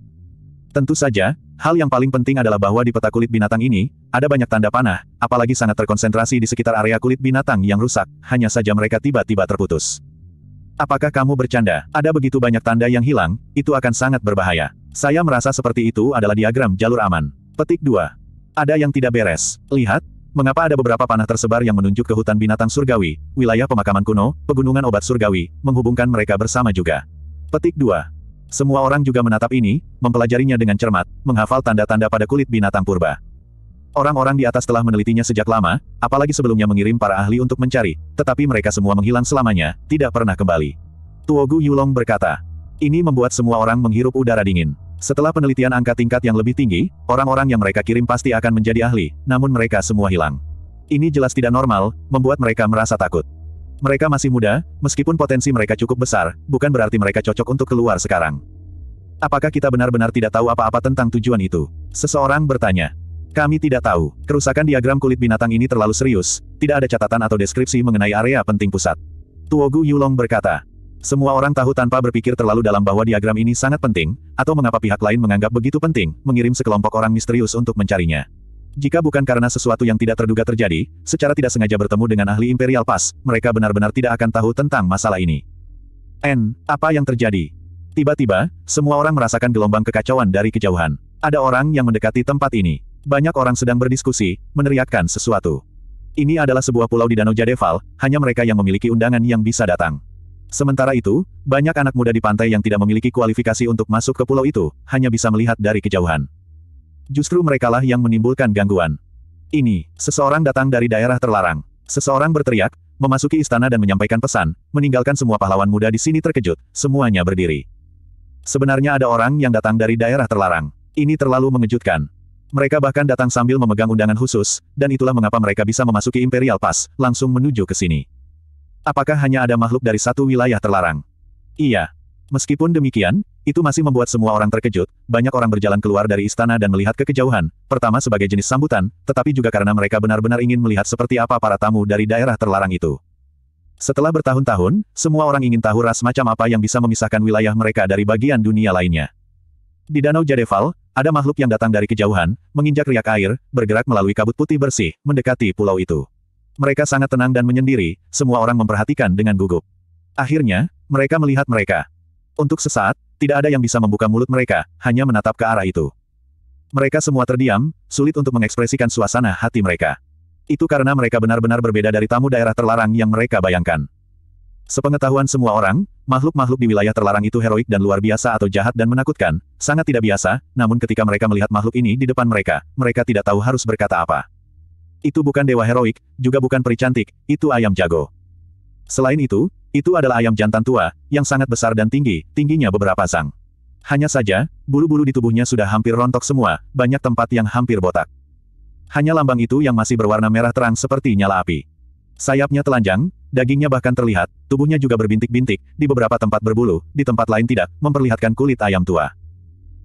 Tentu saja, hal yang paling penting adalah bahwa di peta kulit binatang ini, ada banyak tanda panah, apalagi sangat terkonsentrasi di sekitar area kulit binatang yang rusak, hanya saja mereka tiba-tiba terputus. Apakah kamu bercanda? Ada begitu banyak tanda yang hilang, itu akan sangat berbahaya. Saya merasa seperti itu adalah diagram jalur aman. Petik 2. Ada yang tidak beres. Lihat, mengapa ada beberapa panah tersebar yang menunjuk ke hutan binatang surgawi, wilayah pemakaman kuno, pegunungan obat surgawi, menghubungkan mereka bersama juga. Petik 2. Semua orang juga menatap ini, mempelajarinya dengan cermat, menghafal tanda-tanda pada kulit binatang purba. Orang-orang di atas telah menelitinya sejak lama, apalagi sebelumnya mengirim para ahli untuk mencari, tetapi mereka semua menghilang selamanya, tidak pernah kembali. Tuogu Yulong berkata, ini membuat semua orang menghirup udara dingin. Setelah penelitian angka tingkat yang lebih tinggi, orang-orang yang mereka kirim pasti akan menjadi ahli, namun mereka semua hilang. Ini jelas tidak normal, membuat mereka merasa takut. Mereka masih muda, meskipun potensi mereka cukup besar, bukan berarti mereka cocok untuk keluar sekarang. Apakah kita benar-benar tidak tahu apa-apa tentang tujuan itu? Seseorang bertanya. Kami tidak tahu. Kerusakan diagram kulit binatang ini terlalu serius, tidak ada catatan atau deskripsi mengenai area penting pusat. Tuogu Yulong berkata, semua orang tahu tanpa berpikir terlalu dalam bahwa diagram ini sangat penting, atau mengapa pihak lain menganggap begitu penting, mengirim sekelompok orang misterius untuk mencarinya. Jika bukan karena sesuatu yang tidak terduga terjadi, secara tidak sengaja bertemu dengan ahli Imperial Pass, mereka benar-benar tidak akan tahu tentang masalah ini. N, apa yang terjadi? Tiba-tiba, semua orang merasakan gelombang kekacauan dari kejauhan. Ada orang yang mendekati tempat ini. Banyak orang sedang berdiskusi, meneriakkan sesuatu. Ini adalah sebuah pulau di Danau Jadeval, hanya mereka yang memiliki undangan yang bisa datang. Sementara itu, banyak anak muda di pantai yang tidak memiliki kualifikasi untuk masuk ke pulau itu, hanya bisa melihat dari kejauhan. Justru merekalah yang menimbulkan gangguan. Ini, seseorang datang dari daerah terlarang. Seseorang berteriak, memasuki istana dan menyampaikan pesan, meninggalkan semua pahlawan muda di sini terkejut, semuanya berdiri. Sebenarnya ada orang yang datang dari daerah terlarang. Ini terlalu mengejutkan. Mereka bahkan datang sambil memegang undangan khusus, dan itulah mengapa mereka bisa memasuki Imperial Pass, langsung menuju ke sini. Apakah hanya ada makhluk dari satu wilayah terlarang? Iya. Meskipun demikian, itu masih membuat semua orang terkejut, banyak orang berjalan keluar dari istana dan melihat ke kejauhan, pertama sebagai jenis sambutan, tetapi juga karena mereka benar-benar ingin melihat seperti apa para tamu dari daerah terlarang itu. Setelah bertahun-tahun, semua orang ingin tahu ras macam apa yang bisa memisahkan wilayah mereka dari bagian dunia lainnya. Di Danau Jadeval, ada makhluk yang datang dari kejauhan, menginjak riak air, bergerak melalui kabut putih bersih, mendekati pulau itu. Mereka sangat tenang dan menyendiri, semua orang memperhatikan dengan gugup. Akhirnya, mereka melihat mereka. Untuk sesaat, tidak ada yang bisa membuka mulut mereka, hanya menatap ke arah itu. Mereka semua terdiam, sulit untuk mengekspresikan suasana hati mereka. Itu karena mereka benar-benar berbeda dari tamu daerah terlarang yang mereka bayangkan. Sepengetahuan semua orang, makhluk-makhluk di wilayah terlarang itu heroik dan luar biasa atau jahat dan menakutkan, sangat tidak biasa, namun ketika mereka melihat makhluk ini di depan mereka, mereka tidak tahu harus berkata apa. Itu bukan dewa heroik, juga bukan peri cantik, itu ayam jago. Selain itu, itu adalah ayam jantan tua, yang sangat besar dan tinggi, tingginya beberapa sang. Hanya saja, bulu-bulu di tubuhnya sudah hampir rontok semua, banyak tempat yang hampir botak. Hanya lambang itu yang masih berwarna merah terang seperti nyala api. Sayapnya telanjang, dagingnya bahkan terlihat, tubuhnya juga berbintik-bintik, di beberapa tempat berbulu, di tempat lain tidak, memperlihatkan kulit ayam tua.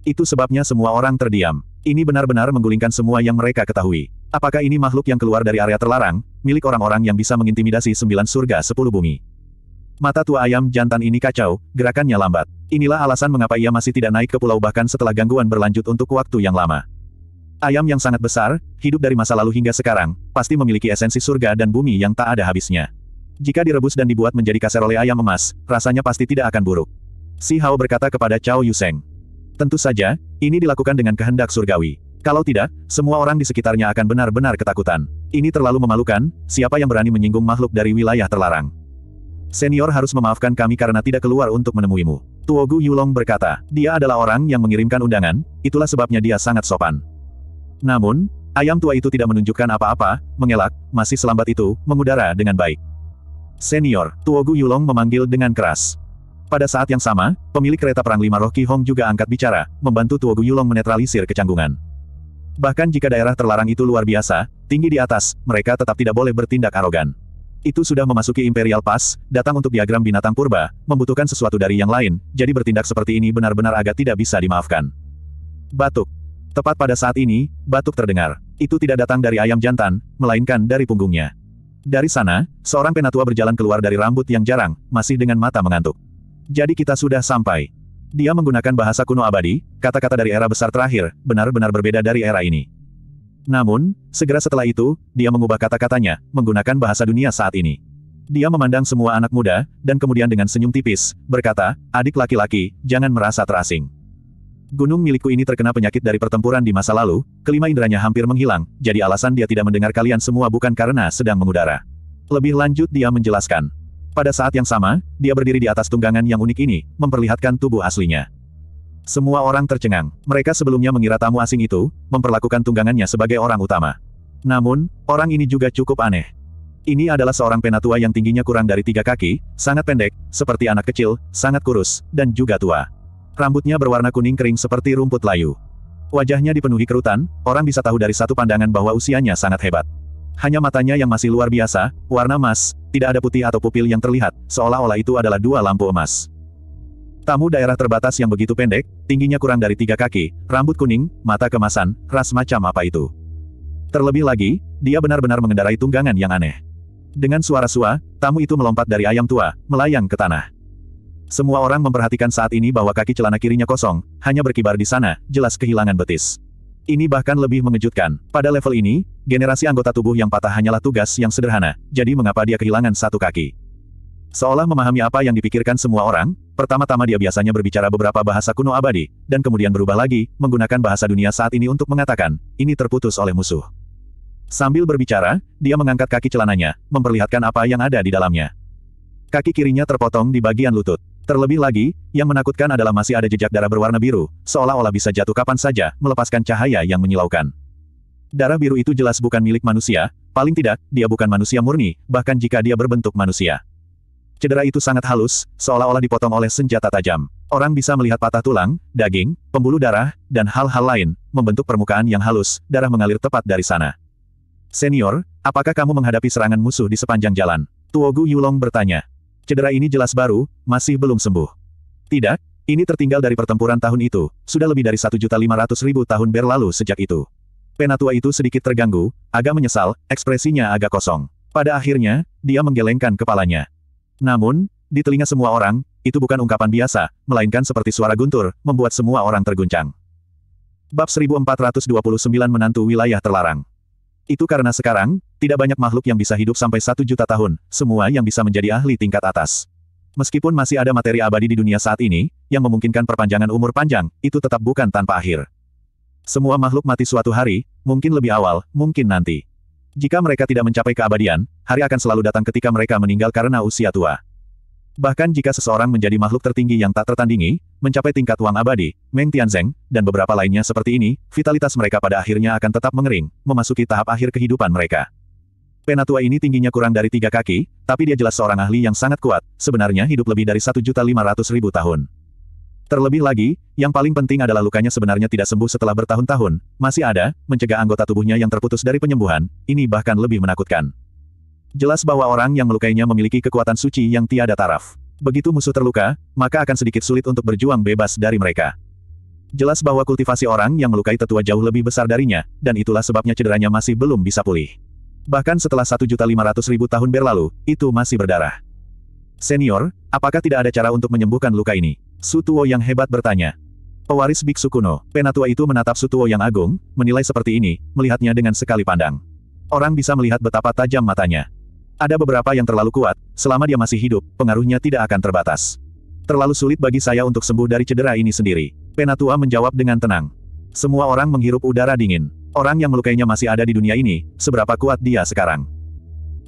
Itu sebabnya semua orang terdiam. Ini benar-benar menggulingkan semua yang mereka ketahui. Apakah ini makhluk yang keluar dari area terlarang, milik orang-orang yang bisa mengintimidasi sembilan surga sepuluh bumi? Mata tua ayam jantan ini kacau, gerakannya lambat. Inilah alasan mengapa ia masih tidak naik ke pulau bahkan setelah gangguan berlanjut untuk waktu yang lama. Ayam yang sangat besar, hidup dari masa lalu hingga sekarang, pasti memiliki esensi surga dan bumi yang tak ada habisnya. Jika direbus dan dibuat menjadi oleh ayam emas, rasanya pasti tidak akan buruk. Si Hao berkata kepada Chao Yuseng. Tentu saja, ini dilakukan dengan kehendak surgawi. Kalau tidak, semua orang di sekitarnya akan benar-benar ketakutan. Ini terlalu memalukan, siapa yang berani menyinggung makhluk dari wilayah terlarang. Senior harus memaafkan kami karena tidak keluar untuk menemuimu. Tuogu Yulong berkata, dia adalah orang yang mengirimkan undangan, itulah sebabnya dia sangat sopan. Namun, ayam tua itu tidak menunjukkan apa-apa, mengelak, masih selambat itu, mengudara dengan baik. Senior, Tuogu Yulong memanggil dengan keras. Pada saat yang sama, pemilik kereta perang lima roh Ki Hong juga angkat bicara, membantu Tuogu Yulong menetralisir kecanggungan. Bahkan jika daerah terlarang itu luar biasa, tinggi di atas, mereka tetap tidak boleh bertindak arogan. Itu sudah memasuki Imperial Pass, datang untuk diagram binatang purba, membutuhkan sesuatu dari yang lain, jadi bertindak seperti ini benar-benar agak tidak bisa dimaafkan. Batuk. Tepat pada saat ini, batuk terdengar. Itu tidak datang dari ayam jantan, melainkan dari punggungnya. Dari sana, seorang penatua berjalan keluar dari rambut yang jarang, masih dengan mata mengantuk. Jadi kita sudah sampai. Dia menggunakan bahasa kuno abadi, kata-kata dari era besar terakhir, benar-benar berbeda dari era ini. Namun, segera setelah itu, dia mengubah kata-katanya, menggunakan bahasa dunia saat ini. Dia memandang semua anak muda, dan kemudian dengan senyum tipis, berkata, adik laki-laki, jangan merasa terasing. Gunung milikku ini terkena penyakit dari pertempuran di masa lalu, kelima inderanya hampir menghilang, jadi alasan dia tidak mendengar kalian semua bukan karena sedang mengudara. Lebih lanjut dia menjelaskan, pada saat yang sama, dia berdiri di atas tunggangan yang unik ini, memperlihatkan tubuh aslinya. Semua orang tercengang. Mereka sebelumnya mengira tamu asing itu, memperlakukan tunggangannya sebagai orang utama. Namun, orang ini juga cukup aneh. Ini adalah seorang penatua yang tingginya kurang dari tiga kaki, sangat pendek, seperti anak kecil, sangat kurus, dan juga tua. Rambutnya berwarna kuning kering seperti rumput layu. Wajahnya dipenuhi kerutan, orang bisa tahu dari satu pandangan bahwa usianya sangat hebat. Hanya matanya yang masih luar biasa, warna emas, tidak ada putih atau pupil yang terlihat, seolah-olah itu adalah dua lampu emas. Tamu daerah terbatas yang begitu pendek, tingginya kurang dari tiga kaki, rambut kuning, mata kemasan, ras macam apa itu. Terlebih lagi, dia benar-benar mengendarai tunggangan yang aneh. Dengan suara sua, tamu itu melompat dari ayam tua, melayang ke tanah. Semua orang memperhatikan saat ini bahwa kaki celana kirinya kosong, hanya berkibar di sana, jelas kehilangan betis. Ini bahkan lebih mengejutkan. Pada level ini, generasi anggota tubuh yang patah hanyalah tugas yang sederhana, jadi mengapa dia kehilangan satu kaki? Seolah memahami apa yang dipikirkan semua orang, pertama-tama dia biasanya berbicara beberapa bahasa kuno abadi, dan kemudian berubah lagi, menggunakan bahasa dunia saat ini untuk mengatakan, ini terputus oleh musuh. Sambil berbicara, dia mengangkat kaki celananya, memperlihatkan apa yang ada di dalamnya. Kaki kirinya terpotong di bagian lutut. Terlebih lagi, yang menakutkan adalah masih ada jejak darah berwarna biru, seolah-olah bisa jatuh kapan saja, melepaskan cahaya yang menyilaukan. Darah biru itu jelas bukan milik manusia, paling tidak, dia bukan manusia murni, bahkan jika dia berbentuk manusia. Cedera itu sangat halus, seolah-olah dipotong oleh senjata tajam. Orang bisa melihat patah tulang, daging, pembuluh darah, dan hal-hal lain, membentuk permukaan yang halus, darah mengalir tepat dari sana. Senior, apakah kamu menghadapi serangan musuh di sepanjang jalan? Tuogu Yulong bertanya cedera ini jelas baru, masih belum sembuh. Tidak, ini tertinggal dari pertempuran tahun itu, sudah lebih dari 1.500.000 tahun berlalu sejak itu. Penatua itu sedikit terganggu, agak menyesal, ekspresinya agak kosong. Pada akhirnya, dia menggelengkan kepalanya. Namun, di telinga semua orang, itu bukan ungkapan biasa, melainkan seperti suara guntur, membuat semua orang terguncang. Bab 1429 Menantu Wilayah Terlarang itu karena sekarang, tidak banyak makhluk yang bisa hidup sampai satu juta tahun, semua yang bisa menjadi ahli tingkat atas. Meskipun masih ada materi abadi di dunia saat ini, yang memungkinkan perpanjangan umur panjang, itu tetap bukan tanpa akhir. Semua makhluk mati suatu hari, mungkin lebih awal, mungkin nanti. Jika mereka tidak mencapai keabadian, hari akan selalu datang ketika mereka meninggal karena usia tua. Bahkan jika seseorang menjadi makhluk tertinggi yang tak tertandingi, mencapai tingkat uang Abadi, Meng Tianzeng, dan beberapa lainnya seperti ini, vitalitas mereka pada akhirnya akan tetap mengering, memasuki tahap akhir kehidupan mereka. Penatua ini tingginya kurang dari tiga kaki, tapi dia jelas seorang ahli yang sangat kuat, sebenarnya hidup lebih dari 1.500.000 tahun. Terlebih lagi, yang paling penting adalah lukanya sebenarnya tidak sembuh setelah bertahun-tahun, masih ada, mencegah anggota tubuhnya yang terputus dari penyembuhan, ini bahkan lebih menakutkan. Jelas bahwa orang yang melukainya memiliki kekuatan suci yang tiada taraf. Begitu musuh terluka, maka akan sedikit sulit untuk berjuang bebas dari mereka. Jelas bahwa kultivasi orang yang melukai tetua jauh lebih besar darinya, dan itulah sebabnya cederanya masih belum bisa pulih. Bahkan setelah 1.500.000 tahun berlalu, itu masih berdarah. Senior, apakah tidak ada cara untuk menyembuhkan luka ini? Sutuo yang hebat bertanya. Pewaris biksu kuno, penatua itu menatap Sutuo yang agung, menilai seperti ini, melihatnya dengan sekali pandang. Orang bisa melihat betapa tajam matanya. Ada beberapa yang terlalu kuat, selama dia masih hidup, pengaruhnya tidak akan terbatas. Terlalu sulit bagi saya untuk sembuh dari cedera ini sendiri. Penatua menjawab dengan tenang. Semua orang menghirup udara dingin. Orang yang melukainya masih ada di dunia ini, seberapa kuat dia sekarang.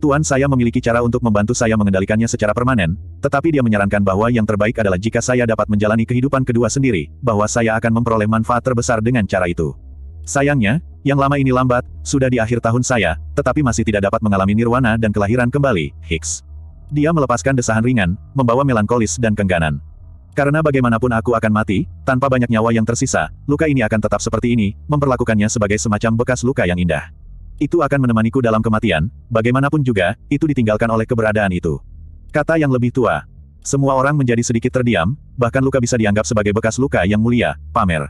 Tuan saya memiliki cara untuk membantu saya mengendalikannya secara permanen, tetapi dia menyarankan bahwa yang terbaik adalah jika saya dapat menjalani kehidupan kedua sendiri, bahwa saya akan memperoleh manfaat terbesar dengan cara itu. Sayangnya, yang lama ini lambat, sudah di akhir tahun saya, tetapi masih tidak dapat mengalami nirwana dan kelahiran kembali, Hicks. Dia melepaskan desahan ringan, membawa melankolis dan kengganan. Karena bagaimanapun aku akan mati, tanpa banyak nyawa yang tersisa, luka ini akan tetap seperti ini, memperlakukannya sebagai semacam bekas luka yang indah. Itu akan menemaniku dalam kematian, bagaimanapun juga, itu ditinggalkan oleh keberadaan itu. Kata yang lebih tua. Semua orang menjadi sedikit terdiam, bahkan luka bisa dianggap sebagai bekas luka yang mulia, pamer.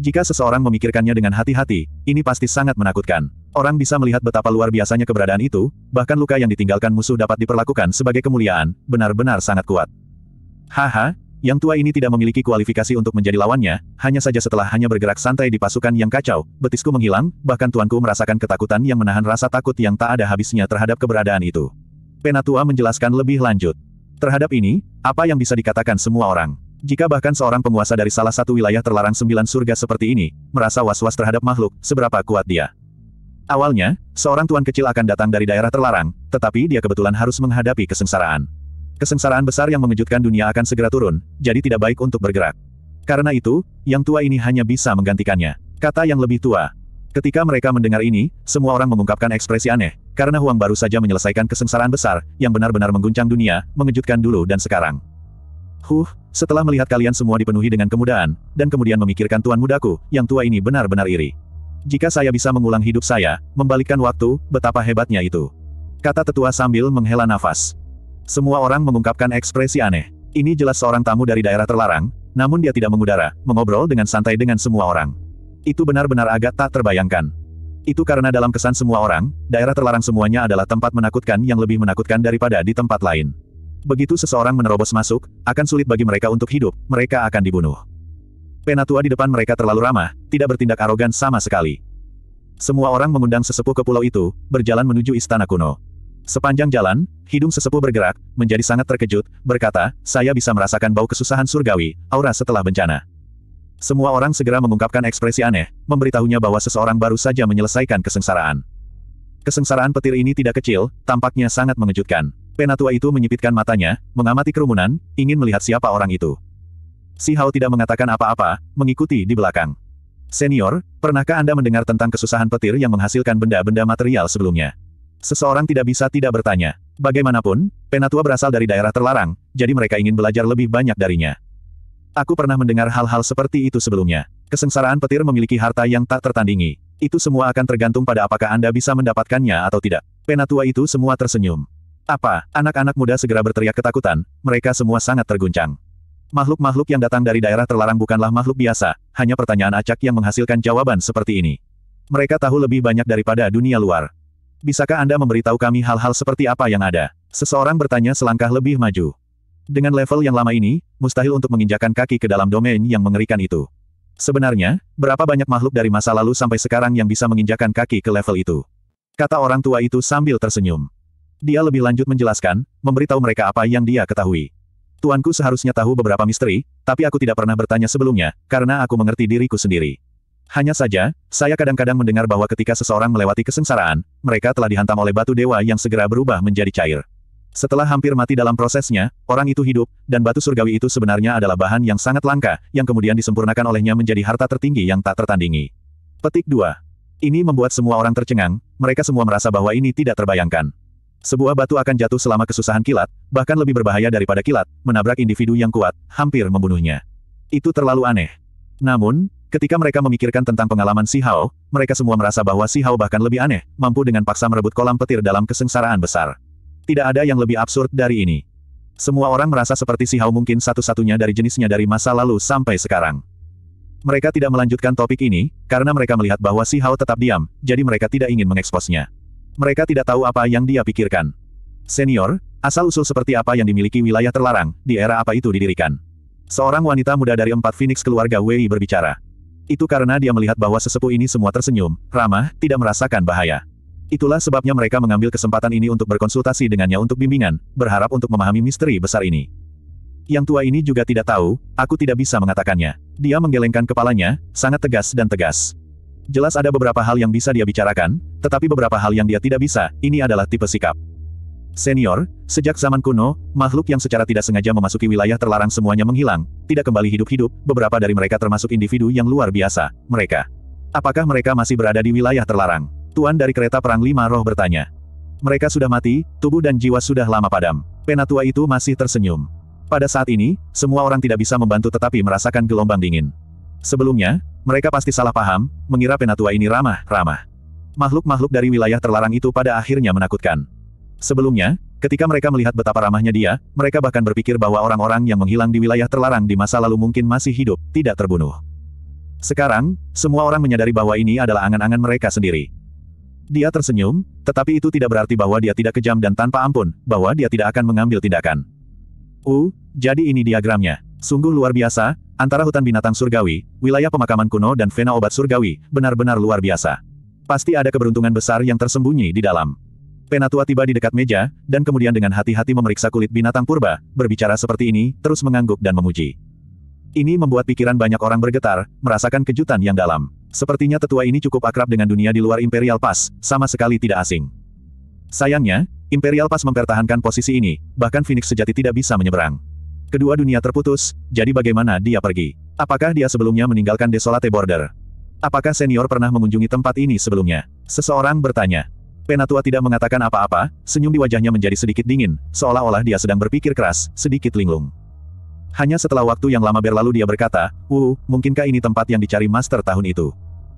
Jika seseorang memikirkannya dengan hati-hati, ini pasti sangat menakutkan. Orang bisa melihat betapa luar biasanya keberadaan itu, bahkan luka yang ditinggalkan musuh dapat diperlakukan sebagai kemuliaan, benar-benar sangat kuat. Haha, yang tua ini tidak memiliki kualifikasi untuk menjadi lawannya, hanya saja setelah hanya bergerak santai di pasukan yang kacau, betisku menghilang, bahkan tuanku merasakan ketakutan yang menahan rasa takut yang tak ada habisnya terhadap keberadaan itu. Penatua menjelaskan lebih lanjut. Terhadap ini, apa yang bisa dikatakan semua orang? Jika bahkan seorang penguasa dari salah satu wilayah terlarang sembilan surga seperti ini, merasa was-was terhadap makhluk, seberapa kuat dia. Awalnya, seorang tuan kecil akan datang dari daerah terlarang, tetapi dia kebetulan harus menghadapi kesengsaraan. Kesengsaraan besar yang mengejutkan dunia akan segera turun, jadi tidak baik untuk bergerak. Karena itu, yang tua ini hanya bisa menggantikannya. Kata yang lebih tua. Ketika mereka mendengar ini, semua orang mengungkapkan ekspresi aneh, karena Huang baru saja menyelesaikan kesengsaraan besar, yang benar-benar mengguncang dunia, mengejutkan dulu dan sekarang. Huh, setelah melihat kalian semua dipenuhi dengan kemudahan, dan kemudian memikirkan tuan mudaku, yang tua ini benar-benar iri. Jika saya bisa mengulang hidup saya, membalikkan waktu, betapa hebatnya itu. Kata tetua sambil menghela nafas. Semua orang mengungkapkan ekspresi aneh. Ini jelas seorang tamu dari daerah terlarang, namun dia tidak mengudara, mengobrol dengan santai dengan semua orang. Itu benar-benar agak tak terbayangkan. Itu karena dalam kesan semua orang, daerah terlarang semuanya adalah tempat menakutkan yang lebih menakutkan daripada di tempat lain. Begitu seseorang menerobos masuk, akan sulit bagi mereka untuk hidup, mereka akan dibunuh. Penatua di depan mereka terlalu ramah, tidak bertindak arogan sama sekali. Semua orang mengundang sesepuh ke pulau itu, berjalan menuju istana kuno. Sepanjang jalan, hidung sesepuh bergerak, menjadi sangat terkejut, berkata, saya bisa merasakan bau kesusahan surgawi, aura setelah bencana. Semua orang segera mengungkapkan ekspresi aneh, memberitahunya bahwa seseorang baru saja menyelesaikan kesengsaraan. Kesengsaraan petir ini tidak kecil, tampaknya sangat mengejutkan. Penatua itu menyipitkan matanya, mengamati kerumunan, ingin melihat siapa orang itu. Si Hao tidak mengatakan apa-apa, mengikuti di belakang. Senior, pernahkah Anda mendengar tentang kesusahan petir yang menghasilkan benda-benda material sebelumnya? Seseorang tidak bisa tidak bertanya. Bagaimanapun, Penatua berasal dari daerah terlarang, jadi mereka ingin belajar lebih banyak darinya. Aku pernah mendengar hal-hal seperti itu sebelumnya. Kesengsaraan petir memiliki harta yang tak tertandingi. Itu semua akan tergantung pada apakah Anda bisa mendapatkannya atau tidak. Penatua itu semua tersenyum. Apa? Anak-anak muda segera berteriak ketakutan, mereka semua sangat terguncang. Makhluk-makhluk yang datang dari daerah terlarang bukanlah makhluk biasa, hanya pertanyaan acak yang menghasilkan jawaban seperti ini. Mereka tahu lebih banyak daripada dunia luar. Bisakah Anda memberitahu kami hal-hal seperti apa yang ada? Seseorang bertanya selangkah lebih maju. Dengan level yang lama ini, mustahil untuk menginjakan kaki ke dalam domain yang mengerikan itu. Sebenarnya, berapa banyak makhluk dari masa lalu sampai sekarang yang bisa menginjakan kaki ke level itu? Kata orang tua itu sambil tersenyum. Dia lebih lanjut menjelaskan, memberitahu mereka apa yang dia ketahui. Tuanku seharusnya tahu beberapa misteri, tapi aku tidak pernah bertanya sebelumnya, karena aku mengerti diriku sendiri. Hanya saja, saya kadang-kadang mendengar bahwa ketika seseorang melewati kesengsaraan, mereka telah dihantam oleh batu dewa yang segera berubah menjadi cair. Setelah hampir mati dalam prosesnya, orang itu hidup, dan batu surgawi itu sebenarnya adalah bahan yang sangat langka, yang kemudian disempurnakan olehnya menjadi harta tertinggi yang tak tertandingi. Petik 2. Ini membuat semua orang tercengang, mereka semua merasa bahwa ini tidak terbayangkan. Sebuah batu akan jatuh selama kesusahan kilat, bahkan lebih berbahaya daripada kilat, menabrak individu yang kuat, hampir membunuhnya. Itu terlalu aneh. Namun, ketika mereka memikirkan tentang pengalaman Si Hao, mereka semua merasa bahwa Si Hao bahkan lebih aneh, mampu dengan paksa merebut kolam petir dalam kesengsaraan besar. Tidak ada yang lebih absurd dari ini. Semua orang merasa seperti Si Hao mungkin satu-satunya dari jenisnya dari masa lalu sampai sekarang. Mereka tidak melanjutkan topik ini, karena mereka melihat bahwa Si Hao tetap diam, jadi mereka tidak ingin mengeksposnya. Mereka tidak tahu apa yang dia pikirkan. Senior, asal-usul seperti apa yang dimiliki wilayah terlarang, di era apa itu didirikan. Seorang wanita muda dari empat Phoenix keluarga Wei berbicara. Itu karena dia melihat bahwa sesepuh ini semua tersenyum, ramah, tidak merasakan bahaya. Itulah sebabnya mereka mengambil kesempatan ini untuk berkonsultasi dengannya untuk bimbingan, berharap untuk memahami misteri besar ini. Yang tua ini juga tidak tahu, aku tidak bisa mengatakannya. Dia menggelengkan kepalanya, sangat tegas dan tegas. Jelas ada beberapa hal yang bisa dia bicarakan, tetapi beberapa hal yang dia tidak bisa, ini adalah tipe sikap. Senior, sejak zaman kuno, makhluk yang secara tidak sengaja memasuki wilayah terlarang semuanya menghilang, tidak kembali hidup-hidup, beberapa dari mereka termasuk individu yang luar biasa, mereka. Apakah mereka masih berada di wilayah terlarang? Tuan dari kereta perang lima roh bertanya. Mereka sudah mati, tubuh dan jiwa sudah lama padam. Penatua itu masih tersenyum. Pada saat ini, semua orang tidak bisa membantu tetapi merasakan gelombang dingin. Sebelumnya, mereka pasti salah paham, mengira penatua ini ramah-ramah. Makhluk-makhluk dari wilayah terlarang itu pada akhirnya menakutkan. Sebelumnya, ketika mereka melihat betapa ramahnya dia, mereka bahkan berpikir bahwa orang-orang yang menghilang di wilayah terlarang di masa lalu mungkin masih hidup, tidak terbunuh. Sekarang, semua orang menyadari bahwa ini adalah angan-angan mereka sendiri. Dia tersenyum, tetapi itu tidak berarti bahwa dia tidak kejam dan tanpa ampun, bahwa dia tidak akan mengambil tindakan. Uh, jadi ini diagramnya. Sungguh luar biasa, antara hutan binatang surgawi, wilayah pemakaman kuno dan vena obat surgawi, benar-benar luar biasa. Pasti ada keberuntungan besar yang tersembunyi di dalam. Penatua tiba di dekat meja, dan kemudian dengan hati-hati memeriksa kulit binatang purba, berbicara seperti ini, terus mengangguk dan memuji. Ini membuat pikiran banyak orang bergetar, merasakan kejutan yang dalam. Sepertinya tetua ini cukup akrab dengan dunia di luar Imperial Pass, sama sekali tidak asing. Sayangnya, Imperial Pass mempertahankan posisi ini, bahkan Phoenix sejati tidak bisa menyeberang. Kedua dunia terputus, jadi bagaimana dia pergi? Apakah dia sebelumnya meninggalkan Desolate Border? Apakah senior pernah mengunjungi tempat ini sebelumnya? Seseorang bertanya. Penatua tidak mengatakan apa-apa, senyum di wajahnya menjadi sedikit dingin, seolah-olah dia sedang berpikir keras, sedikit linglung. Hanya setelah waktu yang lama berlalu dia berkata, Uh, mungkinkah ini tempat yang dicari master tahun itu?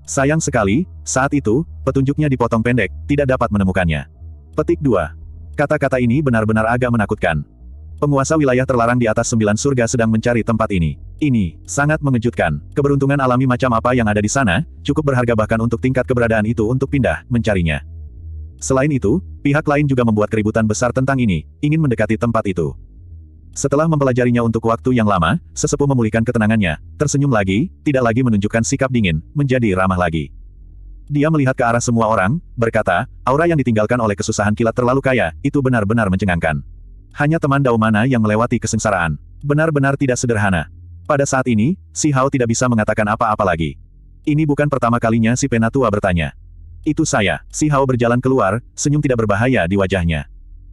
Sayang sekali, saat itu, petunjuknya dipotong pendek, tidak dapat menemukannya. Petik 2. Kata-kata ini benar-benar agak menakutkan. Penguasa wilayah terlarang di atas sembilan surga sedang mencari tempat ini. Ini, sangat mengejutkan. Keberuntungan alami macam apa yang ada di sana, cukup berharga bahkan untuk tingkat keberadaan itu untuk pindah, mencarinya. Selain itu, pihak lain juga membuat keributan besar tentang ini, ingin mendekati tempat itu. Setelah mempelajarinya untuk waktu yang lama, sesepuh memulihkan ketenangannya, tersenyum lagi, tidak lagi menunjukkan sikap dingin, menjadi ramah lagi. Dia melihat ke arah semua orang, berkata, aura yang ditinggalkan oleh kesusahan kilat terlalu kaya, itu benar-benar mencengangkan. Hanya teman mana yang melewati kesengsaraan. Benar-benar tidak sederhana. Pada saat ini, si Hao tidak bisa mengatakan apa-apa lagi. Ini bukan pertama kalinya si Penatua bertanya. Itu saya, si Hao berjalan keluar, senyum tidak berbahaya di wajahnya.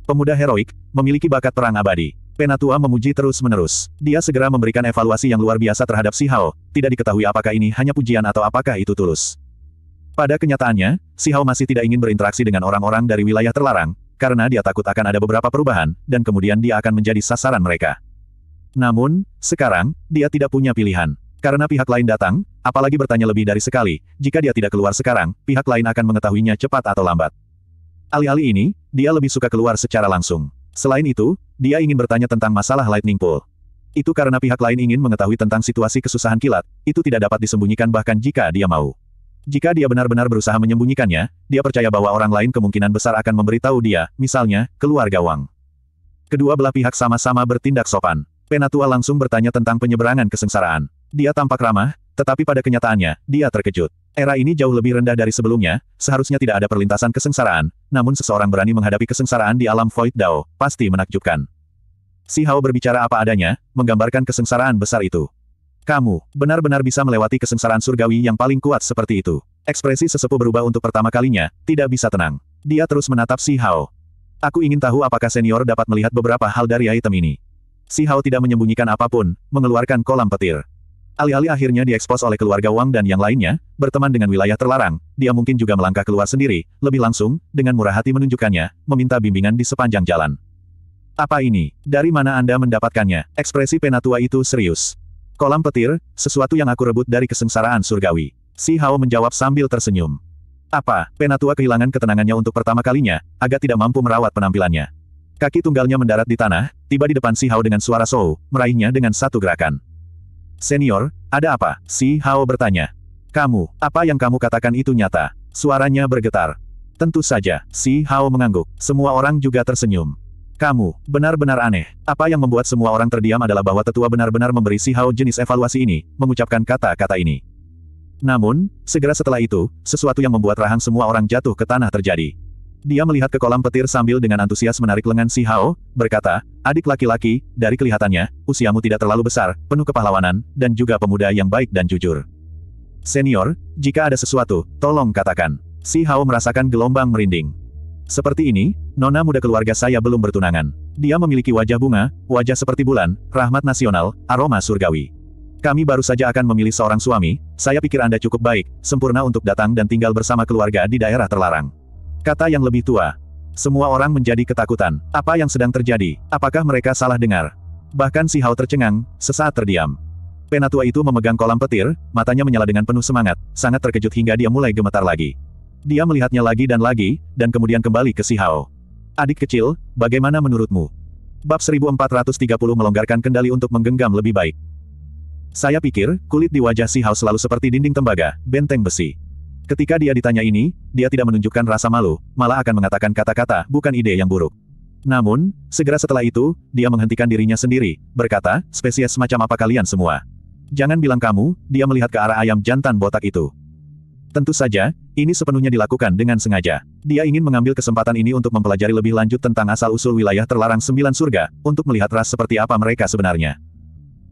Pemuda heroik, memiliki bakat perang abadi. Penatua memuji terus-menerus. Dia segera memberikan evaluasi yang luar biasa terhadap si Hao, tidak diketahui apakah ini hanya pujian atau apakah itu tulus. Pada kenyataannya, si Hao masih tidak ingin berinteraksi dengan orang-orang dari wilayah terlarang, karena dia takut akan ada beberapa perubahan, dan kemudian dia akan menjadi sasaran mereka. Namun, sekarang, dia tidak punya pilihan. Karena pihak lain datang, apalagi bertanya lebih dari sekali, jika dia tidak keluar sekarang, pihak lain akan mengetahuinya cepat atau lambat. Alih-alih ini, dia lebih suka keluar secara langsung. Selain itu, dia ingin bertanya tentang masalah Lightning Pool. Itu karena pihak lain ingin mengetahui tentang situasi kesusahan kilat, itu tidak dapat disembunyikan bahkan jika dia mau. Jika dia benar-benar berusaha menyembunyikannya, dia percaya bahwa orang lain kemungkinan besar akan memberitahu dia, misalnya, keluarga Wang. Kedua belah pihak sama-sama bertindak sopan. Penatua langsung bertanya tentang penyeberangan kesengsaraan. Dia tampak ramah, tetapi pada kenyataannya, dia terkejut. Era ini jauh lebih rendah dari sebelumnya, seharusnya tidak ada perlintasan kesengsaraan, namun seseorang berani menghadapi kesengsaraan di alam Void Dao, pasti menakjubkan. Si Hao berbicara apa adanya, menggambarkan kesengsaraan besar itu. Kamu, benar-benar bisa melewati kesengsaraan surgawi yang paling kuat seperti itu. Ekspresi sesepuh berubah untuk pertama kalinya, tidak bisa tenang. Dia terus menatap Si Hao. Aku ingin tahu apakah senior dapat melihat beberapa hal dari item ini. Si Hao tidak menyembunyikan apapun, mengeluarkan kolam petir. Alih-alih akhirnya diekspos oleh keluarga Wang dan yang lainnya, berteman dengan wilayah terlarang, dia mungkin juga melangkah keluar sendiri, lebih langsung, dengan murah hati menunjukkannya, meminta bimbingan di sepanjang jalan. Apa ini? Dari mana Anda mendapatkannya? Ekspresi penatua itu serius. Kolam petir, sesuatu yang aku rebut dari kesengsaraan surgawi. Si Hao menjawab sambil tersenyum. Apa, penatua kehilangan ketenangannya untuk pertama kalinya, agak tidak mampu merawat penampilannya. Kaki tunggalnya mendarat di tanah, tiba di depan Si Hao dengan suara sou, meraihnya dengan satu gerakan. Senior, ada apa? Si Hao bertanya. Kamu, apa yang kamu katakan itu nyata? Suaranya bergetar. Tentu saja, Si Hao mengangguk. Semua orang juga tersenyum. Kamu, benar-benar aneh. Apa yang membuat semua orang terdiam adalah bahwa tetua benar-benar memberi si Hao jenis evaluasi ini, mengucapkan kata-kata ini. Namun, segera setelah itu, sesuatu yang membuat rahang semua orang jatuh ke tanah terjadi. Dia melihat ke kolam petir sambil dengan antusias menarik lengan si Hao, berkata, adik laki-laki, dari kelihatannya, usiamu tidak terlalu besar, penuh kepahlawanan, dan juga pemuda yang baik dan jujur. Senior, jika ada sesuatu, tolong katakan. Si Hao merasakan gelombang merinding. Seperti ini, nona muda keluarga saya belum bertunangan. Dia memiliki wajah bunga, wajah seperti bulan, rahmat nasional, aroma surgawi. Kami baru saja akan memilih seorang suami, saya pikir Anda cukup baik, sempurna untuk datang dan tinggal bersama keluarga di daerah terlarang. Kata yang lebih tua. Semua orang menjadi ketakutan. Apa yang sedang terjadi? Apakah mereka salah dengar? Bahkan si Hao tercengang, sesaat terdiam. Penatua itu memegang kolam petir, matanya menyala dengan penuh semangat, sangat terkejut hingga dia mulai gemetar lagi. Dia melihatnya lagi dan lagi, dan kemudian kembali ke Sihao. Adik kecil, bagaimana menurutmu? Bab 1430 melonggarkan kendali untuk menggenggam lebih baik. Saya pikir, kulit di wajah Sihao selalu seperti dinding tembaga, benteng besi. Ketika dia ditanya ini, dia tidak menunjukkan rasa malu, malah akan mengatakan kata-kata, bukan ide yang buruk. Namun, segera setelah itu, dia menghentikan dirinya sendiri, berkata, spesies semacam apa kalian semua? Jangan bilang kamu, dia melihat ke arah ayam jantan botak itu. Tentu saja, ini sepenuhnya dilakukan dengan sengaja. Dia ingin mengambil kesempatan ini untuk mempelajari lebih lanjut tentang asal-usul wilayah terlarang sembilan surga, untuk melihat ras seperti apa mereka sebenarnya.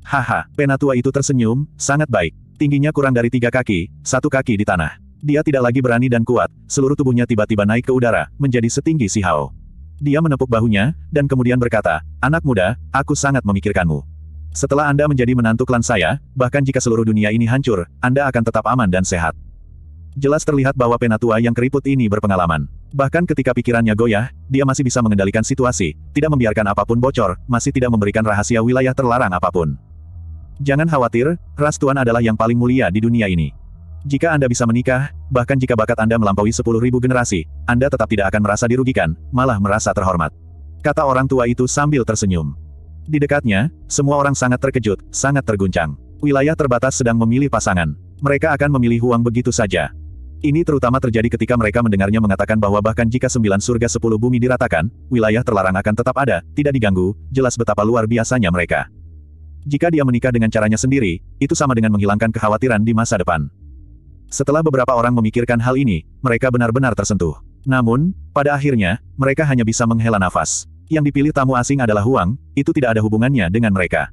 Haha, penatua itu tersenyum, sangat baik. Tingginya kurang dari tiga kaki, satu kaki di tanah. Dia tidak lagi berani dan kuat, seluruh tubuhnya tiba-tiba naik ke udara, menjadi setinggi si Hao. Dia menepuk bahunya, dan kemudian berkata, Anak muda, aku sangat memikirkanmu. Setelah Anda menjadi menantu klan saya, bahkan jika seluruh dunia ini hancur, Anda akan tetap aman dan sehat. Jelas terlihat bahwa penatua yang keriput ini berpengalaman. Bahkan ketika pikirannya goyah, dia masih bisa mengendalikan situasi, tidak membiarkan apapun bocor, masih tidak memberikan rahasia wilayah terlarang apapun. Jangan khawatir, ras tuan adalah yang paling mulia di dunia ini. Jika Anda bisa menikah, bahkan jika bakat Anda melampaui 10.000 generasi, Anda tetap tidak akan merasa dirugikan, malah merasa terhormat. Kata orang tua itu sambil tersenyum. Di dekatnya, semua orang sangat terkejut, sangat terguncang. Wilayah terbatas sedang memilih pasangan. Mereka akan memilih Huang begitu saja. Ini terutama terjadi ketika mereka mendengarnya mengatakan bahwa bahkan jika sembilan surga sepuluh bumi diratakan, wilayah terlarang akan tetap ada, tidak diganggu, jelas betapa luar biasanya mereka. Jika dia menikah dengan caranya sendiri, itu sama dengan menghilangkan kekhawatiran di masa depan. Setelah beberapa orang memikirkan hal ini, mereka benar-benar tersentuh. Namun, pada akhirnya, mereka hanya bisa menghela nafas. Yang dipilih tamu asing adalah Huang, itu tidak ada hubungannya dengan mereka.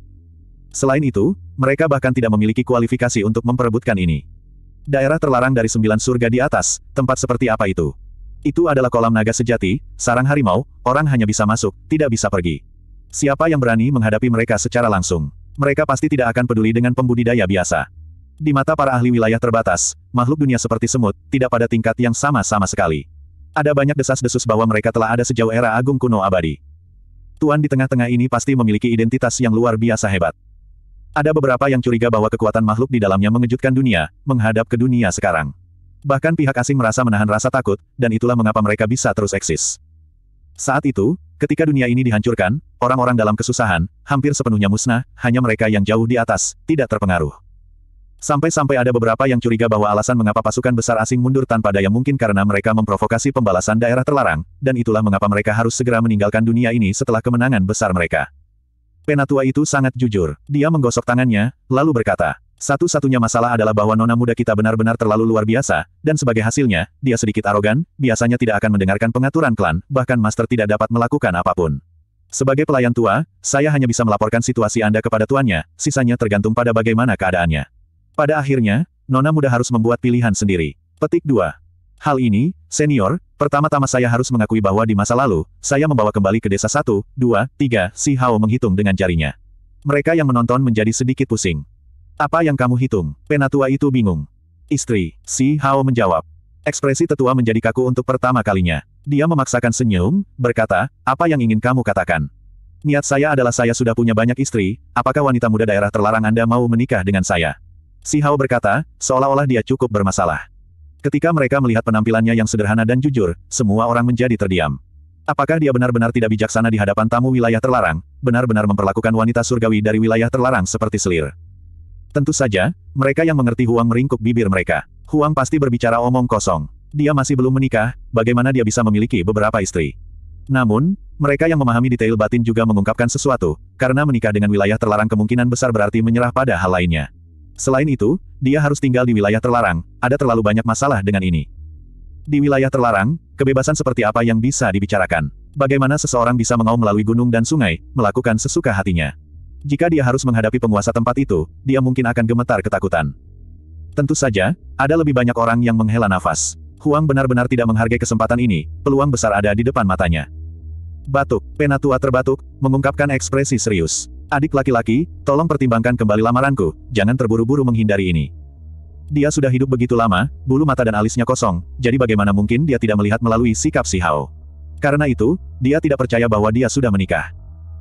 Selain itu, mereka bahkan tidak memiliki kualifikasi untuk memperebutkan ini. Daerah terlarang dari sembilan surga di atas, tempat seperti apa itu? Itu adalah kolam naga sejati, sarang harimau, orang hanya bisa masuk, tidak bisa pergi. Siapa yang berani menghadapi mereka secara langsung? Mereka pasti tidak akan peduli dengan pembudidaya biasa. Di mata para ahli wilayah terbatas, makhluk dunia seperti semut, tidak pada tingkat yang sama-sama sekali. Ada banyak desas-desus bahwa mereka telah ada sejauh era agung kuno abadi. Tuan di tengah-tengah ini pasti memiliki identitas yang luar biasa hebat. Ada beberapa yang curiga bahwa kekuatan makhluk di dalamnya mengejutkan dunia, menghadap ke dunia sekarang. Bahkan pihak asing merasa menahan rasa takut, dan itulah mengapa mereka bisa terus eksis. Saat itu, ketika dunia ini dihancurkan, orang-orang dalam kesusahan, hampir sepenuhnya musnah, hanya mereka yang jauh di atas, tidak terpengaruh. Sampai-sampai ada beberapa yang curiga bahwa alasan mengapa pasukan besar asing mundur tanpa daya mungkin karena mereka memprovokasi pembalasan daerah terlarang, dan itulah mengapa mereka harus segera meninggalkan dunia ini setelah kemenangan besar mereka. Penatua itu sangat jujur. Dia menggosok tangannya, lalu berkata, satu-satunya masalah adalah bahwa nona muda kita benar-benar terlalu luar biasa, dan sebagai hasilnya, dia sedikit arogan, biasanya tidak akan mendengarkan pengaturan klan, bahkan master tidak dapat melakukan apapun. Sebagai pelayan tua, saya hanya bisa melaporkan situasi Anda kepada tuannya, sisanya tergantung pada bagaimana keadaannya. Pada akhirnya, nona muda harus membuat pilihan sendiri. Petik 2. Hal ini, senior, pertama-tama saya harus mengakui bahwa di masa lalu, saya membawa kembali ke desa satu, dua, tiga, si Hao menghitung dengan jarinya. Mereka yang menonton menjadi sedikit pusing. Apa yang kamu hitung? Penatua itu bingung. Istri, si Hao menjawab. Ekspresi tetua menjadi kaku untuk pertama kalinya. Dia memaksakan senyum, berkata, apa yang ingin kamu katakan? Niat saya adalah saya sudah punya banyak istri, apakah wanita muda daerah terlarang Anda mau menikah dengan saya? Si Hao berkata, seolah-olah dia cukup bermasalah. Ketika mereka melihat penampilannya yang sederhana dan jujur, semua orang menjadi terdiam. Apakah dia benar-benar tidak bijaksana di hadapan tamu wilayah terlarang, benar-benar memperlakukan wanita surgawi dari wilayah terlarang seperti selir? Tentu saja, mereka yang mengerti Huang meringkuk bibir mereka. Huang pasti berbicara omong kosong. Dia masih belum menikah, bagaimana dia bisa memiliki beberapa istri? Namun, mereka yang memahami detail batin juga mengungkapkan sesuatu, karena menikah dengan wilayah terlarang kemungkinan besar berarti menyerah pada hal lainnya. Selain itu, dia harus tinggal di wilayah terlarang, ada terlalu banyak masalah dengan ini. Di wilayah terlarang, kebebasan seperti apa yang bisa dibicarakan? Bagaimana seseorang bisa mengaum melalui gunung dan sungai, melakukan sesuka hatinya? Jika dia harus menghadapi penguasa tempat itu, dia mungkin akan gemetar ketakutan. Tentu saja, ada lebih banyak orang yang menghela nafas. Huang benar-benar tidak menghargai kesempatan ini, peluang besar ada di depan matanya. Batuk, penatua terbatuk, mengungkapkan ekspresi serius. Adik laki-laki, tolong pertimbangkan kembali lamaranku, jangan terburu-buru menghindari ini. Dia sudah hidup begitu lama, bulu mata dan alisnya kosong, jadi bagaimana mungkin dia tidak melihat melalui sikap si Hao. Karena itu, dia tidak percaya bahwa dia sudah menikah.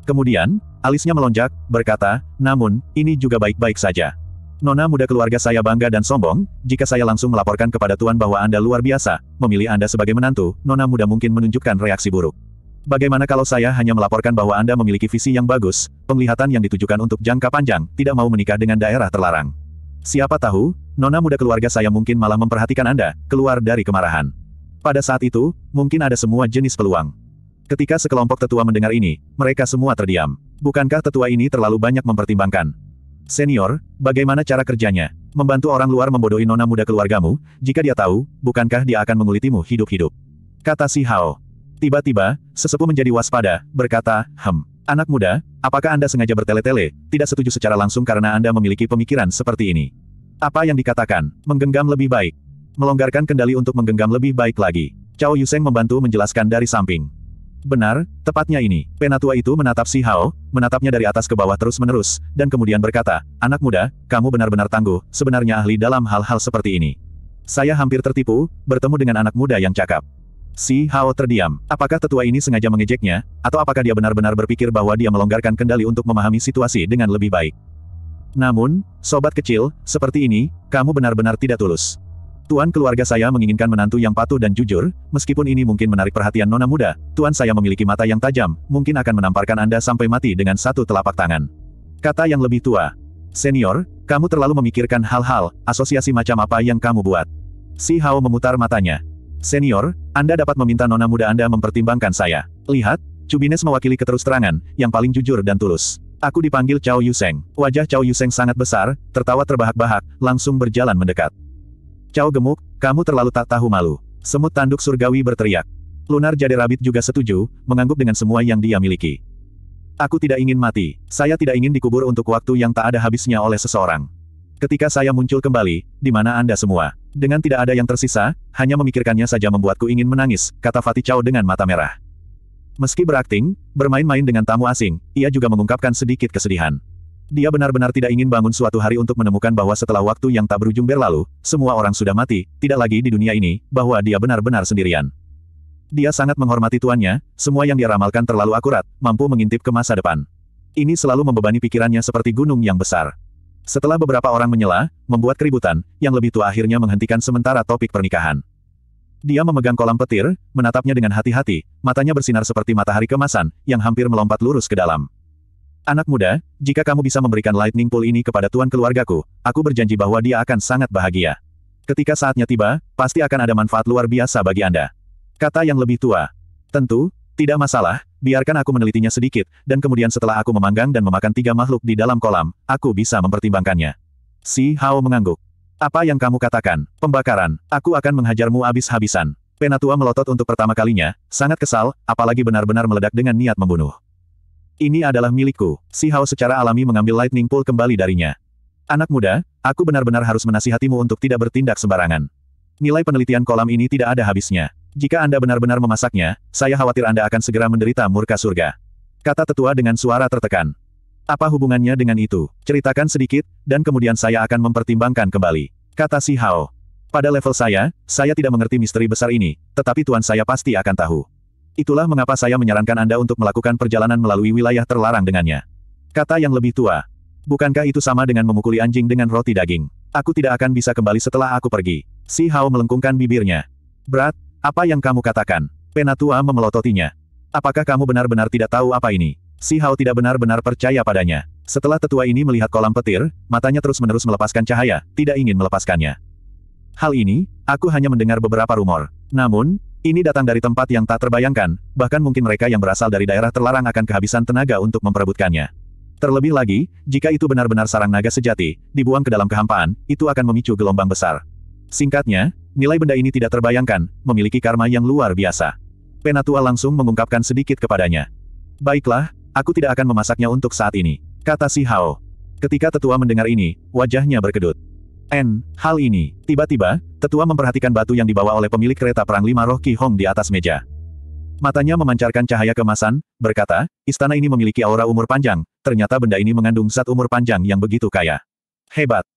Kemudian, alisnya melonjak, berkata, namun, ini juga baik-baik saja. Nona muda keluarga saya bangga dan sombong, jika saya langsung melaporkan kepada Tuan bahwa Anda luar biasa, memilih Anda sebagai menantu, Nona muda mungkin menunjukkan reaksi buruk. Bagaimana kalau saya hanya melaporkan bahwa Anda memiliki visi yang bagus, penglihatan yang ditujukan untuk jangka panjang, tidak mau menikah dengan daerah terlarang. Siapa tahu, nona muda keluarga saya mungkin malah memperhatikan Anda, keluar dari kemarahan. Pada saat itu, mungkin ada semua jenis peluang. Ketika sekelompok tetua mendengar ini, mereka semua terdiam. Bukankah tetua ini terlalu banyak mempertimbangkan? Senior, bagaimana cara kerjanya? Membantu orang luar membodohi nona muda keluargamu, jika dia tahu, bukankah dia akan mengulitimu hidup-hidup? Kata si Hao. Tiba-tiba, sesepuh menjadi waspada, berkata, Hem, anak muda, apakah Anda sengaja bertele-tele, tidak setuju secara langsung karena Anda memiliki pemikiran seperti ini? Apa yang dikatakan, menggenggam lebih baik. Melonggarkan kendali untuk menggenggam lebih baik lagi. Cao Yuseng membantu menjelaskan dari samping. Benar, tepatnya ini. Penatua itu menatap si Hao, menatapnya dari atas ke bawah terus-menerus, dan kemudian berkata, Anak muda, kamu benar-benar tangguh, sebenarnya ahli dalam hal-hal seperti ini. Saya hampir tertipu, bertemu dengan anak muda yang cakap. Si Hao terdiam. Apakah tetua ini sengaja mengejeknya, atau apakah dia benar-benar berpikir bahwa dia melonggarkan kendali untuk memahami situasi dengan lebih baik? Namun, sobat kecil, seperti ini, kamu benar-benar tidak tulus. Tuan keluarga saya menginginkan menantu yang patuh dan jujur, meskipun ini mungkin menarik perhatian nona muda, tuan saya memiliki mata yang tajam, mungkin akan menamparkan Anda sampai mati dengan satu telapak tangan. Kata yang lebih tua. Senior, kamu terlalu memikirkan hal-hal, asosiasi macam apa yang kamu buat. Si Hao memutar matanya. Senior, Anda dapat meminta nona muda Anda mempertimbangkan saya. Lihat, Cubines mewakili keterusterangan, yang paling jujur dan tulus. Aku dipanggil Cao Yuseng. Wajah Cao Yuseng sangat besar, tertawa terbahak-bahak, langsung berjalan mendekat. Cao gemuk, kamu terlalu tak tahu malu. Semut tanduk surgawi berteriak. Lunar Jade Rabbit juga setuju, mengangguk dengan semua yang dia miliki. Aku tidak ingin mati. Saya tidak ingin dikubur untuk waktu yang tak ada habisnya oleh seseorang. Ketika saya muncul kembali, di mana Anda semua? Dengan tidak ada yang tersisa, hanya memikirkannya saja membuatku ingin menangis, kata Fatih Chow dengan mata merah. Meski berakting, bermain-main dengan tamu asing, ia juga mengungkapkan sedikit kesedihan. Dia benar-benar tidak ingin bangun suatu hari untuk menemukan bahwa setelah waktu yang tak berujung berlalu, semua orang sudah mati, tidak lagi di dunia ini, bahwa dia benar-benar sendirian. Dia sangat menghormati tuannya, semua yang dia ramalkan terlalu akurat, mampu mengintip ke masa depan. Ini selalu membebani pikirannya seperti gunung yang besar. Setelah beberapa orang menyela, membuat keributan, yang lebih tua akhirnya menghentikan sementara topik pernikahan. Dia memegang kolam petir, menatapnya dengan hati-hati, matanya bersinar seperti matahari kemasan, yang hampir melompat lurus ke dalam. Anak muda, jika kamu bisa memberikan lightning pool ini kepada tuan keluargaku, aku berjanji bahwa dia akan sangat bahagia. Ketika saatnya tiba, pasti akan ada manfaat luar biasa bagi Anda. Kata yang lebih tua. Tentu, tidak masalah, biarkan aku menelitinya sedikit, dan kemudian setelah aku memanggang dan memakan tiga makhluk di dalam kolam, aku bisa mempertimbangkannya. Si Hao mengangguk. Apa yang kamu katakan? Pembakaran, aku akan menghajarmu habis-habisan. Penatua melotot untuk pertama kalinya, sangat kesal, apalagi benar-benar meledak dengan niat membunuh. Ini adalah milikku. Si Hao secara alami mengambil lightning pool kembali darinya. Anak muda, aku benar-benar harus menasihatimu untuk tidak bertindak sembarangan. Nilai penelitian kolam ini tidak ada habisnya. Jika Anda benar-benar memasaknya, saya khawatir Anda akan segera menderita murka surga. Kata tetua dengan suara tertekan. Apa hubungannya dengan itu? Ceritakan sedikit, dan kemudian saya akan mempertimbangkan kembali. Kata si Hao. Pada level saya, saya tidak mengerti misteri besar ini, tetapi tuan saya pasti akan tahu. Itulah mengapa saya menyarankan Anda untuk melakukan perjalanan melalui wilayah terlarang dengannya. Kata yang lebih tua. Bukankah itu sama dengan memukuli anjing dengan roti daging? Aku tidak akan bisa kembali setelah aku pergi. Si Hao melengkungkan bibirnya. Berat, apa yang kamu katakan? Penatua memelototinya. Apakah kamu benar-benar tidak tahu apa ini? Si Hao tidak benar-benar percaya padanya. Setelah tetua ini melihat kolam petir, matanya terus-menerus melepaskan cahaya, tidak ingin melepaskannya. Hal ini, aku hanya mendengar beberapa rumor. Namun, ini datang dari tempat yang tak terbayangkan, bahkan mungkin mereka yang berasal dari daerah terlarang akan kehabisan tenaga untuk memperebutkannya. Terlebih lagi, jika itu benar-benar sarang naga sejati, dibuang ke dalam kehampaan, itu akan memicu gelombang besar. Singkatnya, Nilai benda ini tidak terbayangkan, memiliki karma yang luar biasa. Penatua langsung mengungkapkan sedikit kepadanya. Baiklah, aku tidak akan memasaknya untuk saat ini, kata si Hao. Ketika tetua mendengar ini, wajahnya berkedut. N, hal ini, tiba-tiba, tetua memperhatikan batu yang dibawa oleh pemilik kereta perang lima roh Ki Hong di atas meja. Matanya memancarkan cahaya kemasan, berkata, istana ini memiliki aura umur panjang, ternyata benda ini mengandung zat umur panjang yang begitu kaya. Hebat!